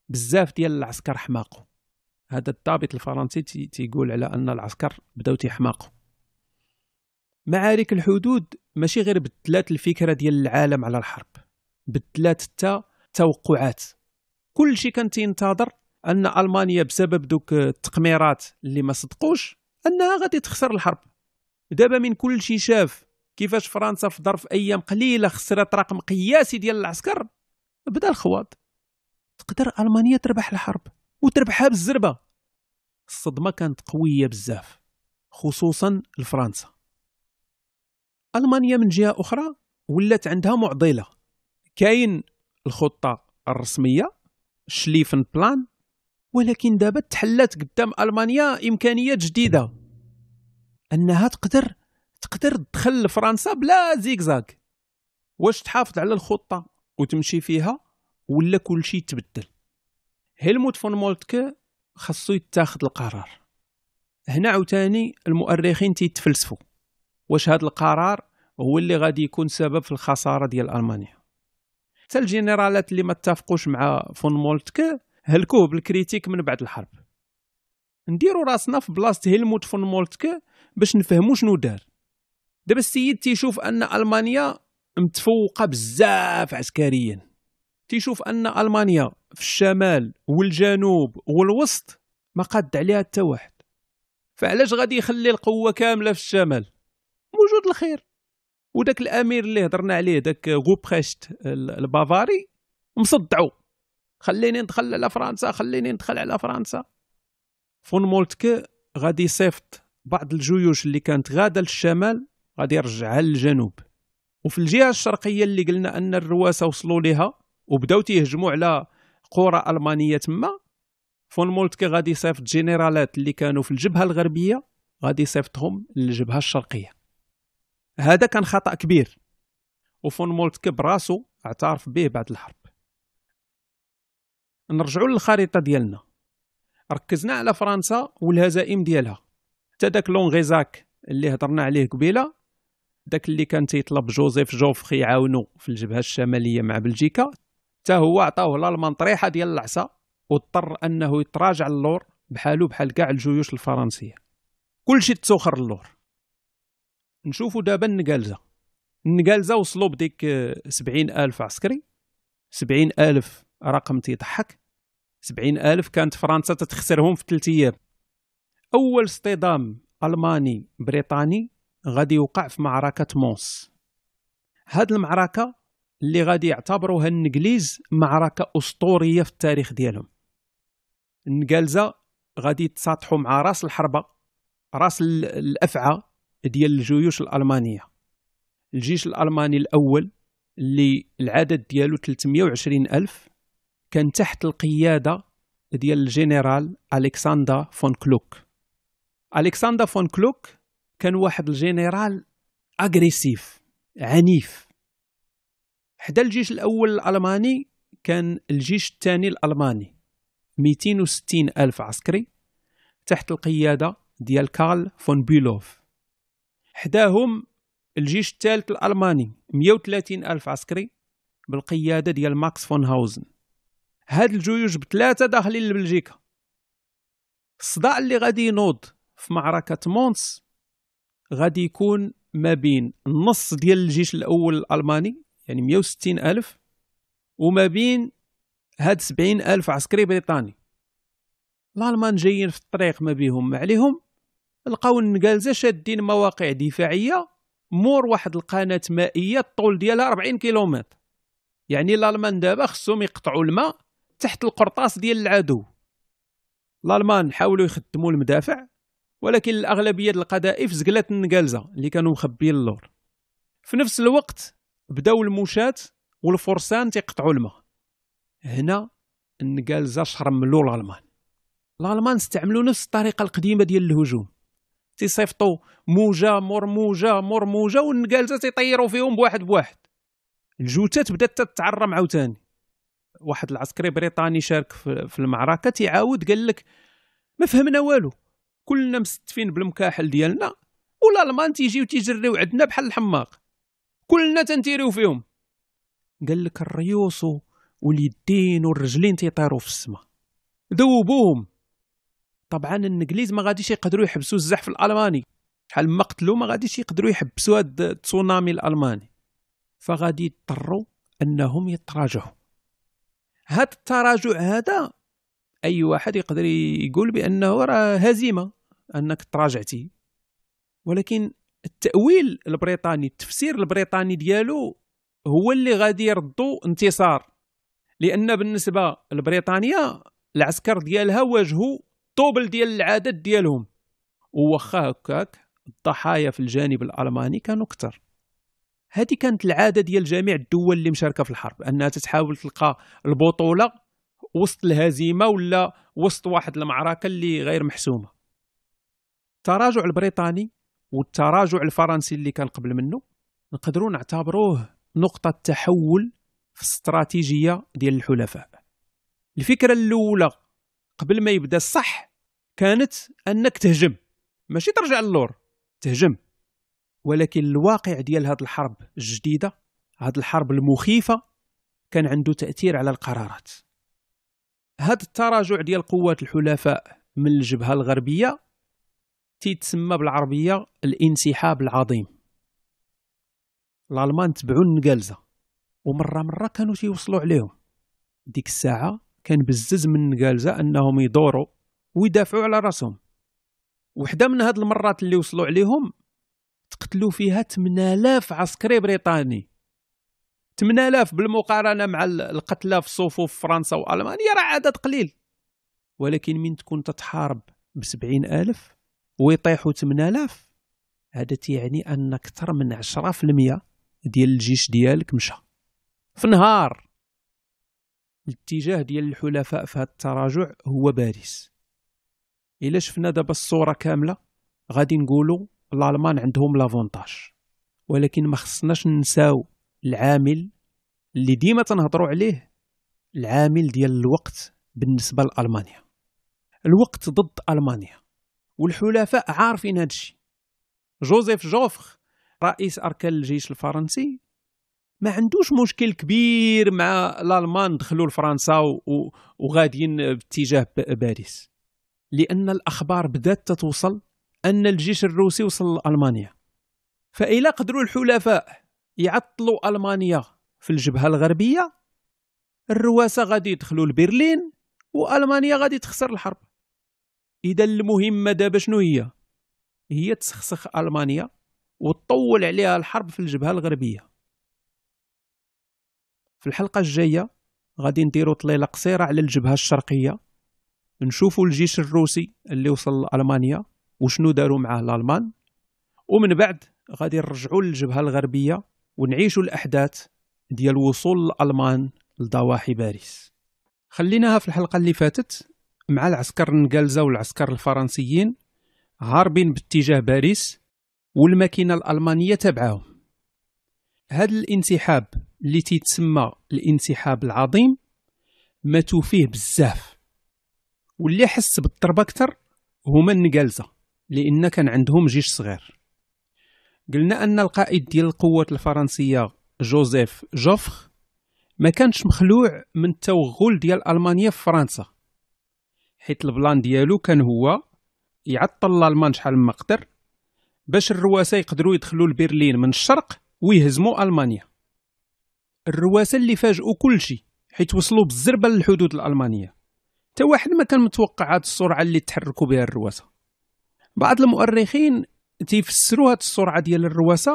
بزاف ديال العسكر حماقو هذا الضابط الفرنسي تيقول على ان العسكر بداو تيحماقوا معارك الحدود ماشي غير بدلات الفكره ديال العالم على الحرب بدلات حتى التوقعات كل شيء كان تينتظر ان المانيا بسبب دوك التقميرات اللي ما صدقوش انها غادي تخسر الحرب دابا من كل شيء شاف كيفاش فرنسا في ظرف ايام قليله خسرت رقم قياسي ديال العسكر بدا الخواض تقدر المانيا تربح الحرب وتربحها بالزربه الصدمه كانت قويه بزاف خصوصا لفرنسا المانيا من جهه اخرى ولات عندها معضله كاين الخطه الرسميه شليفن بلان ولكن دابا تحلات قدام المانيا امكانيات جديده انها تقدر تقدر تدخل لفرنسا بلا زيكزاك واش تحافظ على الخطه وتمشي فيها ولا كلشي تبدل هيلموت فون مولتكه خاصو يتاخذ القرار هنا عاوتاني المؤرخين تيتفلسفوا واش هذا القرار هو اللي غادي يكون سبب في الخساره ديال المانيا حتى الجنرالات اللي ما اتفقوش مع فون مولتك هلكوه بالكريتيك من بعد الحرب نديرو راسنا في بلاصه هيلموت فون مولتك باش نفهمو شنو دار دابا السيد تيشوف ان المانيا متفوقه بزاف عسكريا تيشوف ان المانيا في الشمال والجنوب والوسط ما قد عليها حتى واحد فعلاش غادي يخلي القوه كامله في الشمال موجود الخير وداك الامير اللي هضرنا عليه داك غوبريشت البافاري مصدعو خليني ندخل على فرنسا خليني ندخل على فرنسا فون مولتكي غادي يصيفط بعض الجيوش اللي كانت غاده للشمال غادي يرجعها للجنوب وفي الجهه الشرقيه اللي قلنا ان الرواسه وصلوا لها وبداو تيهجموا على قرى المانيه تما فون مولتكي غادي يصيفط جنرالات اللي كانوا في الجبهه الغربيه غادي يصيفطهم للجبهه الشرقيه هذا كان خطا كبير وفون مولتك براسو اعترف به بعد الحرب نرجعوا للخريطه ديالنا ركزنا على فرنسا والهزائم ديالها حتى داك لونغيزاك اللي هضرنا عليه قبيله داك اللي كان تيطلب جوزيف جوفخي يعاونو في الجبهه الشماليه مع بلجيكا حتى هو عطاوه لالمان طريحه ديال العصا واضطر انه يتراجع اللور بحالو بحال كاع الجيوش الفرنسيه كلشي تسخر اللور نشوفوا دابا النقالزه النقالزه وصلوا بديك آه، سبعين ألف عسكري سبعين ألف رقم تيضحك سبعين ألف كانت فرنسا تتخسرهم في ثلاثة أيام أول اصطدام ألماني بريطاني غادي يوقع في معركة مونس هاد المعركة اللي غادي يعتبروها النجليز معركة أسطورية في التاريخ ديالهم النقالزة غادي يتساطحوا مع راس الحربة راس الأفعى ديال الجيوش الالمانيه الجيش الالماني الاول اللي العدد ديالو 320 ألف كان تحت القيادة ديال الجنرال ألكسندر فون كلوك ألكسندر فون كلوك كان واحد الجنرال أغريسيف عنيف حدا الجيش الأول الألماني كان الجيش الثاني الألماني 260 ألف عسكري تحت القيادة ديال كارل فون بيلوف حداهم الجيش الثالث الالماني 130 الف عسكري بالقياده ديال ماكس فون هاوزن هاد الجيوش بثلاثه داخلين لبلجيكا الصداع اللي غادي ينوض في معركه مونس غادي يكون ما بين النص ديال الجيش الاول الالماني يعني 160 الف وما بين هاد 70 الف عسكري بريطاني الالمان جايين في الطريق ما بيهم ما عليهم لقاو النكالزه شادين مواقع دفاعيه مور واحد القناه مائيه الطول ديالها 40 كيلومتر يعني الالمان دابا خصهم يقطعوا الماء تحت القرطاس ديال العدو الالمان حاولوا يخدموا المدافع ولكن الاغلبيه ديال القذائف زقلات النكالزه اللي كانوا مخبيين اللور في نفس الوقت بداو المشاة والفرسان تيقطعوا الماء هنا النكالزه شرملوا الالمان الالمان استعملوا نفس الطريقه القديمه ديال الهجوم تيصيفطوا موجه مور موجه مور موجه والنقالزه تيطيروا فيهم بواحد بواحد الجوتات بدات تتعرم عاوتاني واحد العسكري بريطاني شارك في المعركه تيعاود قال لك ما فهمنا والو كلنا مستفين بالمكاحل ديالنا ولا المان تيجيو تيجريو عندنا بحال الحماق كلنا تنتيريو فيهم قال لك الريوس واليدين والرجلين تيطيروا في السماء ذوبوهم طبعا الانجليز ما غاديش يقدروا يحبسوا الزحف الالماني شحال ما قتلوا ما غاديش يقدروا يحبسوا هذا التسونامي الالماني فغادي يضطروا انهم يتراجعوا هذا التراجع هذا اي واحد يقدر يقول بانه راه هزيمه انك تراجعتي ولكن التاويل البريطاني التفسير البريطاني ديالو هو اللي غادي يردو انتصار لان بالنسبه لبريطانيا العسكر ديالها واجهوا الطوبل ديال العدد ديالهم وواخا هكاك الضحايا في الجانب الالماني كانوا كثر هذه كانت العاده ديال جميع الدول اللي مشاركه في الحرب انها تتحاول تلقى البطوله وسط الهزيمه ولا وسط واحد المعركه اللي غير محسومه التراجع البريطاني والتراجع الفرنسي اللي كان قبل منه نقدروا نعتبروه نقطه تحول في الاستراتيجيه ديال الحلفاء الفكره الاولى قبل ما يبدا الصح كانت انك تهجم ماشي ترجع للور تهجم ولكن الواقع ديال هذه الحرب الجديده هذه الحرب المخيفه كان عنده تاثير على القرارات هذا التراجع ديال قوات الحلفاء من الجبهه الغربيه تيتسمى بالعربيه الانسحاب العظيم الالمان تبعوا النقالزه ومره مره كانوا تيوصلوا عليهم ديك الساعه كان بزز من نقالزه انهم يدوروا ويدافعوا على راسهم وحده من هاد المرات اللي وصلوا عليهم تقتلوا فيها 8000 عسكري بريطاني 8000 بالمقارنه مع القتلى في صفوف فرنسا والمانيا راه عدد قليل ولكن من تكون تتحارب ب 70000 ويطيحوا 8000 هذا تيعني ان اكثر من 10% ديال الجيش ديالك مشى في نهار الاتجاه ديال الحلفاء في هذا التراجع هو باريس الا شفنا دابا الصوره كامله غادي نقولوا الالمان عندهم لافونتاج ولكن ما خصناش نساو العامل اللي ديما تنهضروا عليه العامل ديال الوقت بالنسبه لالمانيا الوقت ضد المانيا والحلفاء عارفين هذا الشيء جوزيف جوفخ رئيس اركان الجيش الفرنسي ما عندوش مشكل كبير مع الالمان دخلوا لفرنسا وغاديين باتجاه باريس لان الاخبار بدات تتوصل ان الجيش الروسي وصل لالمانيا فإلا قدروا الحلفاء يعطلوا المانيا في الجبهه الغربيه الرواسه غادي يدخلوا لبرلين والمانيا غادي تخسر الحرب اذا المهمه دابا شنو هي هي تسخسخ المانيا وتطول عليها الحرب في الجبهه الغربيه في الحلقه الجايه غادي نديرو طليله قصيره على الجبهه الشرقيه نشوفوا الجيش الروسي اللي وصل لالمانيا وشنو داروا معاه الالمان ومن بعد غادي نرجعوا للجبهه الغربيه ونعيشوا الاحداث ديال وصول الالمان لضواحي باريس خليناها في الحلقه اللي فاتت مع العسكر النكالزه والعسكر الفرنسيين هاربين باتجاه باريس والماكينه الالمانيه تبعهم هذا الانسحاب اللي تيتسمى الانسحاب العظيم ماتوا فيه بزاف واللي حس بالضربة كتر هما النقالزة لأن كان عندهم جيش صغير قلنا أن القائد ديال القوات الفرنسية جوزيف جوفخ ما كانش مخلوع من التوغل ديال ألمانيا في فرنسا حيت البلان ديالو كان هو يعطل الألمان شحال ما قدر باش الرواسة يقدروا يدخلوا لبرلين من الشرق ويهزموا ألمانيا الرواسه اللي فاجئوا كلشي حيت وصلوا بالزربه للحدود الالمانيه حتى واحد ما كان متوقع هاد السرعه اللي تحركوا بها الرواسه بعض المؤرخين تيفسروا هاد السرعه ديال الرواسه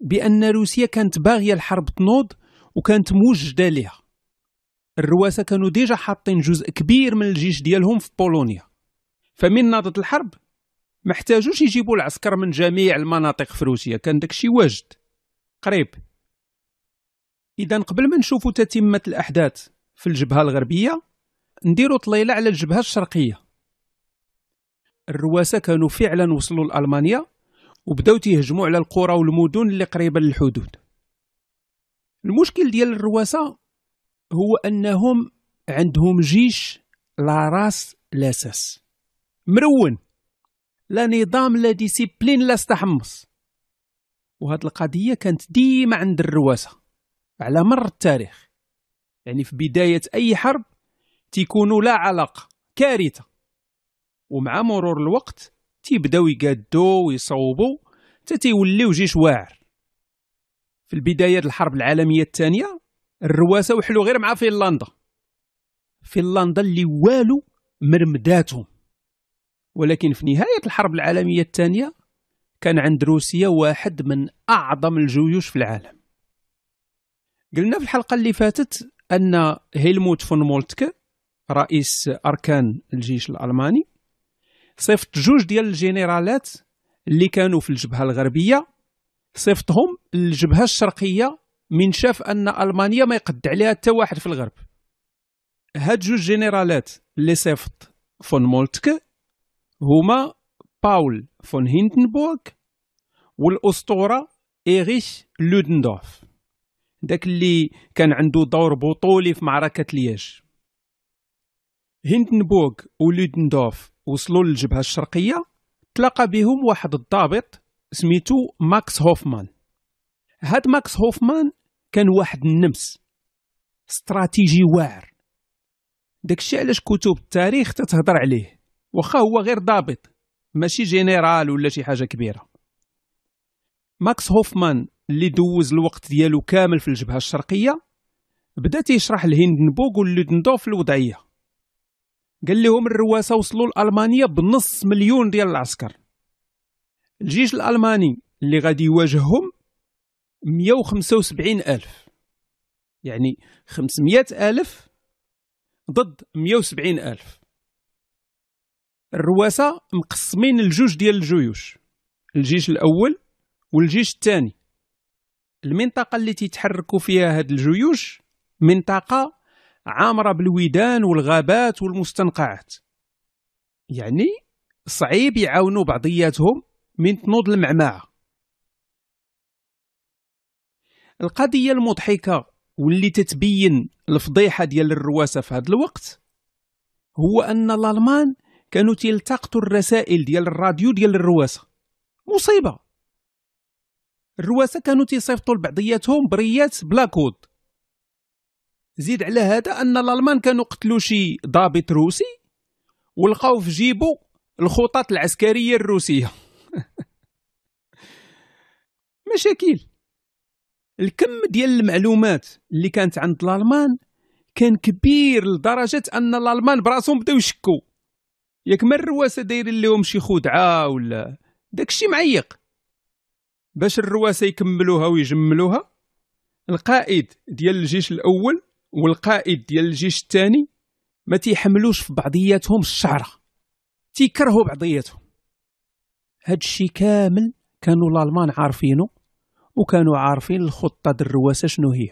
بان روسيا كانت باغيه الحرب تنوض وكانت موجده لها الرواسه كانوا ديجا حاطين جزء كبير من الجيش ديالهم في بولونيا فمن ناضت الحرب محتاجوش يجيبوا العسكر من جميع المناطق في روسيا كان داكشي واجد قريب اذا قبل ما نشوفوا تتمه الاحداث في الجبهه الغربيه نديروا طليله على الجبهه الشرقيه الرواسه كانوا فعلا وصلوا لالمانيا وبداو تيهجموا على القرى والمدن اللي قريبه للحدود المشكل ديال الرواسه هو انهم عندهم جيش لا راس لا ساس مرون لا نظام لا ديسيبلين لا استحمص وهاد القضيه كانت ديما عند الرواسه على مر التاريخ يعني في بداية أي حرب تيكونوا لا علاقة كارثة ومع مرور الوقت تيبداو يقادو ويصوبوا حتى تيوليو جيش واعر في البداية الحرب العالمية الثانية الرواسة وحلو غير مع فنلندا فنلندا اللي والو مرمداتهم ولكن في نهاية الحرب العالمية الثانية كان عند روسيا واحد من أعظم الجيوش في العالم قلنا في الحلقه اللي فاتت ان هيلموت فون مولتك رئيس اركان الجيش الالماني صيفط جوج ديال الجنرالات اللي كانوا في الجبهه الغربيه صيفطهم للجبهه الشرقيه من شاف ان المانيا ما يقد عليها حتى واحد في الغرب هاد جوج جنرالات اللي صيفط فون مولتك هما باول فون هيندنبورغ والاسطوره ايريش لودندورف داك اللي كان عنده دور بطولي في معركة لياج هندنبورغ ولودندورف وصلوا للجبهة الشرقية تلاقى بهم واحد الضابط سميتو ماكس هوفمان هاد ماكس هوفمان كان واحد النمس استراتيجي واعر داكشي علاش كتب التاريخ تتهضر عليه واخا هو غير ضابط ماشي جنرال ولا شي حاجه كبيره ماكس هوفمان اللي دوز الوقت ديالو كامل في الجبهه الشرقيه بدا تيشرح لهندنبوغ في الوضعيه قال لهم الرواسه وصلوا لالمانيا بنص مليون ديال العسكر الجيش الالماني اللي غادي يواجههم 175 ألف يعني 500 ألف ضد 170 ألف الرواسة مقسمين لجوج ديال الجيوش الجيش الأول والجيش الثاني المنطقه اللي تيتحركوا فيها هاد الجيوش منطقه عامره بالويدان والغابات والمستنقعات يعني صعيب يعاونوا بعضياتهم من تنوض المعمعه القضيه المضحكه واللي تتبين الفضيحه ديال الرواسه في هذا الوقت هو ان الالمان كانوا تيلتقطوا الرسائل ديال الراديو ديال الرواسه مصيبه الرواسه كانوا تيصيفطوا لبعضياتهم بريات بلا كود زيد على هذا ان الالمان كانوا قتلوا شي ضابط روسي ولقاو في جيبو الخطط العسكريه الروسيه مشاكل الكم ديال المعلومات اللي كانت عند الالمان كان كبير لدرجه ان الالمان براسهم بداو يشكوا ياك ما الرواسه دايرين لهم شي خدعه ولا داكشي معيق باش الرواسه يكملوها ويجملوها القائد ديال الجيش الاول والقائد ديال الجيش الثاني ما تيحملوش في بعضياتهم الشعره تيكرهوا بعضياتهم هاد الشيء كامل كانوا الالمان عارفينه وكانوا عارفين الخطه ديال الرواسه شنو هي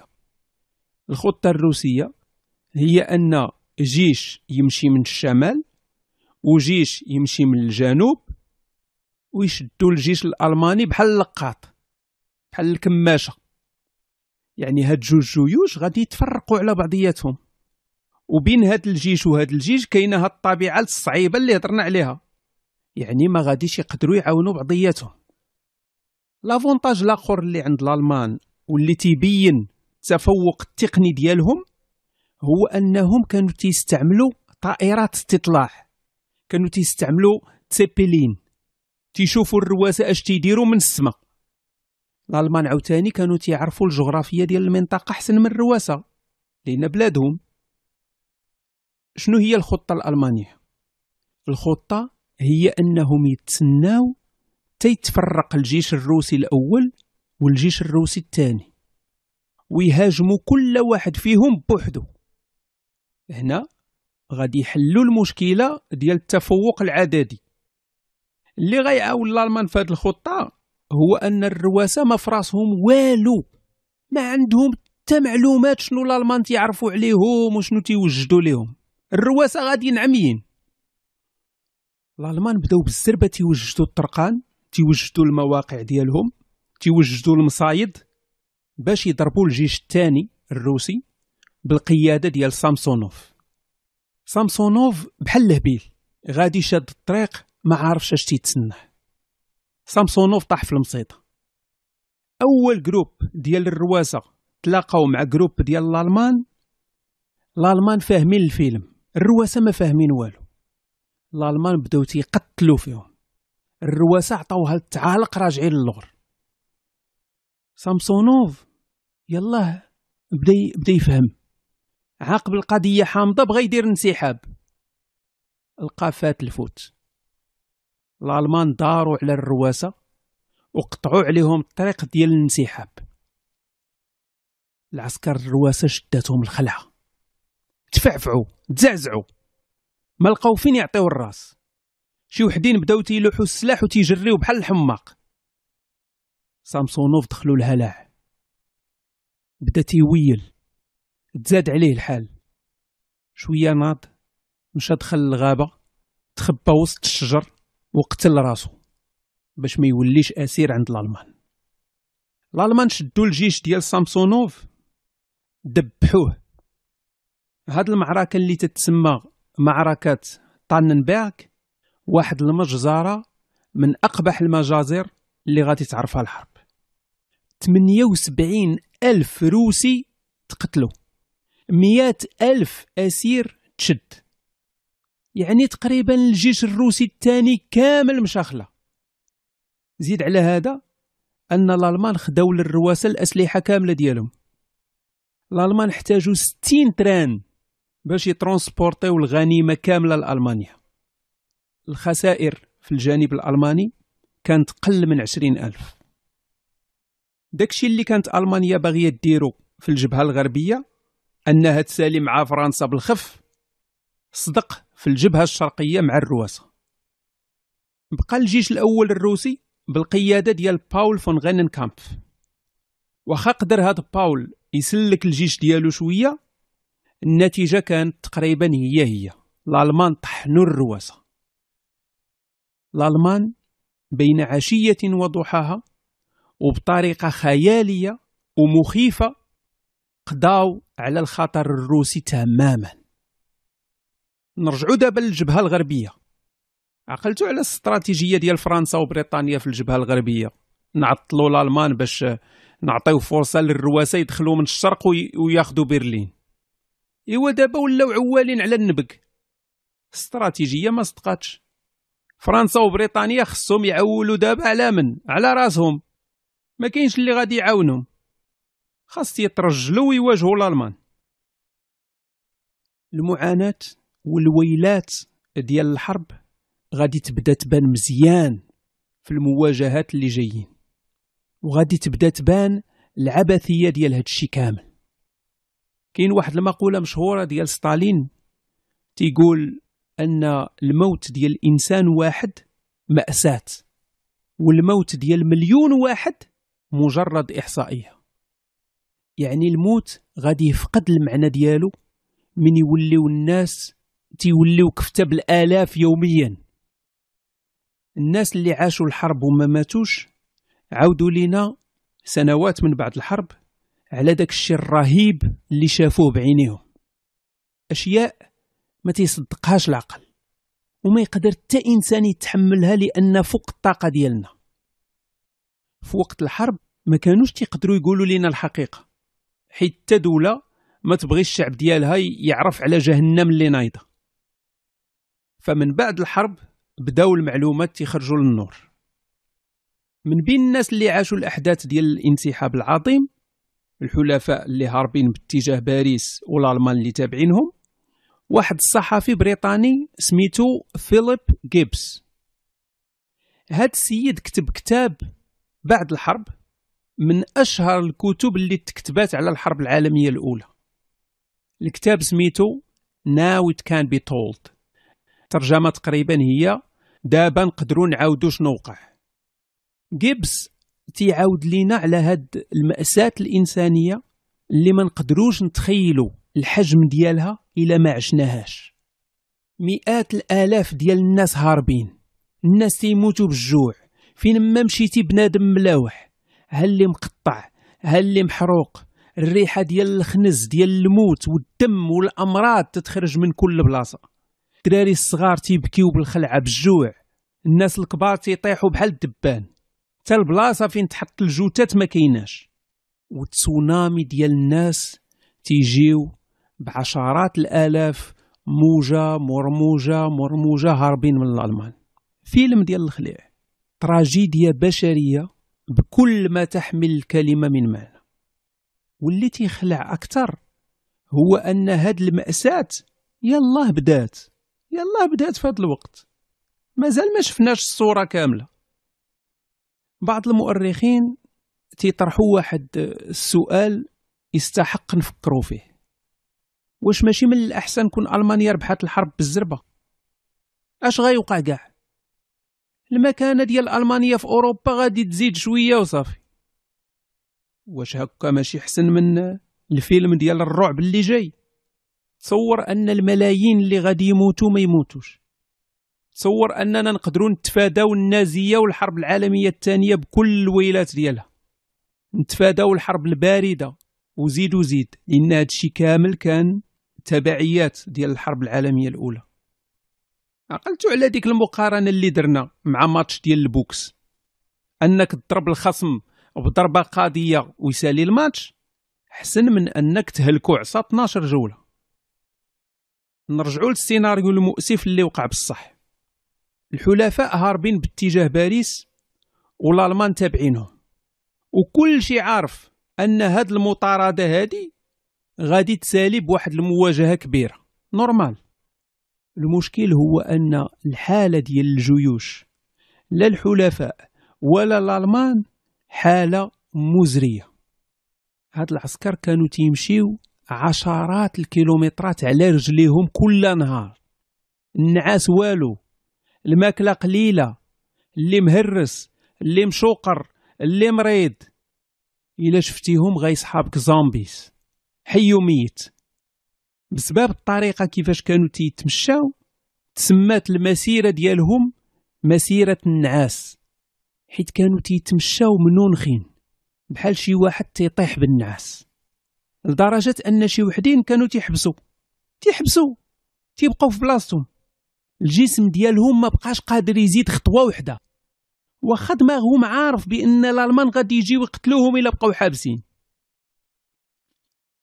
الخطه الروسيه هي ان جيش يمشي من الشمال وجيش يمشي من الجنوب ويشدوا الجيش الالماني بحال اللقاط بحال الكماشه يعني هاد جوج جيوش غادي يتفرقوا على بعضياتهم وبين هاد الجيش وهاد الجيش كاينه هاد الطبيعه الصعيبه اللي هضرنا عليها يعني ما غاديش يقدروا يعاونوا بعضياتهم لافونتاج الاخر اللي عند الالمان واللي تيبين التفوق التقني ديالهم هو انهم كانوا تيستعملوا طائرات استطلاع كانوا تيستعملوا تسيبيلين تيشوفوا الرواسه اش تيديروا من السماء الالمان عاوتاني كانوا تيعرفوا الجغرافيا ديال المنطقه احسن من الرواسه لان بلادهم شنو هي الخطه الالمانيه الخطه هي انهم يتسناو تيتفرق الجيش الروسي الاول والجيش الروسي الثاني ويهاجموا كل واحد فيهم بوحدو هنا غادي يحلوا المشكله ديال التفوق العددي اللي غيعاون الالمان في هذه الخطه هو ان الرواسه ما فراسهم والو ما عندهم حتى معلومات شنو الالمان تيعرفوا عليهم وشنو تيوجدوا لهم الرواسه غاديين عميين الالمان بداو بالزربه تيوجدوا الطرقان تيوجدوا المواقع ديالهم تيوجدوا المصايد باش يضربوا الجيش الثاني الروسي بالقياده ديال سامسونوف سامسونوف بحال الهبيل غادي شاد الطريق ما عارفش اش تيتسنح سامسونوف طاح في المصيدة اول جروب ديال الرواسة تلاقاو مع جروب ديال الالمان الالمان فاهمين الفيلم الرواسة ما فاهمين والو الالمان بداو تيقتلوا فيهم الرواسة عطاوها التعالق راجعين للغر سامسونوف يلا بدا بدا يفهم عاقب القضيه حامضه بغا يدير انسحاب القافات فات الفوت الالمان داروا على الرواسه وقطعوا عليهم الطريق ديال الانسحاب العسكر الرواسه شداتهم الخلعه تفعفعوا تزعزعوا ما لقاو فين يعطيو الراس شي وحدين بداو تيلوحوا السلاح وتيجريو بحال الحماق سامسونوف دخلوا الهلع بدا تيويل تزاد عليه الحال شويه ناض مشى دخل الغابه تخبى وسط الشجر وقتل راسو باش ما يوليش اسير عند الالمان الالمان شدو الجيش ديال سامسونوف دبحوه هاد المعركه اللي تتسمى معركه طاننبرغ واحد المجزره من اقبح المجازر اللي غادي تعرفها الحرب 78 ألف روسي تقتلوا مئات ألف أسير تشد يعني تقريبا الجيش الروسي الثاني كامل مشاخله زيد على هذا ان الالمان خداو للرواسه الاسلحه كامله ديالهم الالمان احتاجوا 60 تران باش يترونسبورتيو الغنيمه كامله لالمانيا الخسائر في الجانب الالماني كانت قل من عشرين ألف داكشي اللي كانت المانيا باغيه ديرو في الجبهه الغربيه انها تسالي مع فرنسا بالخف صدق في الجبهة الشرقية مع الرواسة بقى الجيش الأول الروسي بالقيادة ديال باول فون غنن كامف وخا قدر هاد باول يسلك الجيش ديالو شوية النتيجة كانت تقريبا هي هي الألمان طحنوا الرواسة الألمان بين عشية وضحاها وبطريقة خيالية ومخيفة قضاو على الخطر الروسي تماما نرجعوا دابا للجبهه الغربيه عقلتوا على الاستراتيجيه ديال فرنسا وبريطانيا في الجبهه الغربيه نعطلوا الالمان باش نعطيو فرصه للرواسه يدخلوا من الشرق وياخذوا برلين ايوا دابا ولاو عوالين على النبك استراتيجيه ما صدقاتش فرنسا وبريطانيا خصهم يعولوا دابا على من على راسهم ما كاينش اللي غادي يعاونهم خاص يترجلوا ويواجهوا الالمان المعاناه والويلات ديال الحرب غادي تبدا تبان مزيان في المواجهات اللي جايين وغادي تبدا تبان العبثيه ديال هادشي كامل كاين واحد المقوله مشهوره ديال ستالين تيقول ان الموت ديال انسان واحد ماساه والموت ديال مليون واحد مجرد احصائيه يعني الموت غادي يفقد المعنى ديالو من يوليو الناس تيوليو كفته بالالاف يوميا الناس اللي عاشوا الحرب وما ماتوش عاودوا لينا سنوات من بعد الحرب على داك الشيء الرهيب اللي شافوه بعينيهم اشياء ما تيصدقهاش العقل وما يقدر حتى انسان يتحملها لان فوق الطاقه ديالنا في وقت الحرب ما كانوش تيقدروا يقولوا لنا الحقيقه حيت حتى دوله ما تبغيش الشعب ديالها يعرف على جهنم اللي نايضه فمن بعد الحرب بداو المعلومات تيخرجوا للنور من بين الناس اللي عاشوا الاحداث ديال الانسحاب العظيم الحلفاء اللي هاربين باتجاه باريس والالمان اللي تابعينهم واحد الصحفي بريطاني سميتو فيليب جيبس هاد السيد كتب كتاب بعد الحرب من اشهر الكتب اللي تكتبات على الحرب العالميه الاولى الكتاب سميتو Now it can be told ترجمة تقريبا هي دابا نقدروا نعاودوا شنو وقع جيبس تيعاود لينا على هاد المأساة الإنسانية اللي ما نقدروش نتخيلوا الحجم ديالها إلا ما عشناهاش مئات الآلاف ديال الناس هاربين الناس تيموتوا بالجوع فين ما مشيتي بنادم ملاوح هل اللي مقطع هل اللي محروق الريحة ديال الخنز ديال الموت والدم والأمراض تتخرج من كل بلاصة الدراري الصغار تيبكيو بالخلعه بالجوع الناس الكبار تيطيحوا بحال الدبان حتى البلاصه فين تحط الجوتات ما كيناش والتسونامي ديال الناس تيجيو بعشرات الالاف موجه مرموجه مرموجه هاربين من الالمان فيلم ديال الخليع تراجيديا بشريه بكل ما تحمل الكلمه من معنى واللي تيخلع اكثر هو ان هاد الماساه يلاه بدات يلا بدات في هذا الوقت مازال ما شفناش الصوره كامله بعض المؤرخين تيطرحوا واحد السؤال يستحق نفكروا فيه واش ماشي من الاحسن كون المانيا ربحت الحرب بالزربه اش غيوقع كاع المكانه ديال المانيا في اوروبا غادي تزيد شويه وصافي واش هكا ماشي حسن من الفيلم ديال الرعب اللي جاي تصور ان الملايين اللي غادي يموتوا ما يموتوش تصور اننا نقدروا نتفاداو النازيه والحرب العالميه الثانيه بكل الويلات ديالها نتفاداو الحرب البارده وزيد وزيد لان هذا كامل كان تبعيات ديال الحرب العالميه الاولى عقلت على ديك المقارنه اللي درنا مع ماتش ديال البوكس انك تضرب الخصم بضربه قاضيه ويسالي الماتش حسن من انك تهلكو عصا 12 جوله نرجعوا للسيناريو المؤسف اللي وقع بصح الحلفاء هاربين باتجاه باريس والالمان تابعينهم وكل شي عارف ان هاد المطارده هادي غادي تسالي بواحد المواجهه كبيره نورمال المشكل هو ان الحاله ديال الجيوش لا الحلفاء ولا الالمان حاله مزريه هاد العسكر كانوا تيمشيو عشرات الكيلومترات على رجليهم كل نهار النعاس والو الماكله قليله اللي مهرس اللي مشوقر اللي مريض الا شفتيهم غيصحابك زومبيس حي وميت بسبب الطريقه كيفاش كانوا تيتمشاو تسمات المسيره ديالهم مسيره النعاس حيت كانوا تيتمشاو منونخين بحال شي واحد تيطيح بالنعاس لدرجه ان شي وحدين كانوا تيحبسوا تيحبسوا تيبقاو في بلاصتهم الجسم ديالهم ما بقاش قادر يزيد خطوه وحده واخا دماغهم عارف بان الالمان غادي يجيو يقتلوهم الا بقاو حابسين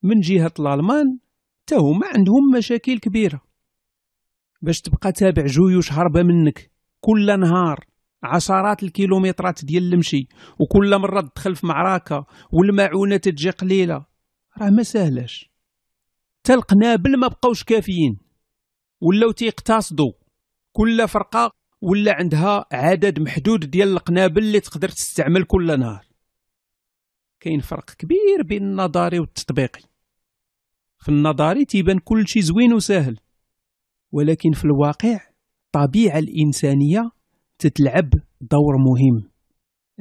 من جهه الالمان تا هما عندهم مشاكل كبيره باش تبقى تابع جيوش هربه منك كل نهار عشرات الكيلومترات ديال المشي وكل مره تدخل في معركه والمعونه تجي قليله راه ما سهلاش حتى القنابل ما بقاوش كافيين ولاو تيقتصدوا كل فرقه ولا عندها عدد محدود ديال القنابل اللي تقدر تستعمل كل نهار كاين فرق كبير بين النظري والتطبيقي في النظري تيبان كل شيء زوين وسهل ولكن في الواقع الطبيعه الانسانيه تتلعب دور مهم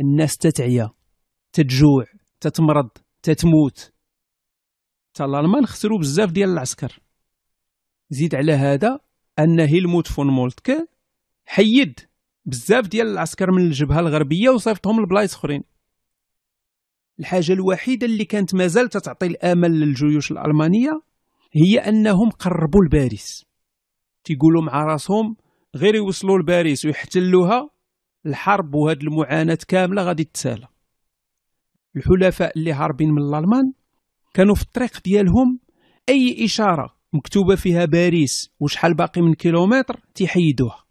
الناس تتعيا تتجوع تتمرض تتموت حتى الالمان خسروا بزاف ديال العسكر زيد على هذا ان هيلموت فون مولتكه حيد بزاف ديال العسكر من الجبهه الغربيه وصيفطهم لبلايص اخرين الحاجه الوحيده اللي كانت مازال تتعطي الامل للجيوش الالمانيه هي انهم قربوا لباريس تيقولوا مع راسهم غير يوصلوا لباريس ويحتلوها الحرب وهاد المعاناه كامله غادي تسالى الحلفاء اللي هاربين من الالمان كانوا في الطريق ديالهم اي اشاره مكتوبه فيها باريس وشحال باقي من كيلومتر تيحيدوها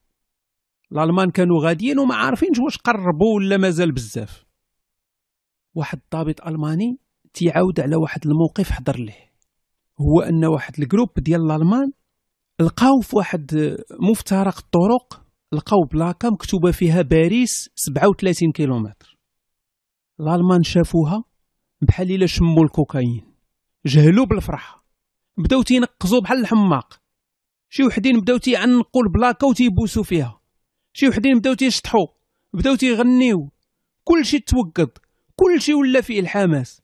الالمان كانوا غاديين وما عارفينش واش قربوا ولا مازال بزاف واحد الضابط الماني تيعاود على واحد الموقف حضر ليه هو ان واحد الجروب ديال الالمان لقاو في واحد مفترق الطرق لقاو بلاكه مكتوبه فيها باريس 37 كيلومتر الالمان شافوها بحال الا شموا الكوكايين جهلوا بالفرحه بداو تينقزوا بحال الحماق شي وحدين بداو تيعنقوا البلاكه وتيبوسوا فيها شي وحدين بداو تيشطحوا بداو تيغنيو كلشي توقد كلشي ولا فيه الحماس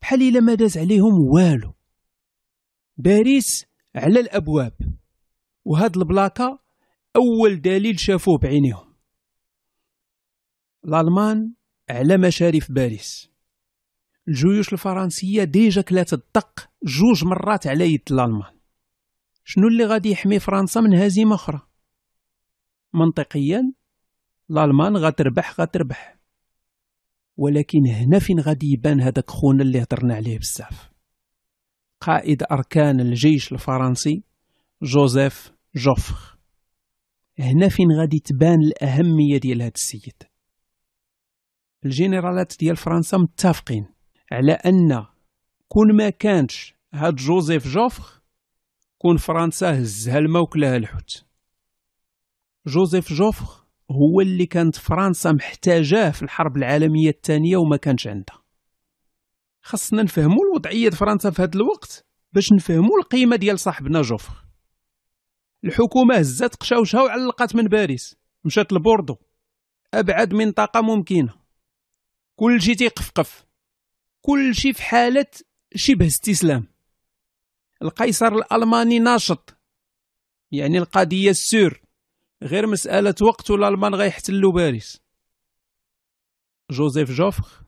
بحال الا ما داز عليهم والو باريس على الابواب وهاد البلاكه اول دليل شافوه بعينيهم الالمان على مشارف باريس الجيوش الفرنسيه ديجا كلات الدق جوج مرات على يد الالمان شنو اللي غادي يحمي فرنسا من هزيمه اخرى منطقيا الالمان غتربح غتربح ولكن هنا فين غادي يبان هذاك خونا اللي هضرنا عليه بزاف قائد اركان الجيش الفرنسي جوزيف جوفر هنا فين غادي تبان الاهميه ديال هذا السيد الجنرالات ديال فرنسا متفقين على ان كون ما كانش هاد جوزيف جوفر كون فرنسا هزها الموكله الحوت جوزيف جوفر هو اللي كانت فرنسا محتاجاه في الحرب العالميه الثانيه وما كانش عندها خاصنا نفهموا الوضعيه فرنسا في هذا الوقت باش نفهموا القيمه ديال صاحبنا جوفر الحكومه هزات قشاوشها وعلقات من باريس مشات لبوردو ابعد منطقه ممكنه كل شيء تيقفقف كل شيء في حالة شبه استسلام القيصر الألماني ناشط يعني القضية السور غير مسألة وقت الألمان غيحتلوا باريس جوزيف جوفخ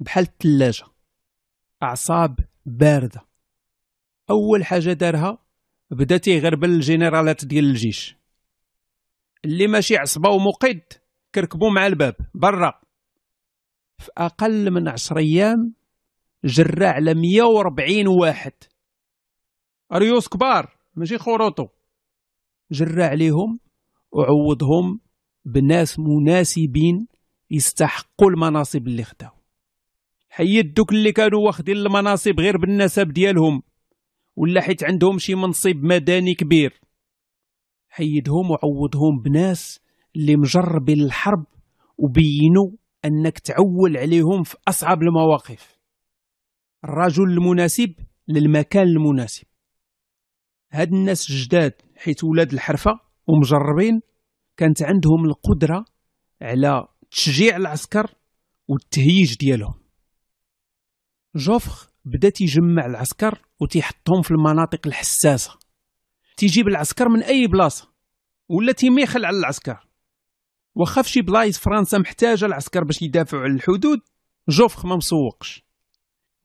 بحال الثلاجة أعصاب باردة أول حاجة دارها بدا تيغربل الجنرالات ديال الجيش اللي ماشي عصبة ومقيد كركبو مع الباب برا في أقل من عشر أيام جرى على 140 واحد ريوس كبار ماشي خروطو جرى عليهم وعوضهم بناس مناسبين يستحقوا المناصب اللي خداو حيد دوك اللي كانوا واخدين المناصب غير بالنسب ديالهم ولا حيت عندهم شي منصب مدني كبير حيدهم وعوضهم بناس اللي مجربين الحرب وبينوا انك تعول عليهم في اصعب المواقف الرجل المناسب للمكان المناسب هاد الناس جداد حيت ولاد الحرفة ومجربين كانت عندهم القدرة على تشجيع العسكر والتهييج ديالهم جوفخ بدا تيجمع العسكر وتيحطهم في المناطق الحساسة تيجيب العسكر من أي بلاصة ولا تيميخل على العسكر وخافش في بلايص فرنسا محتاجة العسكر باش يدافعوا على الحدود جوفخ ما مسوقش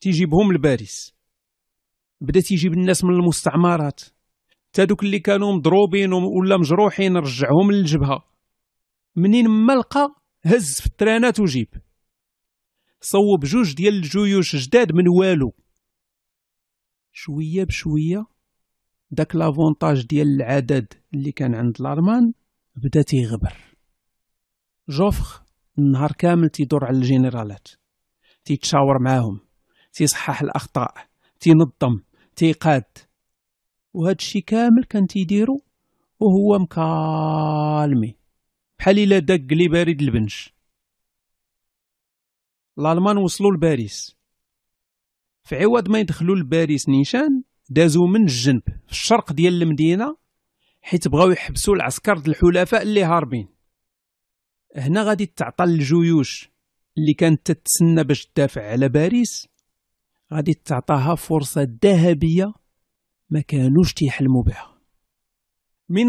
تيجيبهم لباريس بدا تيجيب الناس من المستعمرات تا دوك اللي كانوا مضروبين ولا مجروحين رجعهم للجبهه منين ما لقى هز في الترانات وجيب صوب جوج ديال الجيوش جداد من والو شويه بشويه داك لافونتاج ديال العدد اللي كان عند الارمان بدا تيغبر جوفخ النهار كامل تيدور على الجنرالات تيتشاور معاهم تيصحح الاخطاء تينظم تيقاد وهذا الشيء كامل كان تيديرو وهو مكالمي بحال الا دق لي بارد البنش الالمان وصلوا لباريس في عوض ما يدخلوا لباريس نيشان دازوا من الجنب في الشرق ديال المدينه حيت بغاو يحبسوا العسكر الحلفاء اللي هاربين هنا غادي تعطل الجيوش اللي كانت تتسنى باش تدافع على باريس غادي تعطاها فرصه ذهبيه ما كانوش تيحلموا بها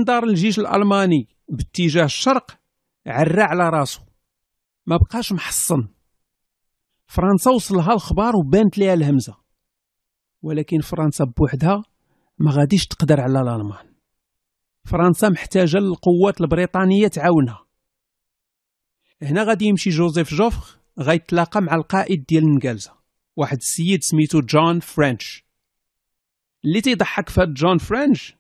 دار الجيش الالماني باتجاه الشرق عرى على راسو ما بقاش محصن فرنسا وصلها الخبار وبانت ليها الهمزه ولكن فرنسا بوحدها ما غاديش تقدر على الالمان فرنسا محتاجه للقوات البريطانيه تعاونها هنا غادي يمشي جوزيف جوفخ غيتلاقى مع القائد ديال النكالزه واحد السيد سميتو جون فرنش اللي تيضحك في جون فرنش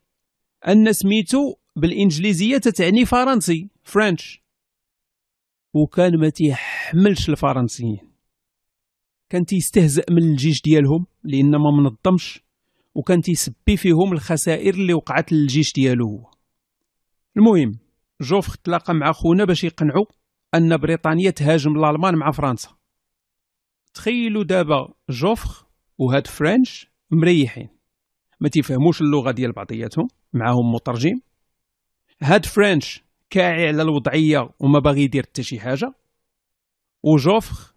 ان سميتو بالانجليزيه تتعني فرنسي فرنش وكان ما تيحملش الفرنسيين كان تيستهزئ من الجيش ديالهم لان ما منظمش وكان تيسبي فيهم الخسائر اللي وقعت للجيش ديالو هو المهم جوفخ تلاقى مع خونا باش يقنعو ان بريطانيا تهاجم الالمان مع فرنسا تخيلوا دابا جوفر وهاد فرنش مريحين ما تفهموش اللغه ديال بعضياتهم معاهم مترجم هاد فرنش كاعي على الوضعيه وما باغي يدير حتى شي حاجه وجوفر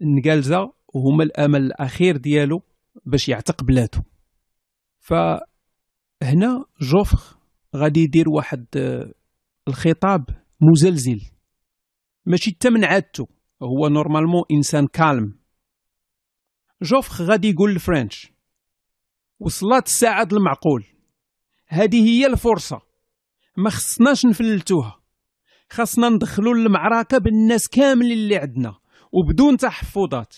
نجالزا وهما الامل الاخير ديالو باش يعتق بلادو فهنا جوفر غادي يدير واحد آه، الخطاب مزلزل ماشي حتى من عادته هو نورمالمون انسان كالم جوفخ غادي يقول الفرنش وصلت الساعة المعقول هذه هي الفرصة ما خصناش نفلتوها خاصنا ندخلوا المعركة بالناس كامل اللي عندنا وبدون تحفظات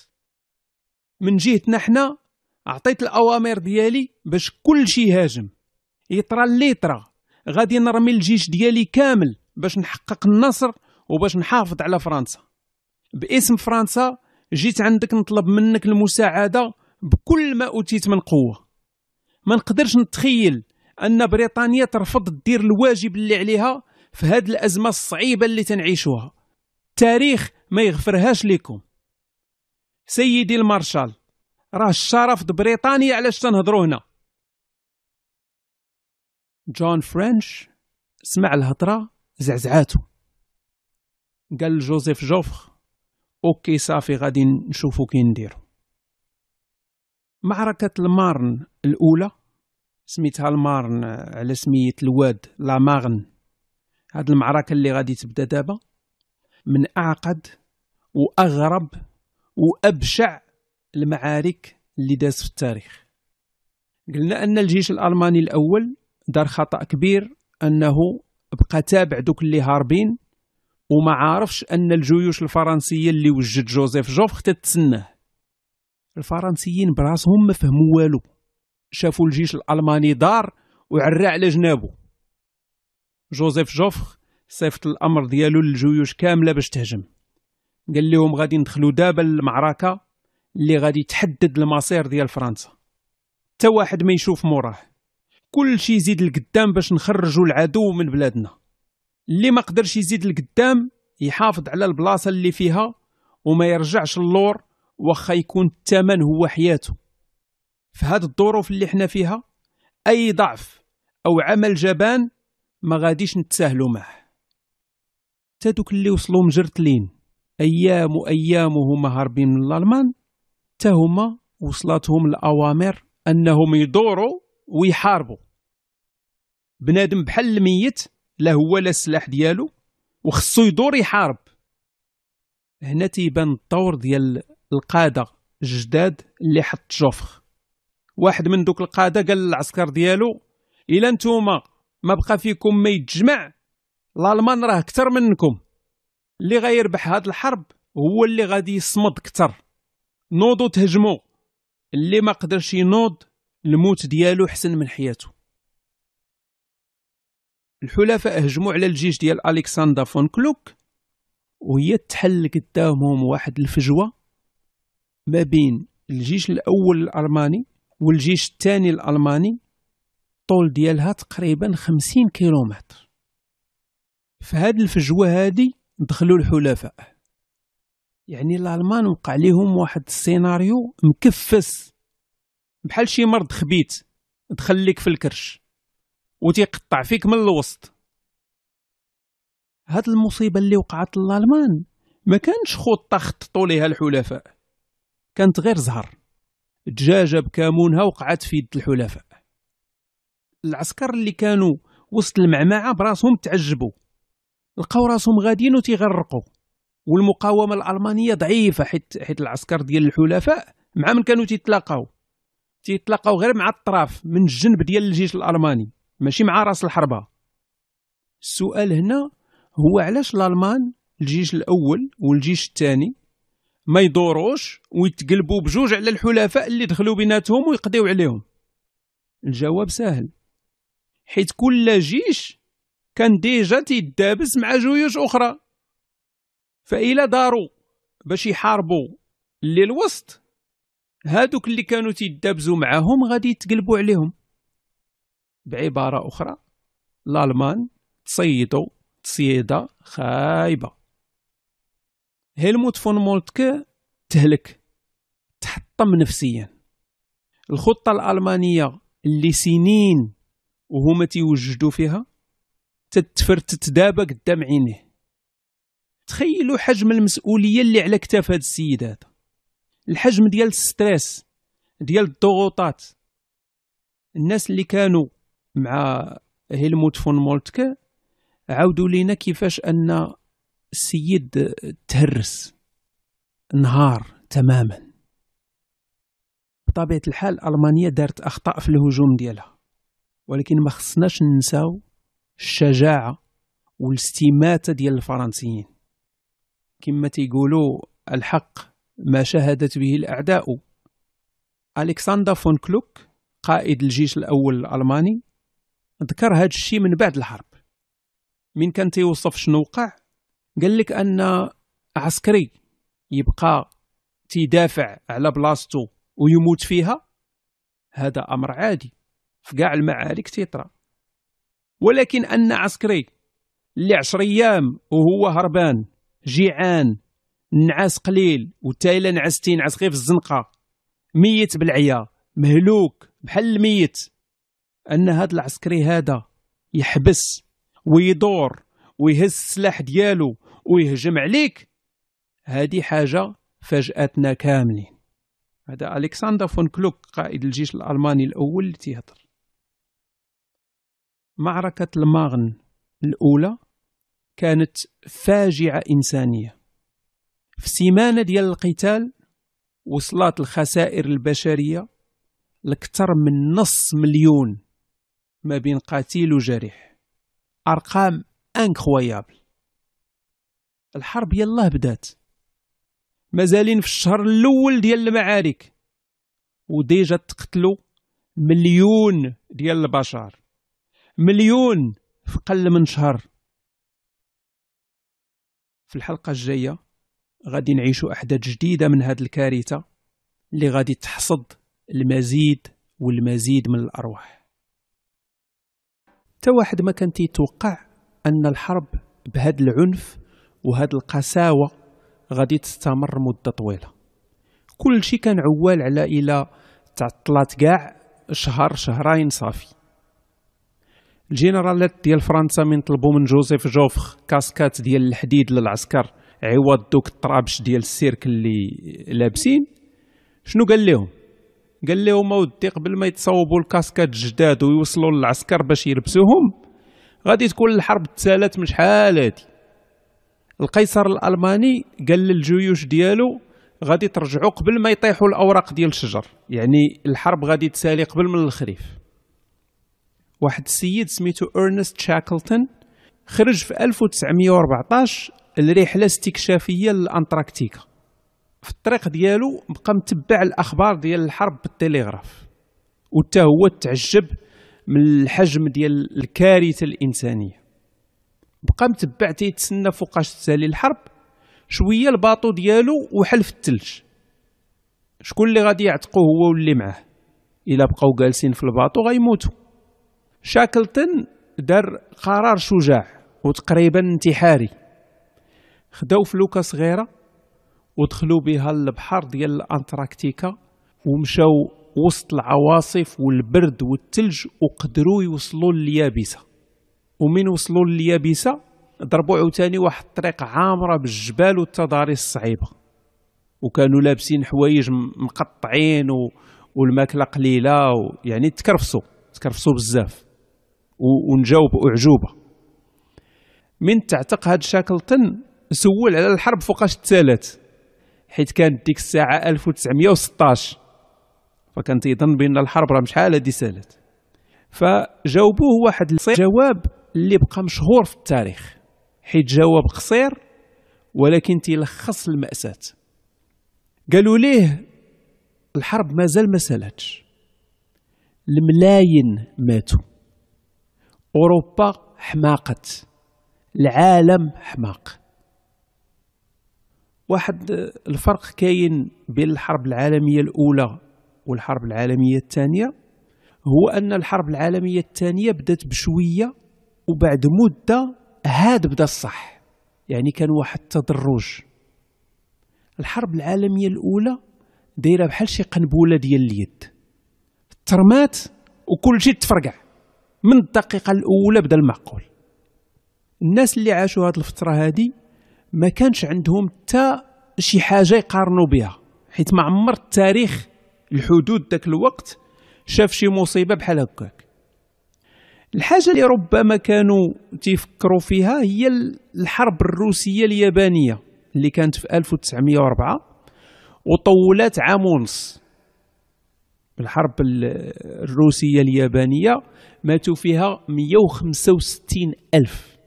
من جهتنا حنا عطيت الأوامر ديالي باش كل شي يهاجم يطرى اللي يطرى غادي نرمي الجيش ديالي كامل باش نحقق النصر وباش نحافظ على فرنسا باسم فرنسا جيت عندك نطلب منك المساعده بكل ما اوتيت من قوه ما نقدرش نتخيل ان بريطانيا ترفض دير الواجب اللي عليها في هاد الازمه الصعيبه اللي تنعيشوها التاريخ ما يغفرهاش لكم سيدي المارشال راه الشرف بريطانيا علاش تنهضروا هنا جون فرنش سمع الهضره زعزعاته قال جوزيف جوفخ اوكي صافي غادي نشوفو كي نديرو معركة المارن الأولى سميتها المارن على سمية الواد لا مارن هاد المعركة اللي غادي تبدا دابا من أعقد وأغرب وأبشع المعارك اللي داز في التاريخ قلنا أن الجيش الألماني الأول دار خطأ كبير أنه بقى تابع دوك اللي هاربين وما عارفش ان الجيوش الفرنسيه اللي وجد جوزيف جوفخ تتسناه الفرنسيين براسهم ما فهموا والو شافوا الجيش الالماني دار وعرى على جنابه جوزيف جوفخ صيفط الامر ديالو للجيوش كامله باش تهجم قال لهم غادي ندخلوا دابا للمعركه اللي غادي تحدد المصير ديال فرنسا حتى واحد ما يشوف موراه كل شيء يزيد لقدام باش نخرجوا العدو من بلادنا اللي ما قدرش يزيد لقدام يحافظ على البلاصه اللي فيها وما يرجعش اللور واخا يكون الثمن هو حياته في هاد الظروف اللي حنا فيها اي ضعف او عمل جبان ما غاديش نتساهلوا معه تادوك دوك اللي وصلوا مجرتلين ايام وايام وهما هاربين من الالمان تا هما وصلتهم الاوامر انهم يدوروا ويحاربوا بنادم بحال الميت لا هو لا السلاح ديالو وخصو يدور يحارب هنا تيبان الطور ديال القاده الجداد اللي حط جوفخ واحد من دوك القاده قال للعسكر ديالو الا نتوما ما بقى فيكم ما يتجمع الالمان راه كتر منكم اللي غيربح هاد الحرب هو اللي غادي يصمد كتر نوضو تهجمو اللي ما قدرش ينوض الموت ديالو حسن من حياته الحلفاء هجموا على الجيش ديال الكسندر فون كلوك وهي تحل قدامهم واحد الفجوه ما بين الجيش الاول الالماني والجيش الثاني الالماني الطول ديالها تقريبا خمسين كيلومتر فهاد الفجوه هادي دخلوا الحلفاء يعني الالمان وقع لهم واحد السيناريو مكفس بحال شي مرض خبيت دخل لك في الكرش وتيقطع فيك من الوسط هاد المصيبه اللي وقعت للالمان ما كانش خطه خططوا ليها الحلفاء كانت غير زهر دجاجه بكامونها وقعت في يد الحلفاء العسكر اللي كانوا وسط المعمعه براسهم تعجبوا لقاو راسهم غاديين وتيغرقوا والمقاومه الالمانيه ضعيفه حيت حيت العسكر ديال الحلفاء مع من كانوا تيتلاقاو تيتلاقاو غير مع الطراف من الجنب ديال الجيش الالماني ماشي مع راس الحربه السؤال هنا هو علاش الالمان الجيش الاول والجيش الثاني ما يدوروش ويتقلبوا بجوج على الحلفاء اللي دخلوا بيناتهم ويقضيو عليهم الجواب سهل حيت كل جيش كان ديجا تيدابس مع جيوش اخرى فإلى داروا باش يحاربوا اللي الوسط هادوك اللي كانوا تيدابزوا معاهم غادي يتقلبوا عليهم بعبارة أخرى الألمان تصيدوا تصيدة خايبة هيلموت فون مولتك تهلك تحطم نفسيا الخطة الألمانية اللي سنين وهما تيوجدوا فيها تتفرتت دابا قدام عينيه تخيلوا حجم المسؤولية اللي على كتاف هاد السيد هذا الحجم ديال الستريس ديال الضغوطات الناس اللي كانوا مع هيلموت فون مولتك عاودوا لينا كيفاش ان السيد تهرس نهار تماما بطبيعه الحال المانيا دارت اخطاء في الهجوم ديالها ولكن ما خصناش ننساو الشجاعه والاستماته ديال الفرنسيين كما تيقولوا الحق ما شاهدت به الاعداء الكسندر فون كلوك قائد الجيش الاول الالماني ذكر هذا الشيء من بعد الحرب من كان تيوصف شنو وقع قال لك ان عسكري يبقى تيدافع على بلاصتو ويموت فيها هذا امر عادي في كاع المعارك تيطرا ولكن ان عسكري اللي عشر ايام وهو هربان جيعان نعاس قليل وتايلا نعستين نعس غير في الزنقه ميت بالعيا مهلوك بحال الميت ان هذا العسكري هذا يحبس ويدور ويهز السلاح ديالو ويهجم عليك هذه حاجه فاجاتنا كاملين هذا الكسندر فون كلوك قائد الجيش الالماني الاول اللي تيهضر معركه الماغن الاولى كانت فاجعه انسانيه في سيمانه ديال القتال وصلت الخسائر البشريه لأكثر من نص مليون ما بين قتيل وجريح أرقام انكرويابل الحرب يلاه بدات مازالين في الشهر الاول ديال المعارك وديجا تقتلوا مليون ديال البشر مليون في قل من شهر في الحلقة الجاية غادي نعيشوا أحداث جديدة من هذه الكارثة اللي غادي تحصد المزيد والمزيد من الأرواح حتى واحد ما كان تيتوقع ان الحرب بهذا العنف وهذا القساوه غادي تستمر مده طويله كل شيء كان عوال على الى تعطلات كاع شهر شهرين صافي الجنرالات ديال فرنسا من طلبوا من جوزيف جوفخ كاسكات ديال الحديد للعسكر عوض دوك الطرابش ديال السيرك اللي لابسين شنو قال لهم قال لهم اودي قبل ما يتصاوبوا الكاسكات الجداد ويوصلوا للعسكر باش يلبسوهم غادي تكون الحرب تسالات من شحال هادي القيصر الالماني قال للجيوش ديالو غادي ترجعوا قبل ما يطيحوا الاوراق ديال الشجر يعني الحرب غادي تسالي قبل من الخريف واحد السيد سميتو ارنست شاكلتون خرج في 1914 لرحله استكشافيه للانتاركتيكا في الطريق ديالو بقى متبع الاخبار ديال الحرب بالتليغراف وتا هو تعجب من الحجم ديال الكارثه الانسانيه بقى متبع تيتسنى فوقاش تسالي الحرب شويه الباطو ديالو وحل في الثلج شكون اللي غادي يعتقوه هو واللي معاه الا بقاو جالسين في الباطو غيموتوا شاكلتن دار قرار شجاع وتقريبا انتحاري خداو فلوكه صغيره ودخلوا بها البحر ديال الانتراكتيكا ومشاو وسط العواصف والبرد والثلج وقدروا يوصلوا لليابسه ومن وصلوا لليابسه ضربوا عاوتاني واحد الطريق عامره بالجبال والتضاريس الصعيبه وكانوا لابسين حوايج مقطعين و... والماكله قليله و... يعني تكرفصوا تكرفصوا بزاف و... ونجاوب باعجوبه من تعتق هاد شاكلتون سول على الحرب فوقاش الثالث حيت كانت ديك الساعه 1916 فكان تيظن بان الحرب راه شحال هادي سالت فجاوبوه واحد الجواب اللي بقى مشهور في التاريخ حيت جواب قصير ولكن تيلخص المأساة قالوا ليه الحرب مازال ما سالتش الملايين ماتوا اوروبا حماقت العالم حماق واحد الفرق كاين بين الحرب العالمية الأولى والحرب العالمية الثانية هو أن الحرب العالمية الثانية بدات بشوية وبعد مدة هاد بدا الصح يعني كان واحد التدرج الحرب العالمية الأولى دايرة بحال شي قنبولة ديال اليد ترمات وكل شيء تفرقع من الدقيقة الأولى بدا المعقول الناس اللي عاشوا هاد الفترة هادي ما كانش عندهم حتى شي حاجه يقارنوا بها حيت ما عمر التاريخ الحدود ذاك الوقت شاف شي مصيبه بحال هكاك الحاجه اللي ربما كانوا تيفكروا فيها هي الحرب الروسيه اليابانيه اللي كانت في 1904 وطولت عام ونص الحرب الروسية اليابانية ماتوا فيها 165 ألف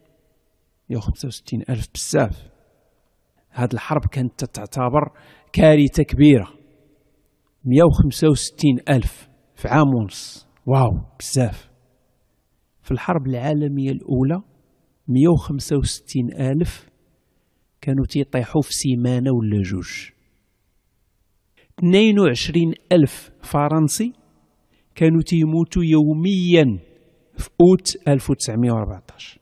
165 ألف بزاف هذه الحرب كانت تعتبر كارثة كبيرة 165 ألف في عام ونص واو بزاف في الحرب العالمية الأولى 165 ألف كانوا تيطيحوا في سيمانة ولا جوج 22 ألف فرنسي كانوا تيموتوا يوميا في أوت 1914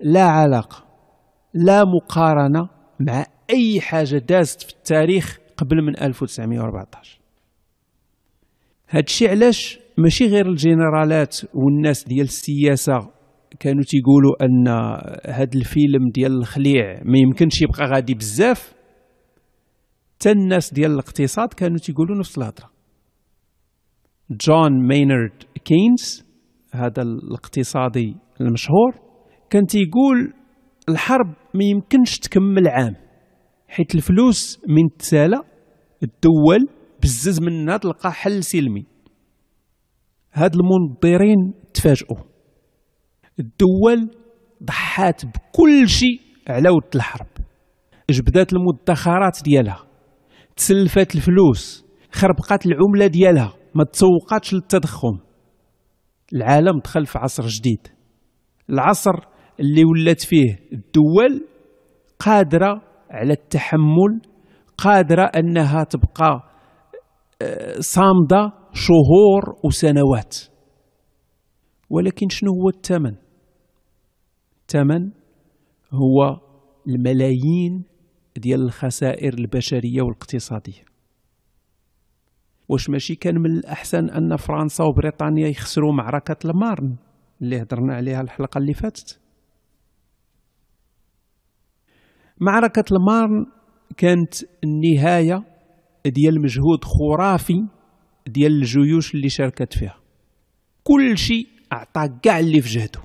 لا علاقة لا مقارنة مع اي حاجه دازت في التاريخ قبل من 1914 هادشي علاش ماشي غير الجنرالات والناس ديال السياسه كانوا تيقولوا ان هاد الفيلم ديال الخليع ما يمكنش يبقى غادي بزاف حتى الناس ديال الاقتصاد كانوا تيقولوا نفس الهضره جون مينارد كينز هذا الاقتصادي المشهور كان تيقول الحرب ما يمكنش تكمل عام حيت الفلوس من تسالا الدول بزز منها تلقى حل سلمي هاد المنظرين تفاجئوا الدول ضحات بكل شيء على ود الحرب جبدات المدخرات ديالها تسلفات الفلوس خربقات العمله ديالها ما تسوقاتش للتضخم العالم دخل في عصر جديد العصر اللي ولات فيه الدول قادرة على التحمل قادرة أنها تبقى آه، صامدة شهور وسنوات ولكن شنو هو الثمن الثمن هو الملايين ديال الخسائر البشرية والاقتصادية واش ماشي كان من الأحسن أن فرنسا وبريطانيا يخسروا معركة المارن اللي هضرنا عليها الحلقة اللي فاتت معركة المارن كانت النهاية ديال مجهود خرافي ديال الجيوش اللي شاركت فيها كل شيء أعطى كاع اللي في جهده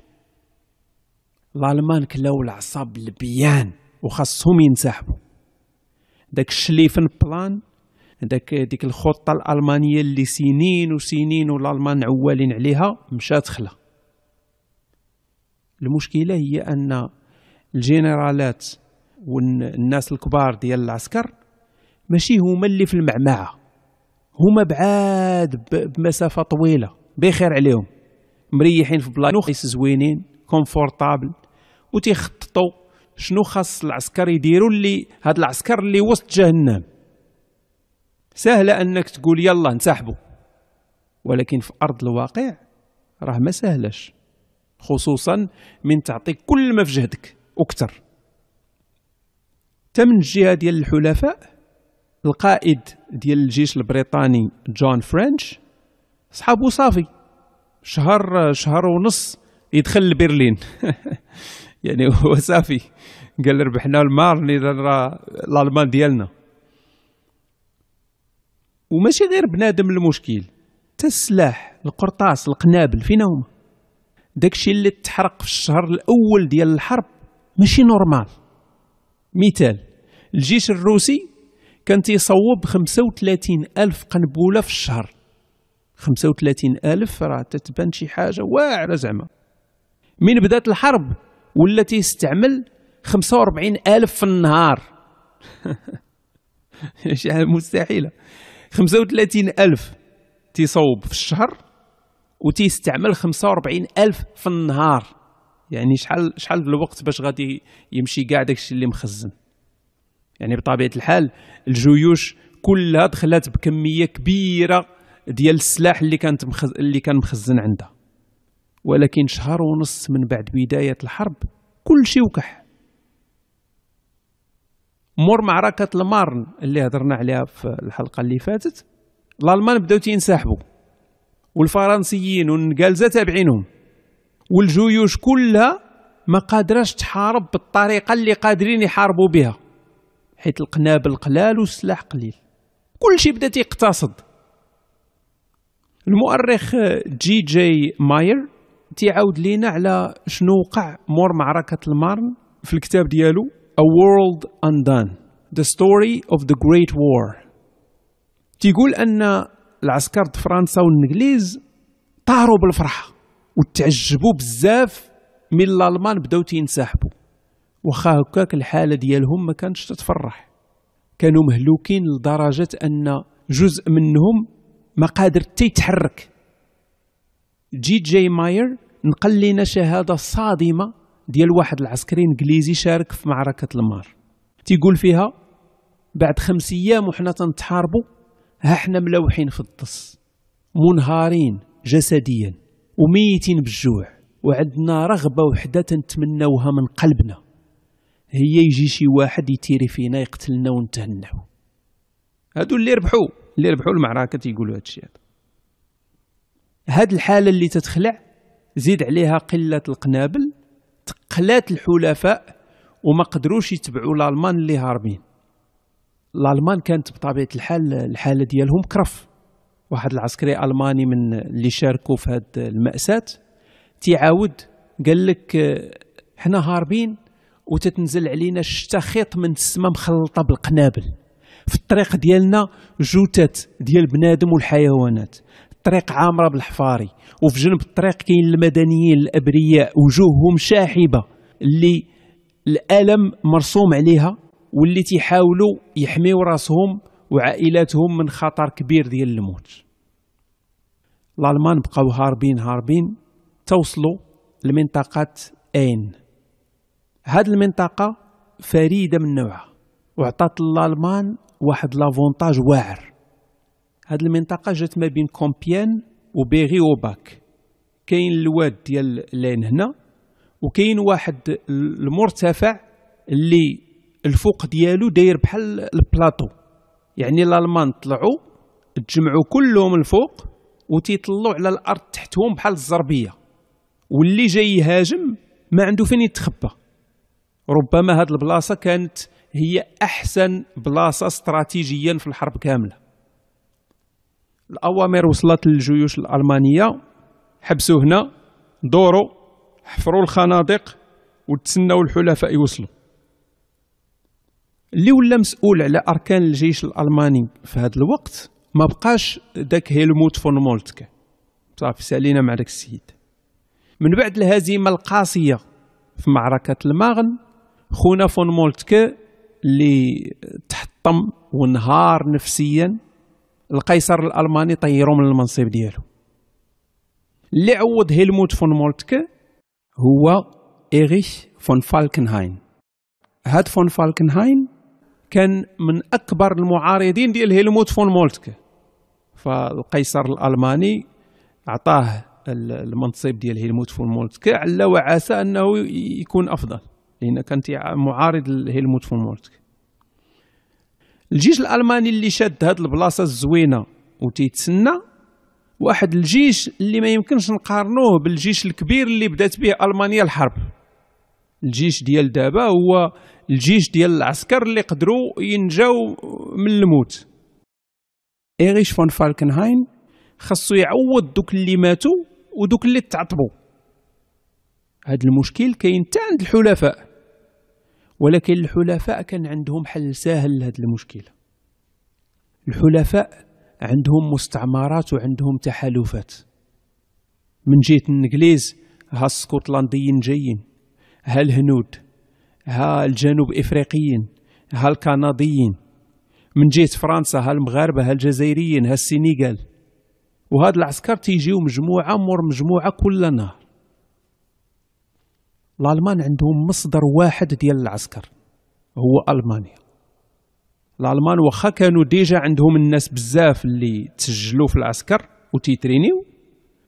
الألمان كلاو العصاب البيان وخاصهم ينسحبوا داك الشليفن بلان داك ديك الخطه الالمانيه اللي سنين وسنين والالمان عوالين عليها مشات خلا المشكله هي ان الجنرالات والناس الكبار ديال العسكر ماشي هما اللي في المعمعه هما بعاد بمسافه طويله بخير عليهم مريحين في بلايص زوينين كونفورطابل وتيخططوا شنو خاص العسكر يديروا اللي هاد العسكر اللي وسط جهنم سهله انك تقول يلا نسحبوا ولكن في ارض الواقع راه ما سهلش خصوصا من تعطيك كل ما في جهدك اكثر حتى من الجهه ديال الحلفاء القائد ديال الجيش البريطاني جون فرنش صحابو صافي شهر شهر ونص يدخل لبرلين يعني هو صافي قال ربحنا المارني راه الالمان ديالنا وماشي غير بنادم المشكل حتى السلاح القرطاس القنابل فينا هما داكشي اللي تحرق في الشهر الاول ديال الحرب ماشي نورمال مثال الجيش الروسي كان تيصوب 35 ألف قنبولة في الشهر 35 ألف راه تتبان شي حاجة واعرة زعما من بدات الحرب ولا تيستعمل 45 ألف في النهار شي حاجة مستحيلة 35 ألف تيصوب في الشهر وتيستعمل 45 ألف في النهار يعني شحال شحال الوقت باش غادي يمشي كاع داكشي اللي مخزن يعني بطبيعه الحال الجيوش كلها دخلت بكميه كبيره ديال السلاح اللي كانت مخز... اللي كان مخزن عندها ولكن شهر ونص من بعد بدايه الحرب كل شيء وكح مور معركه المارن اللي هضرنا عليها في الحلقه اللي فاتت الالمان بداو تينسحبوا والفرنسيين والنكالزه تابعينهم والجيوش كلها ما قادراش تحارب بالطريقه اللي قادرين يحاربوا بها حيت القنابل قلال والسلاح قليل كلشي بدا تيقتصد المؤرخ جي جي ماير تيعاود لينا على شنو وقع مور معركة المارن في الكتاب ديالو A World Undone The Story of the Great War تيقول أن العسكر فرنسا والإنجليز طاروا بالفرحة وتعجبوا بزاف من الألمان بداو تينسحبوا واخا هكاك الحاله ديالهم ما كانتش تتفرح كانوا مهلوكين لدرجه ان جزء منهم ما قادر حتى يتحرك جي جي ماير نقل لنا شهاده صادمه ديال واحد العسكري انجليزي شارك في معركه المار تيقول فيها بعد خمس ايام وحنا تنتحاربوا ها حنا ملوحين في الطس منهارين جسديا وميتين بالجوع وعندنا رغبه وحده تنتمناوها من قلبنا هي يجي شي واحد يتيري فينا يقتلنا ونتهناو هادو اللي ربحوا اللي ربحوا المعركه تيقولوا هاد الشيء هذا هاد الحاله اللي تتخلع زيد عليها قله القنابل تقلات الحلفاء وما قدروش يتبعوا الالمان اللي هاربين الالمان كانت بطبيعه الحال الحاله ديالهم كرف واحد العسكري الماني من اللي شاركوا في هاد الماساه تيعاود قال لك آه، حنا هاربين وتتنزل علينا الشتا خيط من السما مخلطه بالقنابل في الطريق ديالنا جوتات ديال بنادم والحيوانات الطريق عامره بالحفاري وفي جنب الطريق كاين المدنيين الابرياء وجوههم شاحبه اللي الالم مرسوم عليها واللي تيحاولوا يحميو راسهم وعائلاتهم من خطر كبير ديال الموت الالمان بقاو هاربين هاربين توصلوا لمنطقه اين هاد المنطقة فريدة من نوعها وعطات الألمان واحد لافونتاج واعر هاد المنطقة جات ما بين كومبيان وبيغي وباك كاين الواد ديال لين هنا وكاين واحد المرتفع اللي الفوق ديالو داير بحال البلاطو يعني الالمان طلعوا تجمعوا كلهم الفوق وتيطلوا على الارض تحتهم بحال الزربيه واللي جاي يهاجم ما عنده فين يتخبى ربما هذه البلاصه كانت هي احسن بلاصه استراتيجيا في الحرب كامله الاوامر وصلت للجيوش الالمانيه حبسوا هنا دوروا حفروا الخنادق وتسناو الحلفاء يوصلوا اللي ولا مسؤول على اركان الجيش الالماني في هذا الوقت ما بقاش داك هيلموت فون مولتك صافي سالينا مع داك السيد من بعد الهزيمه القاسيه في معركه الماغن خونا فون مولتك اللي تحطم ونهار نفسيا القيصر الالماني طيرو من المنصب ديالو اللي عوض هيلموت فون مولتك هو إيريش فون فالكنهاين هاد فون فالكنهاين كان من أكبر المعارضين ديال هيلموت فون مولتك فالقيصر الألماني عطاه المنصب ديال هيلموت فون مولتك على وعسى أنه يكون أفضل لان كانت معارض لهيلموت فون مورتك الجيش الالماني اللي شاد هاد البلاصه الزوينه وتيتسنى واحد الجيش اللي ما يمكنش نقارنوه بالجيش الكبير اللي بدات به المانيا الحرب الجيش ديال دابا هو الجيش ديال العسكر اللي قدروا ينجاو من الموت ايريش فون فالكنهاين خاصو يعوض دوك اللي ماتوا ودوك اللي تعطبوا هاد المشكل كاين حتى عند الحلفاء ولكن الحلفاء كان عندهم حل ساهل لهذه المشكله الحلفاء عندهم مستعمرات وعندهم تحالفات من جهة الإنجليز ها السكوتلنديين جايين ها الهنود ها الجنوب إفريقيين ها الكنديين من جهة فرنسا ها المغاربة ها الجزائريين ها السنغال وهاد العسكر تيجيو مجموعة مور مجموعة كل نهار الالمان عندهم مصدر واحد ديال العسكر هو المانيا الالمان واخا كانوا ديجا عندهم الناس بزاف اللي تسجلوا في العسكر وتيترينيو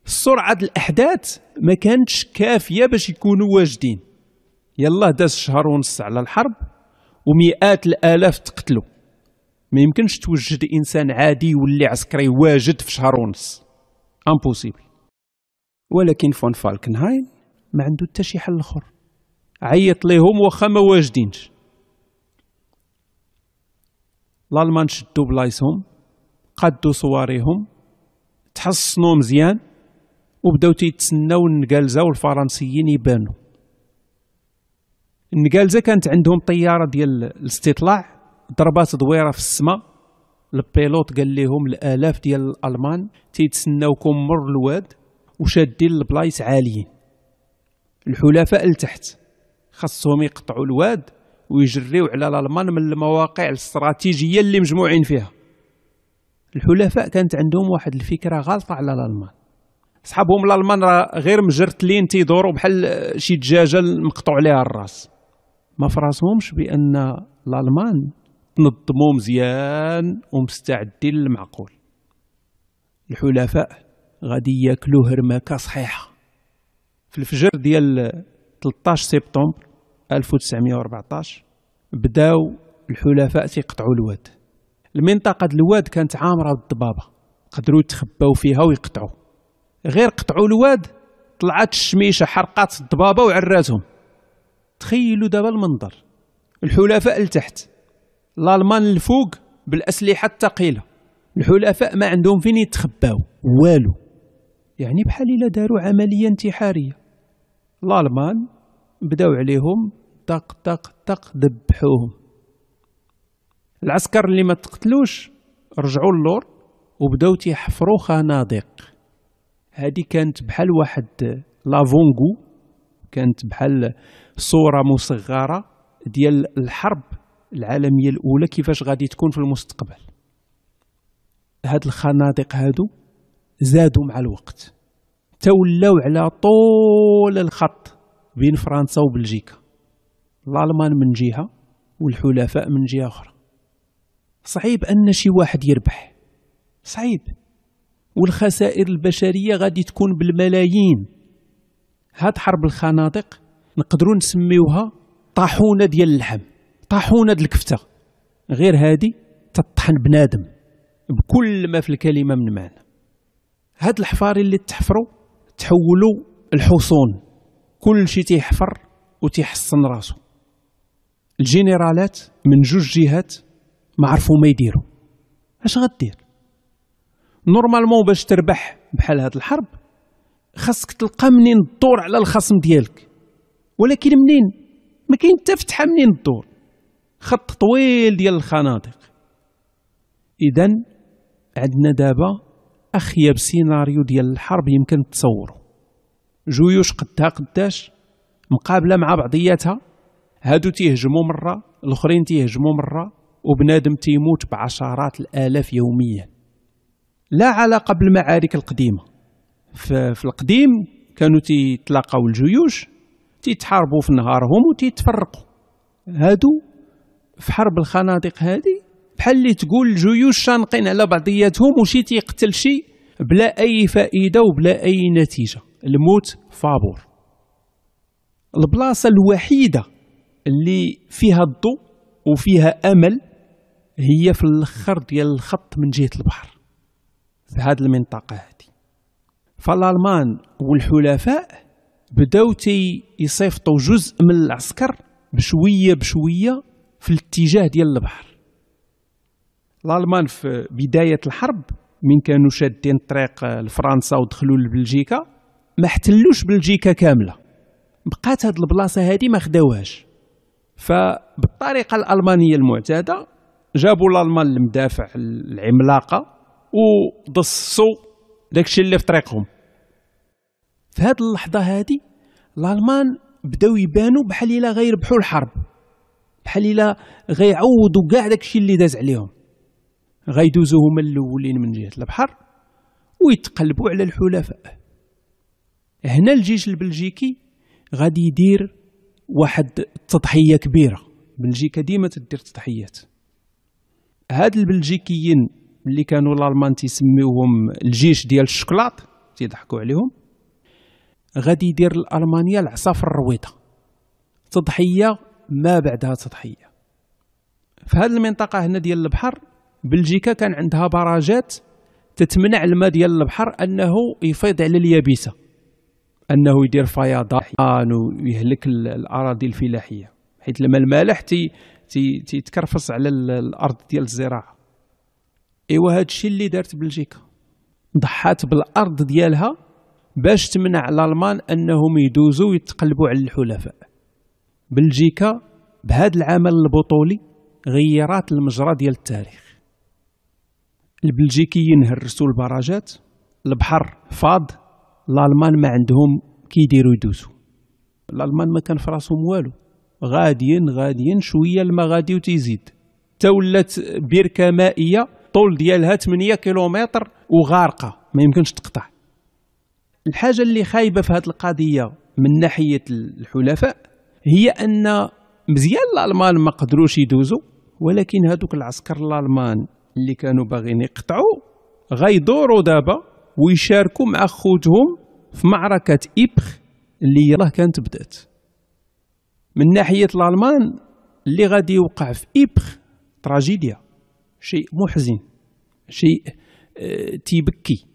سرعه الاحداث ما كانتش كافيه باش يكونوا واجدين يلا داز شهر ونص على الحرب ومئات الالاف تقتلوا ما يمكنش توجد انسان عادي يولي عسكري واجد في شهر ونص امبوسيبل ولكن فون فالكنهايم ما عنده حتى شي حل اخر عيط ليهم واخا ما واجدينش الالمان شدو بلايصهم قادو صواريهم تحصنوا مزيان وبداو تيتسناو النقالزه والفرنسيين يبانو النقالزه كانت عندهم طياره ديال الاستطلاع ضربات دويره في السماء البيلوت قال لهم الالاف ديال الالمان تيتسناوكم مر الواد وشادين البلايص عاليين الحلفاء لتحت خاصهم يقطعوا الواد ويجريو على الالمان من المواقع الاستراتيجيه اللي مجموعين فيها الحلفاء كانت عندهم واحد الفكره غلطه على الالمان صحابهم الالمان راه غير مجرتلين تيدوروا بحال شي دجاجه مقطوع عليها الراس ما فراسهمش بان الالمان تنظموا مزيان ومستعدين للمعقول الحلفاء غادي ياكلوا هرمكه صحيحه في الفجر ديال 13 سبتمبر 1914 بداو الحلفاء تيقطعوا الواد المنطقه د الواد كانت عامره بالضبابه قدروا يتخباو فيها ويقطعوا غير قطعوا الواد طلعت الشميشه حرقات الضبابه وعراتهم تخيلوا دابا المنظر الحلفاء لتحت الالمان الفوق بالاسلحه الثقيله الحلفاء ما عندهم فين يتخباو والو يعني بحال الا داروا عمليه انتحاريه الالمان بداو عليهم طق طق طق ذبحوهم العسكر اللي ما تقتلوش رجعوا للور وبداو تيحفروا خنادق هذه كانت بحال واحد لافونغو كانت بحال صوره مصغره ديال الحرب العالميه الاولى كيفاش غادي تكون في المستقبل هاد الخنادق هادو زادوا مع الوقت ولاو على طول الخط بين فرنسا وبلجيكا الالمان من جهه والحلفاء من جهه اخرى صعيب ان شي واحد يربح صعيب والخسائر البشريه غادي تكون بالملايين هاد حرب الخنادق نقدروا نسميوها طاحونه ديال اللحم طاحونه ديال الكفته غير هادي تطحن بنادم بكل ما في الكلمه من معنى هاد الحفاري اللي تحفروا تحولوا الحصون كل شيء تيحفر وتيحصن راسو الجنرالات من جوج جهات ما عرفوا ما يديروا اش غدير نورمالمون باش تربح بحال هاد الحرب خاصك تلقى منين الدور على الخصم ديالك ولكن منين ما كاين حتى فتحه منين الدور خط طويل ديال الخنادق اذا عندنا دابا اخيب سيناريو ديال الحرب يمكن تصوره جيوش قدها قداش مقابله مع بعضياتها هادو تيهجموا مره الاخرين تيهجموا مره وبنادم تيموت بعشرات الالاف يوميا لا علاقه بالمعارك القديمه في القديم كانوا تيتلاقاو الجيوش تيتحاربوا في نهارهم وتيتفرقوا هادو في حرب الخنادق هذه بحال اللي تقول الجيوش شانقين على بعضياتهم وشي تيقتل شي بلا اي فائده وبلا اي نتيجه الموت فابور البلاصه الوحيده اللي فيها الضوء وفيها امل هي في الاخر ديال الخط من جهه البحر في هذه المنطقه هذه فالالمان والحلفاء بداو يصيفطوا جزء من العسكر بشويه بشويه في الاتجاه ديال البحر الالمان في بدايه الحرب من كانوا شادين الطريق لفرنسا ودخلوا لبلجيكا ما احتلوش بلجيكا كامله بقات هاد البلاصه هادي ما خداوهاش فبالطريقه الالمانيه المعتاده جابوا الالمان المدافع العملاقه ودصوا داكشي اللي في طريقهم في هاد اللحظه هادي الالمان بداو يبانوا بحال الا غيربحوا الحرب بحال الا غيعوضوا كاع داكشي اللي داز عليهم غيدوزو هما الاولين من جهه البحر ويتقلبوا على الحلفاء هنا الجيش البلجيكي غادي يدير واحد التضحيه كبيره بلجيكا ديما تدير تضحيات هاد البلجيكيين اللي كانوا الالمان تيسميوهم الجيش ديال الشكلاط تيضحكوا عليهم غادي يدير الالمانيا العصا في الرويضه تضحيه ما بعدها تضحيه في هذه المنطقه هنا ديال البحر بلجيكا كان عندها باراجات تتمنع الماء ديال البحر انه يفيض على اليابسه انه يدير فيضان ويهلك الاراضي الفلاحيه حيت الماء المالح تي تيتكرفص على الارض ديال الزراعه ايوا هذا الشيء اللي دارت بلجيكا ضحات بالارض ديالها باش تمنع الالمان انهم يدوزوا ويتقلبوا على الحلفاء بلجيكا بهذا العمل البطولي غيرات المجرى ديال التاريخ البلجيكيين هرسوا البراجات البحر فاض الالمان ما عندهم كيديروا يدوسوا الالمان ما كان في راسهم والو غاديين غاديين شويه الماء غادي وتيزيد تا ولات بركه مائيه طول ديالها 8 كيلومتر وغارقه ما يمكنش تقطع الحاجه اللي خايبه في هذه القضيه من ناحيه الحلفاء هي ان مزيان الالمان ما قدروش يدوزوا ولكن هذوك العسكر الالمان اللي كانوا باغيين يقطعوا غيدوروا دابا ويشاركوا مع خوتهم في معركة إبخ اللي يلاه كانت بدات من ناحية الألمان اللي غادي يوقع في إبخ تراجيديا شيء محزن شيء آه، تيبكي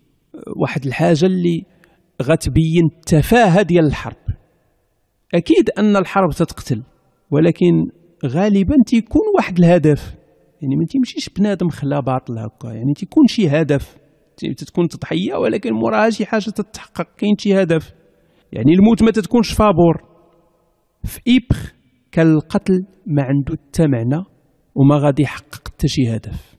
واحد الحاجة اللي غتبين التفاهة ديال الحرب أكيد أن الحرب تتقتل ولكن غالبا تيكون واحد الهدف يعني ما تيمشيش بنادم خلا باطل هكا يعني تيكون شي هدف تتكون تضحيه ولكن موراها شي حاجه تتحقق كاين شي هدف يعني الموت ما تتكونش فابور في إبخ كان القتل ما عنده حتى معنى وما غادي يحقق حتى شي هدف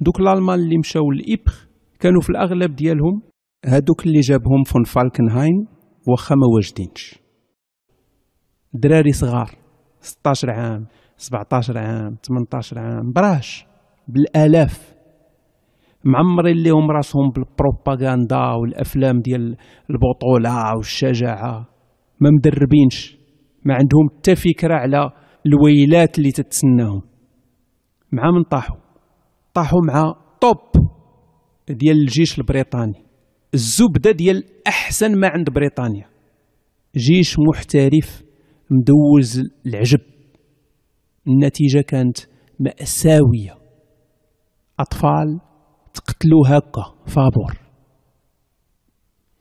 دوك الالمان اللي مشاو لإبخ كانوا في الاغلب ديالهم هادوك اللي جابهم فون فالكنهايم واخا ما واجدينش دراري صغار 16 عام 17 عام 18 عام براش بالالاف معمرين ليهم راسهم بالبروباغندا والافلام ديال البطوله والشجاعه ما مدربينش ما عندهم حتى فكره على الويلات اللي تتسناهم مع من طاحوا طاحوا مع طوب ديال الجيش البريطاني الزبده ديال احسن ما عند بريطانيا جيش محترف مدوز العجب النتيجة كانت مأساوية أطفال تقتلوا هكا فابور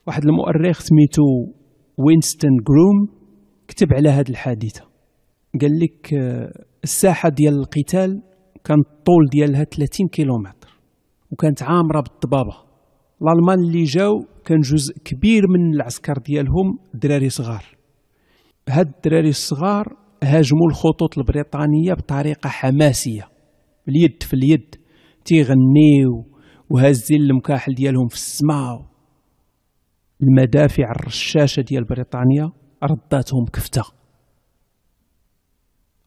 واحد المؤرخ سميتو وينستون جروم كتب على هذه الحادثة قال لك آه، الساحة ديال القتال كان الطول ديالها 30 كيلومتر وكانت عامرة بالطبابة الألمان اللي جاو كان جزء كبير من العسكر ديالهم دراري صغار هاد الدراري الصغار هاجموا الخطوط البريطانيه بطريقه حماسيه اليد في اليد تيغنيو وهازين المكاحل ديالهم في السماء المدافع الرشاشه ديال بريطانيا رداتهم كفته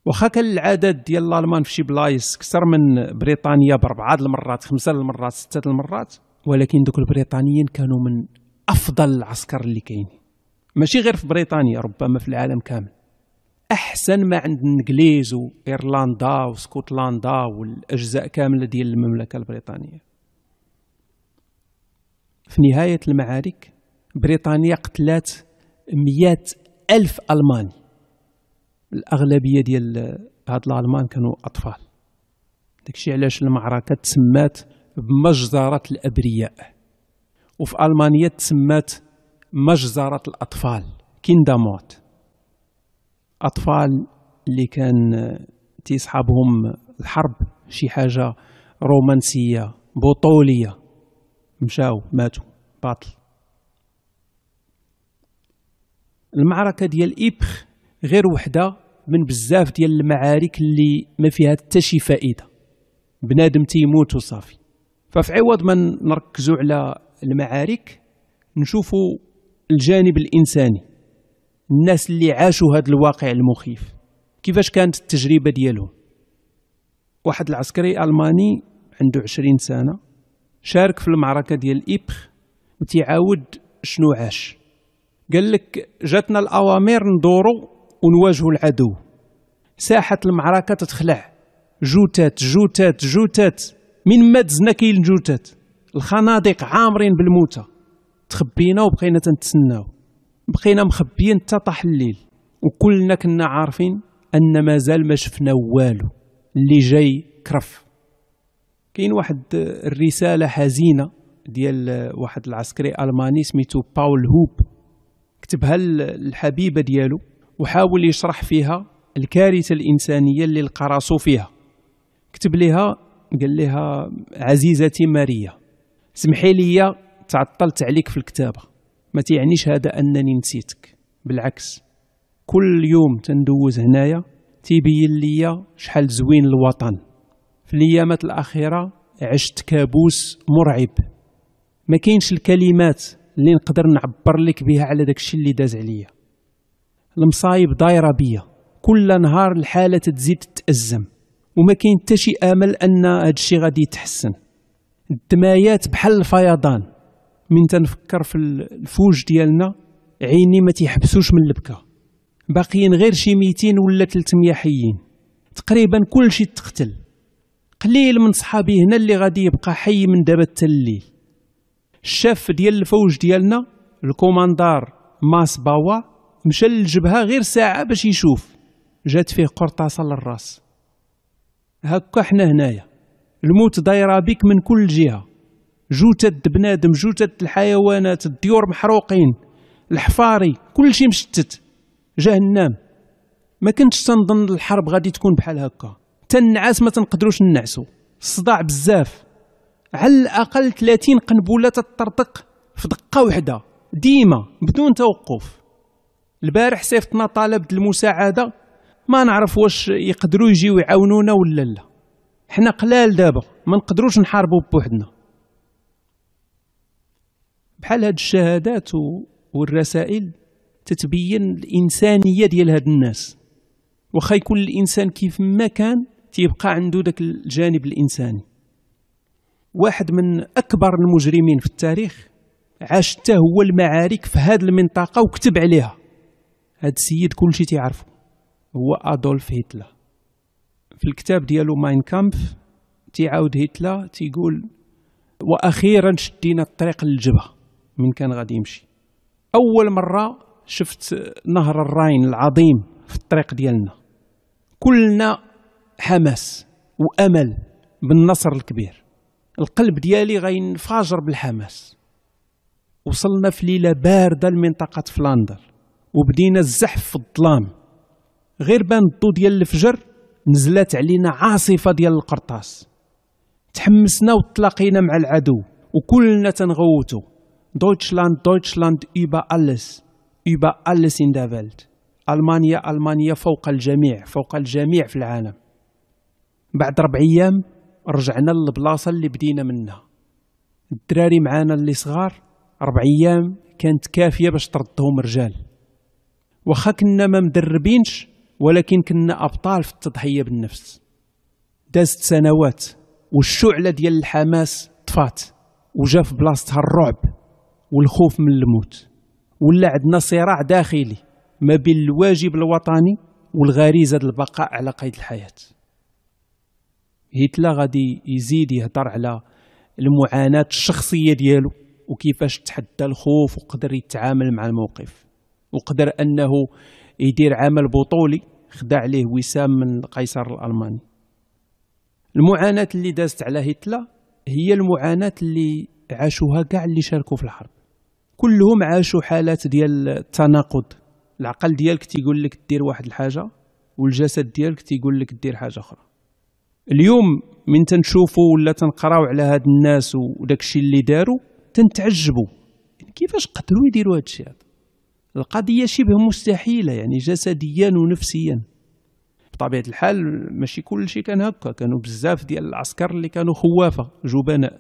واخا كان العدد ديال الالمان في شي بلايص كثر من بريطانيا باربعه المرات خمسه المرات سته المرات ولكن دوك البريطانيين كانوا من افضل العسكر اللي كاينين ماشي غير في بريطانيا ربما في العالم كامل احسن ما عند الانجليز وايرلندا وسكوتلندا والاجزاء كامله ديال المملكه البريطانيه في نهايه المعارك بريطانيا قتلات مئات الف الماني الاغلبيه ديال هاد الالمان كانوا اطفال داكشي علاش المعركه تسمات بمجزره الابرياء وفي المانيا تسمات مجزره الاطفال كيندا موت اطفال اللي كان تيصحابهم الحرب شي حاجه رومانسيه بطوليه مشاو ماتوا باطل المعركه ديال ابخ غير وحده من بزاف ديال المعارك اللي ما فيها حتى شي فائده بنادم تيموت وصافي ففي عوض ما نركزوا على المعارك نشوفوا الجانب الانساني الناس اللي عاشوا هذا الواقع المخيف كيفاش كانت التجربة ديالهم واحد العسكري ألماني عنده عشرين سنة شارك في المعركة ديال إبخ وتعاود شنو عاش قال لك جاتنا الأوامر ندورو ونواجهوا العدو ساحة المعركة تتخلع جوتات جوتات جوتات من ما دزنا كاين الجوتات الخنادق عامرين بالموتى تخبينا وبقينا تنتسناو بقينا مخبيين حتى طاح الليل وكلنا كنا عارفين ان مازال ما شفنا والو اللي جاي كرف كاين واحد الرساله حزينه ديال واحد العسكري الماني سميتو باول هوب كتبها للحبيبه ديالو وحاول يشرح فيها الكارثه الانسانيه اللي لقى راسو فيها كتب لها قال لها عزيزتي ماريا سمحي لي تعطلت عليك في الكتابه ما تيعنيش هذا انني نسيتك بالعكس كل يوم تندوز هنايا تيبين ليا شحال زوين الوطن في الايامات الاخيره عشت كابوس مرعب ما كاينش الكلمات اللي نقدر نعبر لك بها على داكشي اللي داز عليا المصايب دايره بيا كل نهار الحاله تزيد تتازم وما كاين حتى شي امل ان هادشي غادي يتحسن الدمايات بحال الفيضان من تنفكر في الفوج ديالنا عيني ما تيحبسوش من البكا باقيين غير شي ميتين ولا 300 حيين تقريبا كلشي تقتل قليل من صحابي هنا اللي غادي يبقى حي من دابا حتى الليل الشاف ديال الفوج ديالنا الكوماندار ماس باوا مشى للجبهه غير ساعه باش يشوف جات فيه قرطاسه للراس هكا حنا هنايا الموت دايره بك من كل جهه جثث بنادم جثث الحيوانات الديور محروقين الحفاري كلشي مشتت جهنم ما كنتش تنظن الحرب غادي تكون بحال هكا تنعس ما تنقدروش ننعسو الصداع بزاف على الاقل 30 قنبله تطرطق في دقه واحده ديما بدون توقف البارح صيفطنا طلب المساعده ما نعرف واش يقدروا يجيو يعاونونا ولا لا حنا قلال دابا ما نقدروش نحاربوا بوحدنا بحال هاد الشهادات والرسائل تتبين الانسانيه ديال هاد الناس واخا يكون الانسان كيف ما كان تيبقى عنده داك الجانب الانساني واحد من اكبر المجرمين في التاريخ عاش حتى هو المعارك في هاد المنطقه وكتب عليها هاد السيد كلشي تيعرفو هو ادولف هتلر في الكتاب ديالو ماين كامف تيعاود هتلر تيقول واخيرا شدينا الطريق للجبهه من كان غادي يمشي اول مره شفت نهر الراين العظيم في الطريق ديالنا كلنا حماس وامل بالنصر الكبير القلب ديالي غينفجر بالحماس وصلنا في ليله بارده لمنطقه فلاندر وبدينا الزحف في الظلام غير بان الضو ديال الفجر نزلات علينا عاصفه ديال القرطاس تحمسنا وتلاقينا مع العدو وكلنا تنغوتو Deutschland, Deutschland über alles, über alles in der Welt. ألمانيا ألمانيا فوق الجميع فوق الجميع في العالم بعد ربع أيام رجعنا للبلاصة اللي بدينا منها الدراري معانا اللي صغار ربع أيام كانت كافية باش تردهم رجال واخا كنا ما مدربينش ولكن كنا أبطال في التضحية بالنفس دازت سنوات والشعلة ديال الحماس طفات وجا في بلاصتها الرعب والخوف من الموت ولا عندنا صراع داخلي ما بين الواجب الوطني والغريزه البقاء على قيد الحياه هتلر غادي يزيد يهضر على المعاناه الشخصيه ديالو وكيفاش تحدى الخوف وقدر يتعامل مع الموقف وقدر انه يدير عمل بطولي خدا عليه وسام من القيصر الالماني المعاناه اللي دازت على هتلر هي المعاناه اللي عاشوها كاع اللي شاركوا في الحرب كلهم عاشوا حالات ديال التناقض العقل ديالك تيقول لك دير واحد الحاجه والجسد ديالك تيقول لك دير حاجه اخرى اليوم من تنشوفوا ولا تنقراو على هاد الناس وداك الشيء اللي داروا تنتعجبوا يعني كيفاش قدروا يديروا هاد الشيء القضيه شبه مستحيله يعني جسديا ونفسيا بطبيعه الحال ماشي كل شيء كان هكا كانوا بزاف ديال العسكر اللي كانوا خوافه جبناء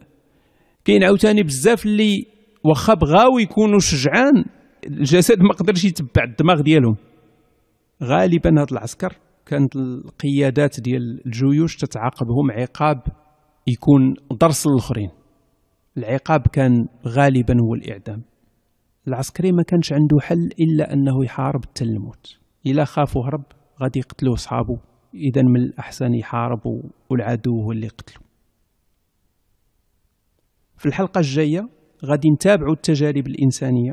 كاين عاوتاني بزاف اللي واخا بغاو يكونوا شجعان الجسد ما قدرش يتبع الدماغ ديالهم غالبا هاد العسكر كانت القيادات ديال الجيوش تتعاقبهم عقاب يكون درس للاخرين العقاب كان غالبا هو الاعدام العسكري ما كانش عنده حل الا انه يحارب حتى الموت الا خاف وهرب غادي يقتلوه صحابه اذا من الاحسن يحارب والعدو هو اللي يقتلو في الحلقه الجايه غادي نتابعوا التجارب الانسانيه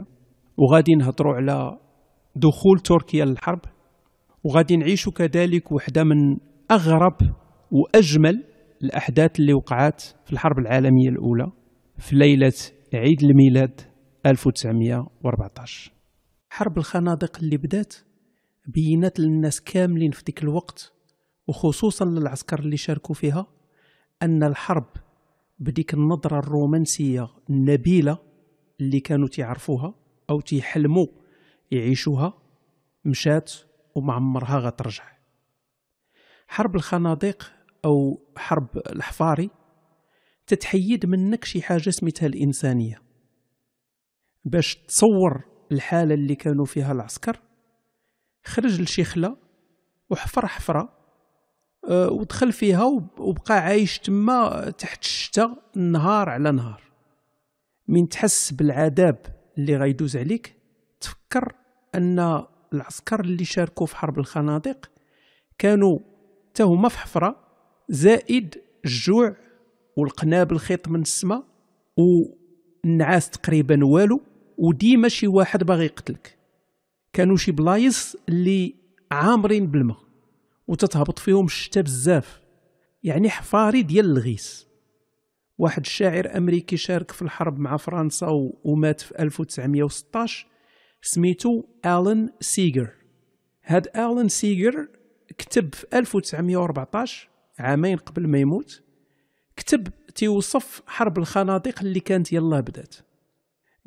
وغادي نهضروا على دخول تركيا للحرب وغادي نعيشوا كذلك وحده من اغرب واجمل الاحداث اللي وقعت في الحرب العالميه الاولى في ليله عيد الميلاد 1914 حرب الخنادق اللي بدات بينات للناس كاملين في ذاك الوقت وخصوصا للعسكر اللي شاركوا فيها ان الحرب بديك النظره الرومانسيه النبيله اللي كانوا تيعرفوها او تيحلموا يعيشوها مشات ومعمرها غترجع حرب الخنادق او حرب الحفاري تتحيد منك شي حاجه سميتها الانسانيه باش تصور الحاله اللي كانوا فيها العسكر خرج لشي وحفر حفره آه، ودخل فيها وبقى عايش تما تحت الشتاء نهار على نهار من تحس بالعذاب اللي غيدوز عليك تفكر ان العسكر اللي شاركوا في حرب الخنادق كانوا حتى هما في حفره زائد الجوع والقناب الخيط من السماء والنعاس تقريبا والو وديما شي واحد باغي يقتلك كانوا شي بلايص اللي عامرين بالماء وتتهبط فيهم الشتاء بزاف يعني حفاري ديال الغيس واحد الشاعر امريكي شارك في الحرب مع فرنسا ومات في 1916 سميتو الان سيجر هاد الان سيجر كتب في 1914 عامين قبل ما يموت كتب تيوصف حرب الخنادق اللي كانت يلا بدات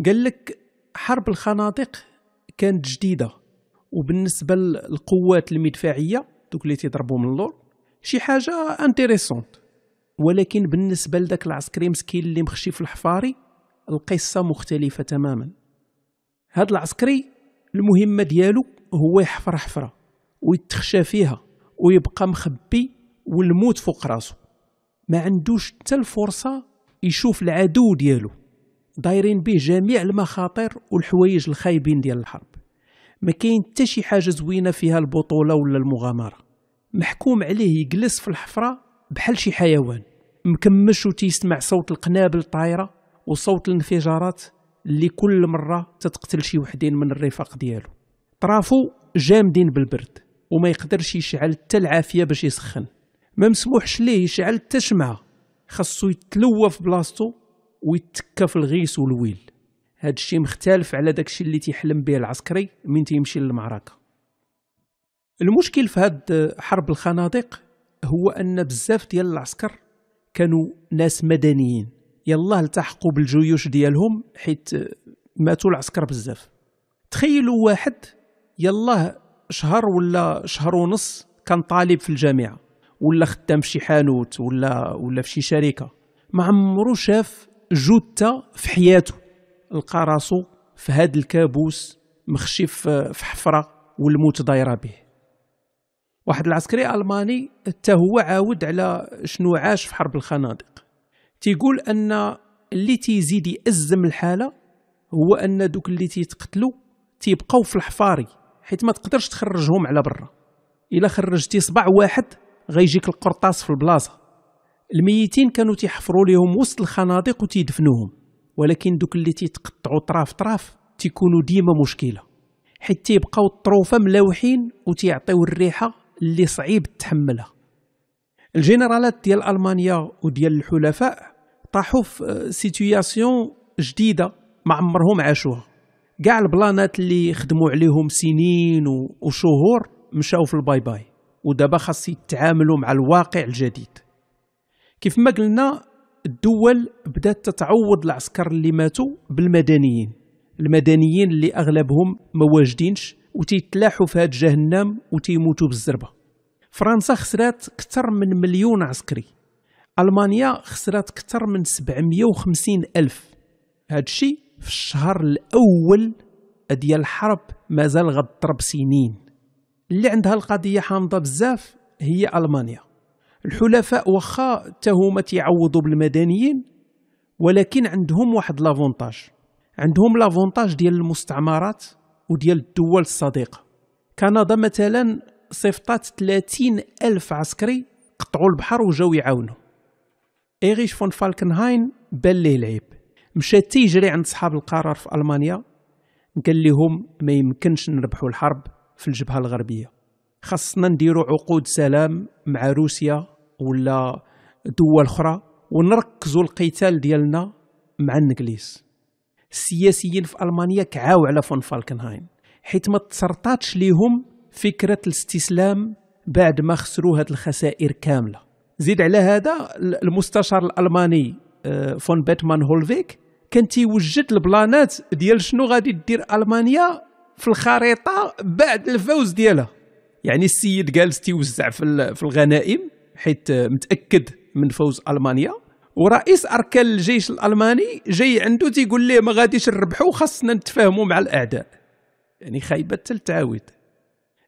قال لك حرب الخنادق كانت جديده وبالنسبه للقوات المدفعيه دوك اللي تيضربوا من اللور شي حاجه انتريسونت ولكن بالنسبه لذاك العسكري مسكين اللي مخشي في الحفاري القصه مختلفه تماما هذا العسكري المهمه ديالو هو يحفر حفره ويتخشى فيها ويبقى مخبي والموت فوق راسو ما عندوش حتى الفرصه يشوف العدو ديالو دايرين به جميع المخاطر والحوايج الخايبين ديال الحرب ما كاين حتى شي حاجه زوينه فيها البطوله ولا المغامره محكوم عليه يجلس في الحفره بحال شي حيوان مكمش وتيسمع صوت القنابل الطايره وصوت الانفجارات اللي كل مره تتقتل شي وحدين من الرفاق ديالو طرافو جامدين بالبرد وما يقدرش يشعل حتى العافيه باش يسخن ما مسموحش ليه يشعل حتى شمعه خاصو يتلوى في بلاصتو ويتكى في الغيس والويل هذا الشيء مختلف على داك الشيء اللي تيحلم به العسكري من تيمشي للمعركه المشكل في هاد حرب الخنادق هو ان بزاف ديال العسكر كانوا ناس مدنيين يلاه التحقوا بالجيوش ديالهم حيت ماتوا العسكر بزاف تخيلوا واحد يلاه شهر ولا شهر ونص كان طالب في الجامعه ولا خدام في شي حانوت ولا ولا في شي شركه ما عمرو شاف جثه في حياته لقى راسو في هذا الكابوس مخشي في حفره والموت دايره به واحد العسكري الماني حتى هو عاود على شنو عاش في حرب الخنادق تيقول ان اللي تيزيد يأزم الحاله هو ان دوك اللي تيتقتلوا تيبقاو في الحفاري حيت ما تقدرش تخرجهم على برا الا خرجتي صبع واحد غيجيك القرطاس في البلاصه الميتين كانوا تيحفروا ليهم وسط الخنادق وتيدفنوهم ولكن دوك اللي تيتقطعوا طراف طراف تيكونوا ديما مشكله حيت تيبقاو الطروفه ملوحين وتيعطيو الريحه اللي صعيب تحملها الجنرالات ديال المانيا وديال الحلفاء طاحوا في سيتوياسيون جديده ما عمرهم عاشوها كاع البلانات اللي خدموا عليهم سنين وشهور مشاو في الباي باي ودابا خاص يتعاملوا مع الواقع الجديد كيف ما قلنا الدول بدات تتعوض العسكر اللي ماتوا بالمدنيين المدنيين اللي اغلبهم ما واجدينش وتيتلاحوا في هاد جهنم وتيموتوا بالزربه فرنسا خسرات اكثر من مليون عسكري المانيا خسرات اكثر من 750 الف هاد الشيء في الشهر الاول ديال الحرب مازال غضرب سنين اللي عندها القضيه حامضه بزاف هي المانيا الحلفاء واخا حتى هما تيعوضوا بالمدنيين ولكن عندهم واحد لافونتاج عندهم لافونتاج ديال المستعمرات وديال الدول الصديقه كندا مثلا صيفطات 30 ألف عسكري قطعوا البحر وجاو يعاونوا إيريش فون فالكنهاين بان ليه العيب مشى تيجري عند صحاب القرار في ألمانيا قال لهم ما يمكنش نربحوا الحرب في الجبهة الغربية خاصنا نديروا عقود سلام مع روسيا ولا دول اخرى ونركزوا القتال ديالنا مع الانجليز السياسيين في المانيا كعاو على فون فالكنهايم حيت ما تسرطاتش ليهم فكره الاستسلام بعد ما خسروا هذه الخسائر كامله زيد على هذا المستشار الالماني آه، فون باتمان هولفيك كان تيوجد البلانات ديال شنو غادي دير المانيا في الخريطه بعد الفوز ديالها يعني السيد جالس تيوزع في الغنائم حيث متاكد من فوز المانيا ورئيس اركان الجيش الالماني جاي عنده تيقول ليه ما غاديش نربحوا خاصنا نتفاهموا مع الاعداء يعني خايبه التعاود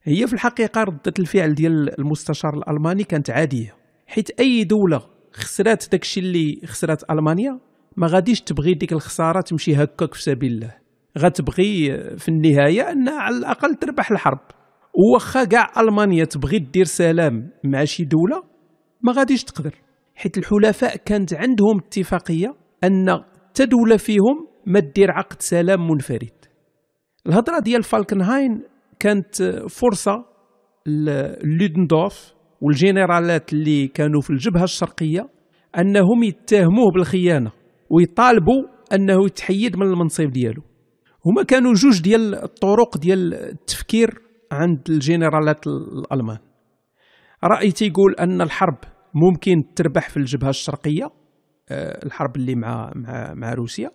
هي في الحقيقه رده الفعل ديال المستشار الالماني كانت عاديه حيت اي دوله خسرات داكشي اللي خسرات المانيا ما غاديش تبغي ديك الخساره تمشي هكاك في سبيل الله غتبغي في النهايه انها على الاقل تربح الحرب وخا كاع المانيا تبغي دير سلام مع شي دوله ما غاديش تقدر حيت الحلفاء كانت عندهم اتفاقيه ان تدولة فيهم ما دير عقد سلام منفرد الهضره ديال فالكنهاين كانت فرصه لودندورف والجنرالات اللي كانوا في الجبهه الشرقيه انهم يتهموه بالخيانه ويطالبوا انه يتحيد من المنصب ديالو هما كانوا جوج ديال الطرق ديال التفكير عند الجنرالات الالمان راي تيقول ان الحرب ممكن تربح في الجبهه الشرقيه آه، الحرب اللي مع مع مع روسيا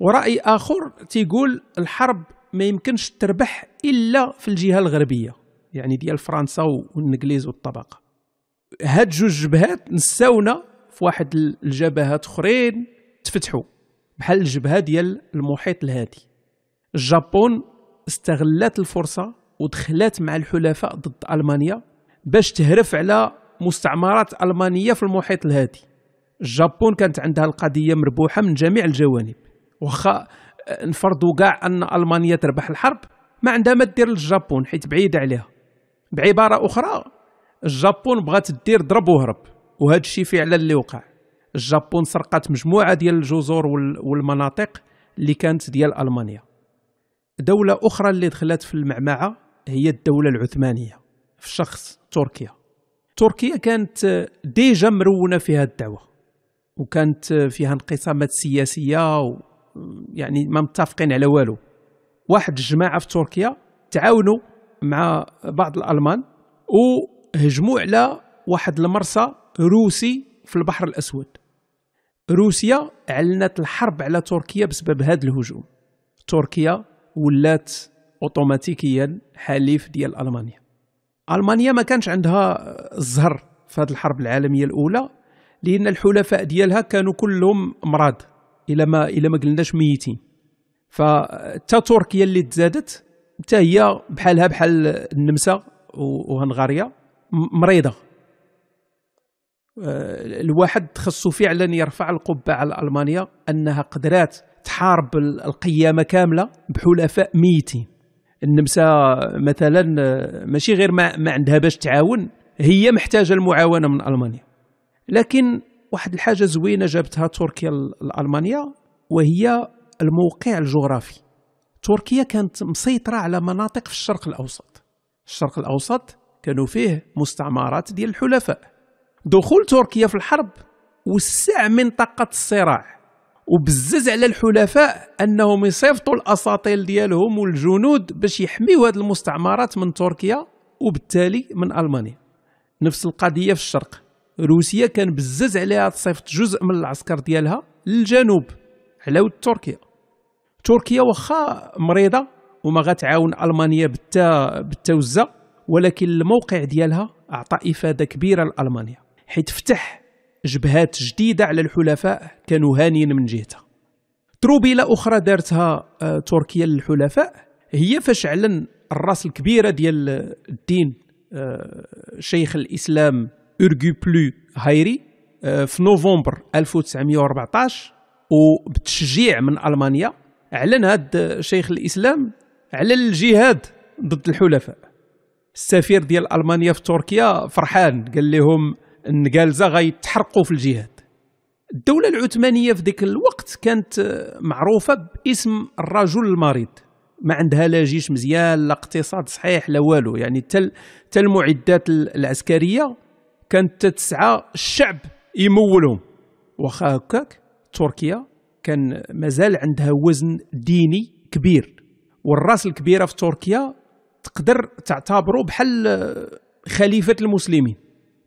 وراي اخر تيقول الحرب ما يمكنش تربح الا في الجهه الغربيه يعني ديال فرنسا والانجليز والطبقه هاد جوج جبهات نساونا في واحد الجبهات اخرين تفتحوا بحال الجبهه ديال المحيط الهادي الجابون استغلت الفرصه ودخلت مع الحلفاء ضد المانيا باش تهرف على مستعمرات المانيه في المحيط الهادي الجابون كانت عندها القضيه مربوحه من جميع الجوانب واخا آه، نفرضوا كاع ان المانيا تربح الحرب ما عندها ما دير للجابون حيت بعيده عليها بعباره اخرى الجابون بغات تدير ضرب وهرب وهذا الشيء فعلا اللي وقع الجابون سرقت مجموعه ديال الجزر والمناطق اللي كانت ديال المانيا دوله اخرى اللي دخلت في المعمعه هي الدوله العثمانيه في شخص تركيا تركيا كانت ديجا مرونه في هذه الدعوه وكانت فيها انقسامات سياسيه يعني ما متفقين على والو واحد الجماعه في تركيا تعاونوا مع بعض الالمان وهجموا على واحد المرسى روسي في البحر الاسود روسيا اعلنت الحرب على تركيا بسبب هذا الهجوم تركيا ولات اوتوماتيكيا حليف ديال المانيا المانيا ما كانش عندها الزهر في هذه الحرب العالميه الاولى لان الحلفاء ديالها كانوا كلهم مراد الا ما الا ما قلناش ميتين فتا تركيا اللي تزادت حتى هي بحالها بحال النمسا وهنغاريا مريضه آه، الواحد خصو فعلا يرفع القبه على المانيا انها قدرات تحارب القيامه كامله بحلفاء ميتين النمسا مثلا ماشي غير ما, ما عندها باش تعاون هي محتاجه المعاونه من المانيا لكن واحد الحاجه زوينه جابتها تركيا لالمانيا وهي الموقع الجغرافي تركيا كانت مسيطره على مناطق في الشرق الاوسط الشرق الاوسط كانوا فيه مستعمرات ديال الحلفاء دخول تركيا في الحرب وسع منطقه الصراع وبزز على الحلفاء انهم يصيفطوا الاساطيل ديالهم والجنود باش يحميوا هذه المستعمرات من تركيا وبالتالي من المانيا نفس القضيه في الشرق روسيا كان بزز عليها تصيفط جزء من العسكر ديالها للجنوب على ود تركيا تركيا واخا مريضه وما غتعاون المانيا بالتا بالتوزه ولكن الموقع ديالها اعطى افاده كبيره لالمانيا حيت فتح جبهات جديدة على الحلفاء كانوا هانين من جهتها تروبيلة أخرى دارتها آه، تركيا للحلفاء هي فاش علن الراس الكبيرة ديال الدين آه، شيخ الإسلام بلو هايري آه، في نوفمبر 1914 وبتشجيع من ألمانيا اعلن هذا شيخ الإسلام على الجهاد ضد الحلفاء السفير ديال ألمانيا في تركيا فرحان قال لهم النقالزه غيتحرقوا في الجهاد الدولة العثمانية في ذاك الوقت كانت معروفة باسم الرجل المريض ما عندها لا جيش مزيان لا اقتصاد صحيح لا والو يعني تل تل المعدات العسكرية كانت تسعى الشعب يمولهم واخا هكاك تركيا كان مازال عندها وزن ديني كبير والراس الكبيرة في تركيا تقدر تعتبره بحال خليفة المسلمين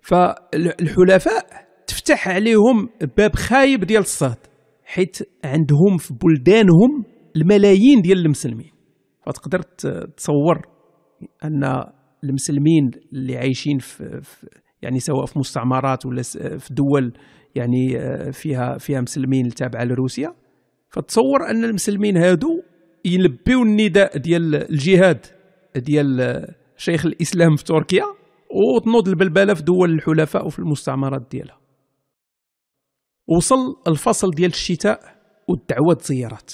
فالحلفاء تفتح عليهم باب خايب ديال الصهد حيت عندهم في بلدانهم الملايين ديال المسلمين فتقدر تصور ان المسلمين اللي عايشين في, في يعني سواء في مستعمرات ولا في دول يعني آه، فيها فيها مسلمين تابعه لروسيا فتصور ان المسلمين هادو يلبيو النداء ديال الجهاد ديال آه، شيخ الاسلام في تركيا وتنوض البلبله في دول الحلفاء وفي المستعمرات ديالها وصل الفصل ديال الشتاء والدعوات زيارات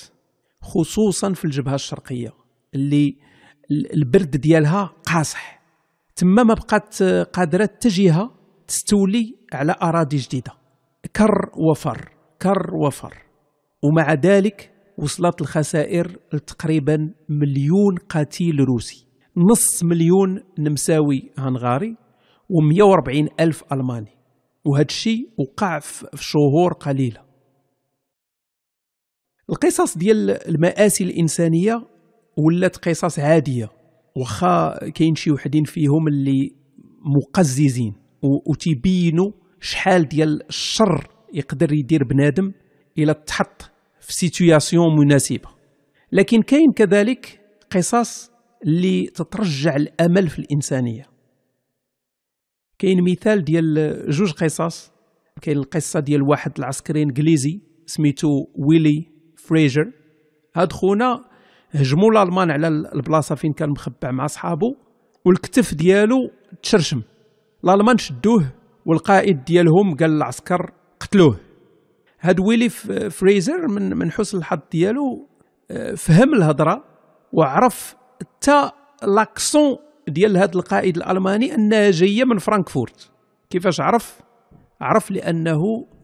خصوصا في الجبهه الشرقيه اللي البرد ديالها قاصح تما ما بقات قادره تجيها تستولي على اراضي جديده كر وفر كر وفر ومع ذلك وصلت الخسائر لتقريبا مليون قتيل روسي نص مليون نمساوي هنغاري و140 ألف ألماني وهذا الشيء وقع في شهور قليلة القصص ديال المآسي الإنسانية ولات قصص عادية واخا كاين شي وحدين فيهم اللي مقززين وتبينوا شحال ديال الشر يقدر يدير بنادم الى تحط في سيتوياسيون مناسبه لكن كاين كذلك قصص اللي تترجع الامل في الانسانيه كاين مثال ديال جوج قصص كاين القصه ديال واحد العسكري انجليزي سميتو ويلي فريجر هاد خونا هجموا الالمان على البلاصه فين كان مخبع مع صحابه والكتف ديالو تشرشم الالمان شدوه والقائد ديالهم قال للعسكر قتلوه هاد ويلي فريزر من من حسن الحظ ديالو آه، فهم الهضره وعرف حتى لاكسون ديال هذا القائد الالماني انها جايه من فرانكفورت كيفاش عرف عرف لانه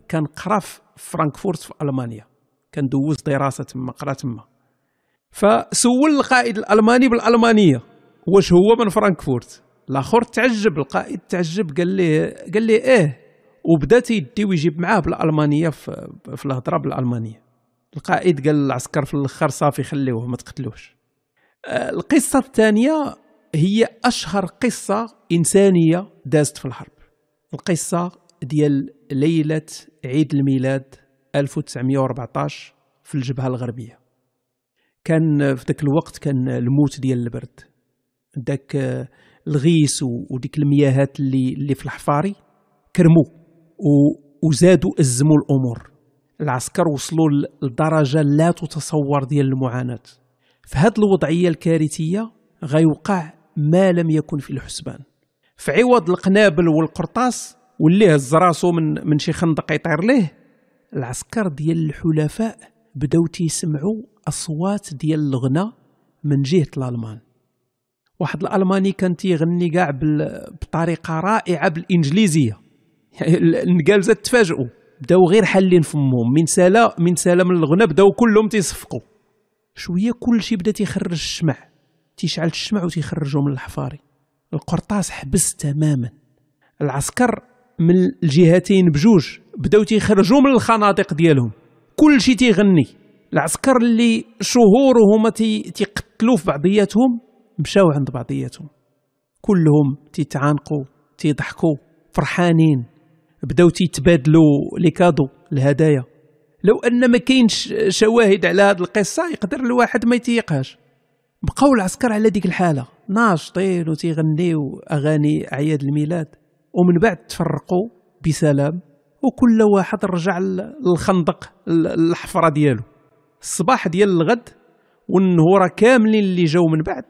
كان قرا في فرانكفورت في المانيا كان دوز دراسه تما قرا تما فسول القائد الالماني بالالمانيه واش هو من فرانكفورت الاخر تعجب القائد تعجب قال ليه قال ليه ايه وبدا تيدي ويجيب معاه بالالمانيه في, في الهضره بالالمانيه القائد قال للعسكر في الاخر صافي خليوه ما تقتلوش آه، القصة الثانية هي أشهر قصة إنسانية دازت في الحرب القصة ديال ليلة عيد الميلاد 1914 في الجبهة الغربية كان في ذاك الوقت كان الموت ديال البرد ذاك آه، الغيس وديك المياهات اللي اللي في الحفاري كرموا وزادوا ازموا الامور العسكر وصلوا لدرجه لا تتصور ديال المعاناه في هذه الوضعيه الكارثيه غيوقع ما لم يكن في الحسبان في عوض القنابل والقرطاس واللي هز راسو من من شي خندق يطير ليه العسكر ديال الحلفاء بداو تيسمعوا اصوات ديال الغنى من جهه الالمان واحد الالماني كان تيغني كاع بطريقه رائعه بالانجليزيه يعني النقالزه تفاجئوا بداو غير حالين فمهم من سالا من سالا من الغنى بداو كلهم تيصفقوا شويه كلشي بدا تيخرج الشمع تيشعل الشمع وتيخرجو من الحفاري القرطاس حبس تماما العسكر من الجهتين بجوج بداو تيخرجوا من الخنادق ديالهم كلشي تيغني العسكر اللي شهور وهما تيقتلوا في بعضياتهم مشاو عند بعضياتهم كلهم تيتعانقوا تيضحكوا فرحانين بداو تيتبادلوا لي كادو الهدايا لو ان ما كاينش شواهد على هذه القصه يقدر الواحد ما يتيقهاش بقاو العسكر على ديك الحاله ناشطين وتيغنيو اغاني اعياد الميلاد ومن بعد تفرقوا بسلام وكل واحد رجع للخندق الحفره ديالو الصباح ديال الغد والنهوره كاملين اللي جاو من بعد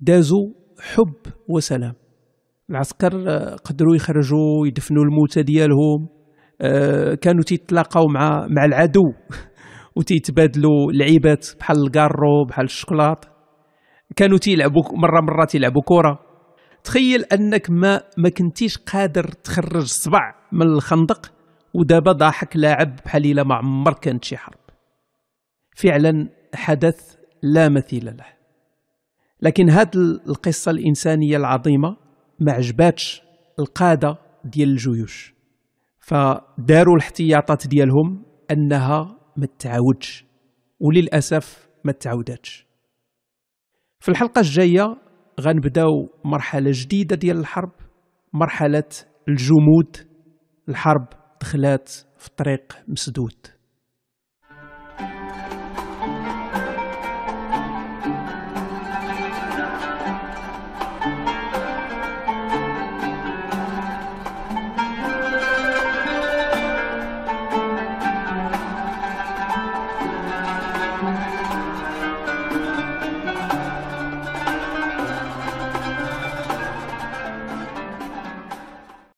دازوا حب وسلام العسكر آه، قدروا يخرجوا يدفنوا الموتى ديالهم آه، كانوا تيتلاقاو مع مع العدو وتيتبادلوا لعيبات بحال الكارو بحال الشوكولاط كانوا تيلعبوا مره مره تيلعبوا كره تخيل انك ما ما كنتيش قادر تخرج صبع من الخندق ودابا ضاحك لاعب بحال الا ما عمر كانت شي حرب فعلا حدث لا مثيل له لكن هاد القصه الانسانيه العظيمه ما عجباتش القاده ديال الجيوش فداروا الاحتياطات ديالهم انها ما تعاودش وللاسف ما تعاوداتش في الحلقه الجايه غنبداو مرحله جديده ديال الحرب مرحله الجمود الحرب دخلات في طريق مسدود